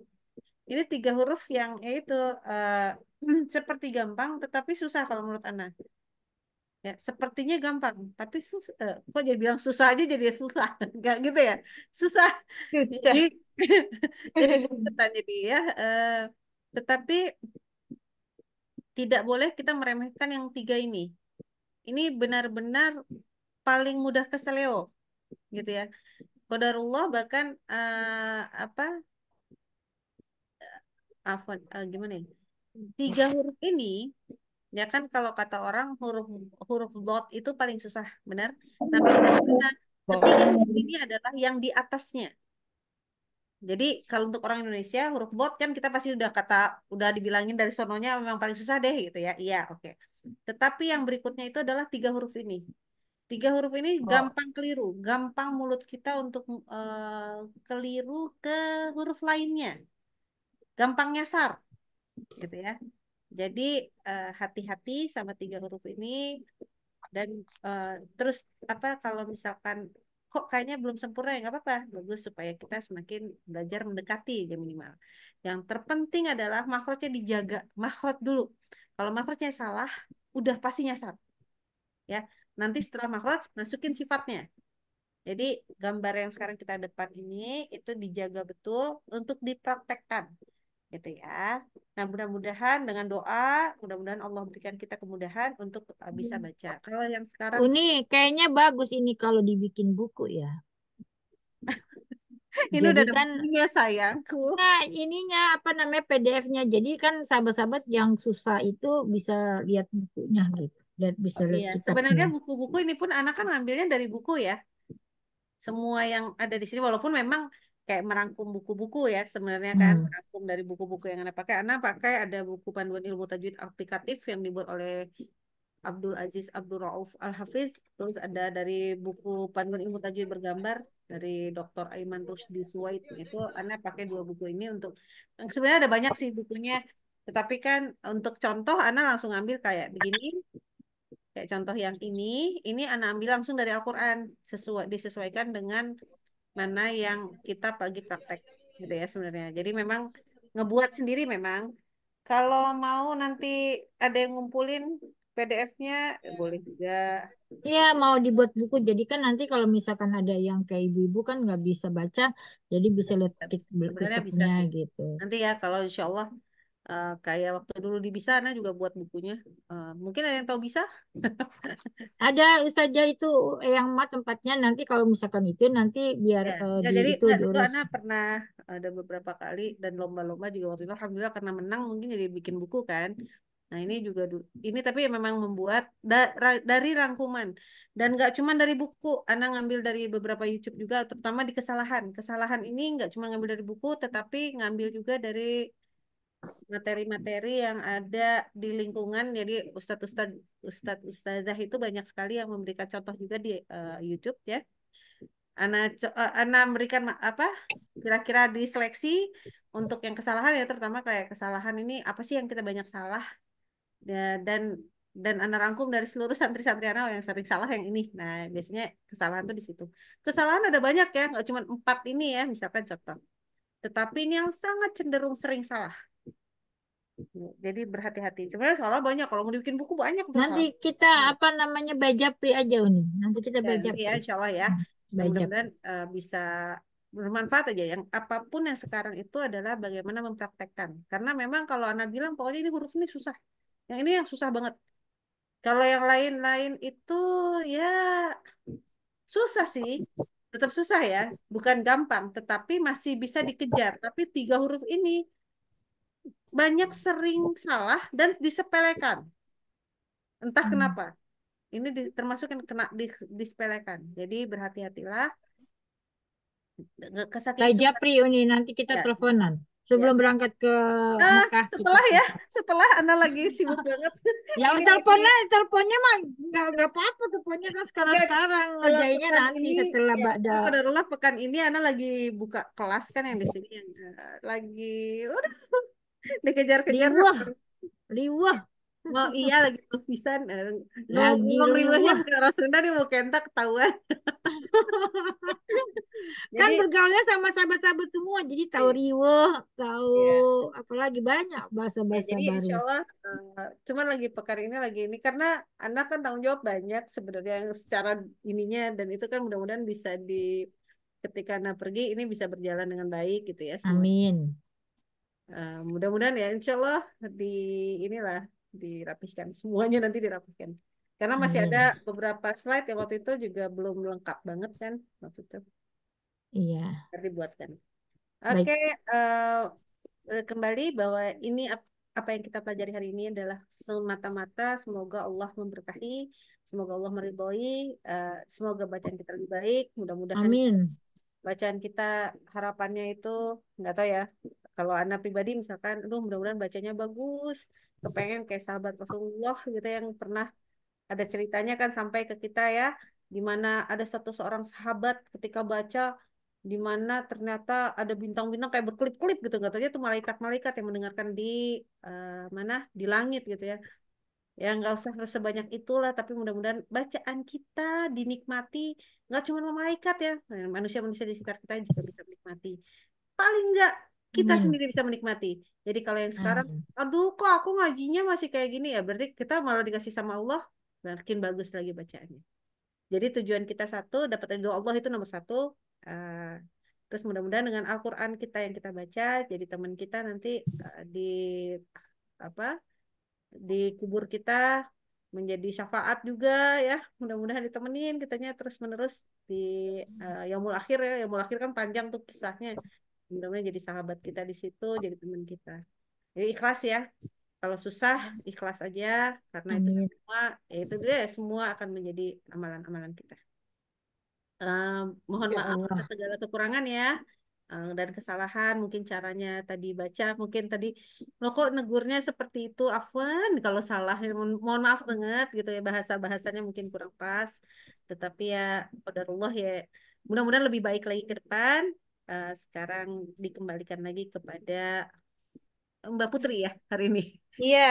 ini tiga huruf yang yaitu uh, eh, [clears throat] seperti gampang tetapi susah kalau menurut Anna. Ya, sepertinya gampang, tapi susah, eh, kok jadi bilang susah aja jadi susah. Enggak [laughs] gitu ya. Susah. Jadi [laughs] jadi [laughs] jadi ya. Uh, tetapi tidak boleh kita meremehkan yang tiga ini. Ini benar-benar paling mudah keseleo, gitu ya. Kodarullah bahkan uh, apa? Eh, afon uh, eh, gimana ya? Tiga huruf ini, ya kan kalau kata orang huruf huruf dot itu paling susah, benar? Nah, paling susah, ketiga huruf ini adalah yang di atasnya, jadi kalau untuk orang Indonesia huruf bot kan kita pasti udah kata udah dibilangin dari sononya memang paling susah deh gitu ya. Iya, oke. Okay. Tetapi yang berikutnya itu adalah tiga huruf ini. Tiga huruf ini oh. gampang keliru, gampang mulut kita untuk uh, keliru ke huruf lainnya. Gampang nyasar. Gitu ya. Jadi eh, hati-hati uh, sama tiga huruf ini dan uh, terus apa kalau misalkan kok kayaknya belum sempurna ya nggak apa-apa bagus supaya kita semakin belajar mendekati ya minimal yang terpenting adalah makrotnya dijaga makrot dulu kalau makrotnya salah udah pasti nyasar ya nanti setelah makrot masukin sifatnya jadi gambar yang sekarang kita depan ini itu dijaga betul untuk dipraktekkan gitu ya. Nah, mudah-mudahan dengan doa, mudah-mudahan Allah berikan kita kemudahan untuk hmm. bisa baca. Kalau yang sekarang Ini kayaknya bagus ini kalau dibikin buku ya. [laughs] ini jadi udah kan punya sayangku. Nah, ininya apa namanya PDF-nya. Jadi kan sahabat-sahabat yang susah itu bisa lihat bukunya gitu. Dan bisa oh, lihat iya. Sebenarnya buku-buku ini pun anak kan ngambilnya dari buku ya. Semua yang ada di sini walaupun memang kayak merangkum buku-buku ya sebenarnya kan hmm. merangkum dari buku-buku yang anda pakai anda pakai ada buku panduan ilmu tajwid aplikatif yang dibuat oleh Abdul Aziz Abdul Rauf Al Hafiz terus ada dari buku panduan ilmu tajwid bergambar dari Dr. Aiman Rusdi Suwait itu anda pakai dua buku ini untuk sebenarnya ada banyak sih bukunya tetapi kan untuk contoh anda langsung ambil kayak begini kayak contoh yang ini ini anda ambil langsung dari Al-Quran sesuai disesuaikan dengan mana yang kita pagi praktek gitu ya sebenarnya. Jadi memang ngebuat sendiri memang. Kalau mau nanti ada yang ngumpulin PDF-nya ya boleh juga. Iya mau dibuat buku jadi kan nanti kalau misalkan ada yang kayak ibu-ibu kan nggak bisa baca jadi bisa lihat kitabnya gitu. Nanti ya kalau insya Allah Eh, kayak waktu dulu di Bisana juga buat bukunya. Uh, mungkin ada yang tahu bisa? [laughs] ada saja itu eh, yang mat tempatnya nanti kalau misalkan itu nanti biar ya, uh, ya, jadi itu ya, dulu Ana pernah ada beberapa kali dan lomba-lomba juga waktu itu alhamdulillah karena menang mungkin jadi bikin buku kan. Nah ini juga ini tapi memang membuat da, ra, dari rangkuman dan nggak cuma dari buku, Ana ngambil dari beberapa YouTube juga, terutama di kesalahan. Kesalahan ini nggak cuma ngambil dari buku, tetapi ngambil juga dari materi-materi yang ada di lingkungan jadi ustadz ustadz ustadz ustadzah itu banyak sekali yang memberikan contoh juga di uh, YouTube ya Ana uh, Ana memberikan apa kira-kira diseleksi untuk yang kesalahan ya terutama kayak kesalahan ini apa sih yang kita banyak salah ya, dan dan Ana rangkum dari seluruh santri-santri Ana yang sering salah yang ini nah biasanya kesalahan tuh di situ kesalahan ada banyak ya nggak cuma empat ini ya misalkan contoh tetapi ini yang sangat cenderung sering salah Gitu. Jadi berhati-hati. Sebenarnya soalnya banyak. Kalau mau dibikin buku banyak. Tuh, nanti kita gitu. apa namanya baca pri aja uni. Nanti kita pri eh, iya, Ya, insya Allah ya. mudah uh, bisa bermanfaat aja yang apapun yang sekarang itu adalah bagaimana mempraktekkan karena memang kalau anak bilang pokoknya ini huruf ini susah yang ini yang susah banget kalau yang lain-lain itu ya susah sih tetap susah ya bukan gampang tetapi masih bisa dikejar tapi tiga huruf ini banyak sering salah dan disepelekan. Entah hmm. kenapa. Ini di, termasuk yang kena di, disepelekan. Jadi berhati-hatilah. Kesakitan. Japri ini nanti kita ya. teleponan ya. sebelum ya. berangkat ke uh, Mekah. Setelah kita. ya, setelah Anda lagi sibuk banget. [laughs] ya teleponnya, teleponnya mah nggak nggak apa-apa, teleponnya kan sekarang-sekarang eh, ngerjainnya nanti ini, setelah ya, Bada. Pada pekan ini Anda lagi buka kelas kan yang di sini yang uh, lagi udah dikejar-kejar riwah, riwah, mau [laughs] iya lagi mau pisan eh, lagi mau riwahnya ke arah Sunda nih mau kentak ketahuan [laughs] kan bergaulnya sama sahabat-sahabat semua jadi tahu iya. riwah, tahu iya. apalagi banyak bahasa-bahasa ya, jadi baru. insya Allah uh, eh, cuman lagi pekar ini lagi ini karena anak kan tanggung jawab banyak sebenarnya yang secara ininya dan itu kan mudah-mudahan bisa di ketika anak pergi ini bisa berjalan dengan baik gitu ya semua. amin Nah, mudah-mudahan ya insya Allah di inilah dirapihkan semuanya nanti dirapihkan karena masih ada beberapa slide yang waktu itu juga belum lengkap banget kan waktu itu iya dibuatkan oke okay, uh, eh, eh, kembali bahwa ini apa yang kita pelajari hari ini adalah semata-mata semoga Allah memberkahi semoga Allah meridhoi uh, semoga bacaan kita lebih baik mudah-mudahan Amin bacaan kita harapannya itu nggak tahu ya kalau anak pribadi misalkan aduh mudah-mudahan bacanya bagus kepengen kayak sahabat Rasulullah gitu yang pernah ada ceritanya kan sampai ke kita ya dimana ada satu seorang sahabat ketika baca dimana ternyata ada bintang-bintang kayak berkelip-kelip gitu nggak tadi itu malaikat-malaikat yang mendengarkan di uh, mana di langit gitu ya ya nggak usah sebanyak itulah tapi mudah-mudahan bacaan kita dinikmati nggak cuma malaikat ya manusia-manusia di sekitar kita juga bisa menikmati paling nggak kita hmm. sendiri bisa menikmati. Jadi kalau yang sekarang, hmm. aduh kok aku ngajinya masih kayak gini ya, berarti kita malah dikasih sama Allah, makin bagus lagi bacaannya. Jadi tujuan kita satu, dapat ridho Allah itu nomor satu. Uh, terus mudah-mudahan dengan Al-Quran kita yang kita baca, jadi teman kita nanti uh, di apa di kubur kita menjadi syafaat juga ya mudah-mudahan ditemenin kitanya terus menerus di uh, eh, hmm. yang akhir ya Yang akhir kan panjang tuh kisahnya mudah-mudahan jadi sahabat kita di situ jadi teman kita jadi ikhlas ya kalau susah ikhlas aja karena Amin. itu semua ya itu dia semua akan menjadi amalan-amalan kita uh, mohon ya maaf atas segala kekurangan ya uh, dan kesalahan mungkin caranya tadi baca mungkin tadi lo kok negurnya seperti itu Afwan kalau salah ya, mohon maaf banget gitu ya bahasa bahasanya mungkin kurang pas tetapi ya Allah ya mudah-mudahan lebih baik lagi ke depan uh, sekarang dikembalikan lagi kepada eh, Mbak Putri ya hari ini. Iya,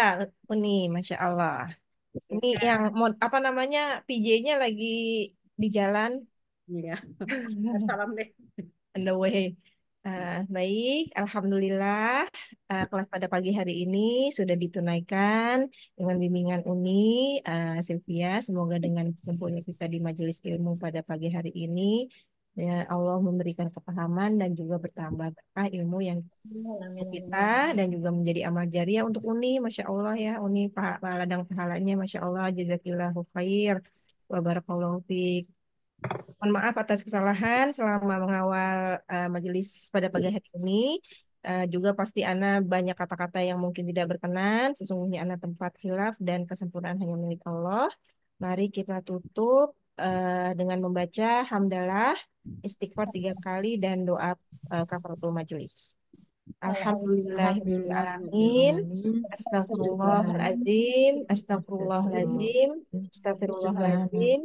Uni, masya Allah. Ini ya. yang apa namanya PJ-nya lagi di jalan. Iya. [laughs] Salam deh. On the way. Uh, baik, Alhamdulillah uh, kelas pada pagi hari ini sudah ditunaikan dengan bimbingan Uni uh, Sylvia. Semoga dengan kumpulnya kita di Majelis Ilmu pada pagi hari ini Ya, Allah memberikan kepahaman dan juga bertambah berkah ilmu yang kita dan juga menjadi amal jariah untuk Uni, masya Allah ya, Uni pahala dan pahalanya, masya Allah, jazakillahu khair, wa barakallahu fiqh. Mohon maaf atas kesalahan selama mengawal uh, majelis pada pagi hari ini. Uh, juga pasti Ana banyak kata-kata yang mungkin tidak berkenan. Sesungguhnya Ana tempat hilaf dan kesempurnaan hanya milik Allah. Mari kita tutup uh, dengan membaca hamdalah, hmm. istighfar tiga kali dan doa uh, kafaratul majelis. Alhamdulillahirrahmanirrahim Astagfirullahaladzim Astagfirullahaladzim Astagfirullahaladzim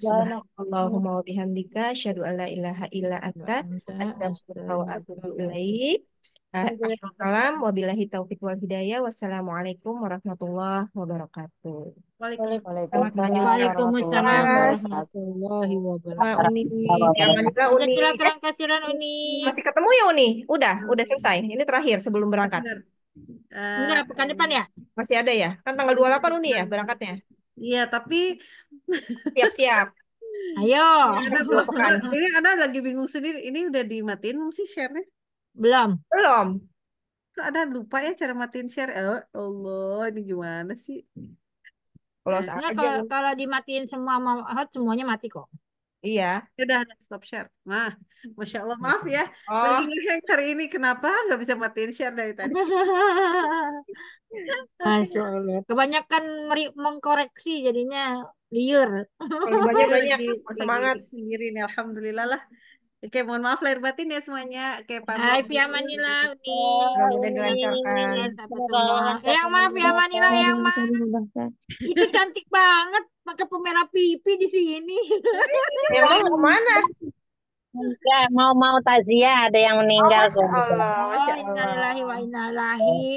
Subhanallahumma wa bihamdika asyhadu ilaha illa anta Astagfirullahaladzim Assalamualaikum Wabillahi taufiq wal hidayah. Wassalamualaikum warahmatullahi wabarakatuh. Waalaikumsalam. warahmatullahi wabarakatuh. Uni. Eh, Uni. Masih ketemu ya Uni? Udah, udah selesai. Ini terakhir sebelum berangkat. Eh, Enggak, pekan depan ya? Masih ada ya? Kan tanggal 28 Uni ya berangkatnya? Iya, tapi siap-siap. Ayo. Ini ada lagi bingung sendiri. Ini udah dimatiin sih share-nya. Belum. Belum. Kok ada lupa ya cara matiin share? oh Allah, ini gimana sih? Close nah, aja. kalau kalau dimatiin semua mau hot semuanya mati kok. Iya. sudah ya stop share. Nah, Masya Allah maaf ya. Oh. Lagi hari ini kenapa nggak bisa matiin share dari tadi? [laughs] Masya Allah. Kebanyakan mengkoreksi jadinya liar. Banyak-banyak semangat gitu sendiri nih, alhamdulillah lah. Oke, mohon maaf lahir batin ya semuanya. Oke, Pak. Hai, Via Manila, Uni. Udah dilancarkan. Eh, yang maaf Via Manila, yang maaf. Itu cantik banget pakai pemerah pipi di sini. [laughs] Emang kemana? Ya, mau mau tazia ada yang meninggal. Oh, Masya Allah, Masya Allah. Oh, innalillahi wa innalillahi.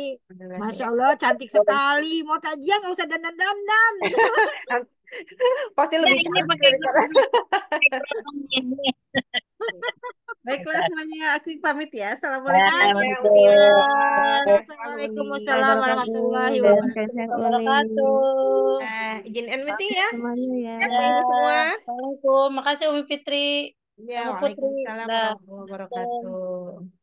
Masya Allah, cantik sekali. Mau tazia nggak usah dandan-dandan. [laughs] Pasti lebih cantik. Baiklah semuanya, aku pamit ya. Assalamualaikum. Assalamualaikum warahmatullahi wabarakatuh. Eh, izin end meeting ya. Assalamualaikum ya. semua. Assalamualaikum. Makasih Umi Fitri. Ya, Umi Fitri. Assalamualaikum warahmatullahi wabarakatuh.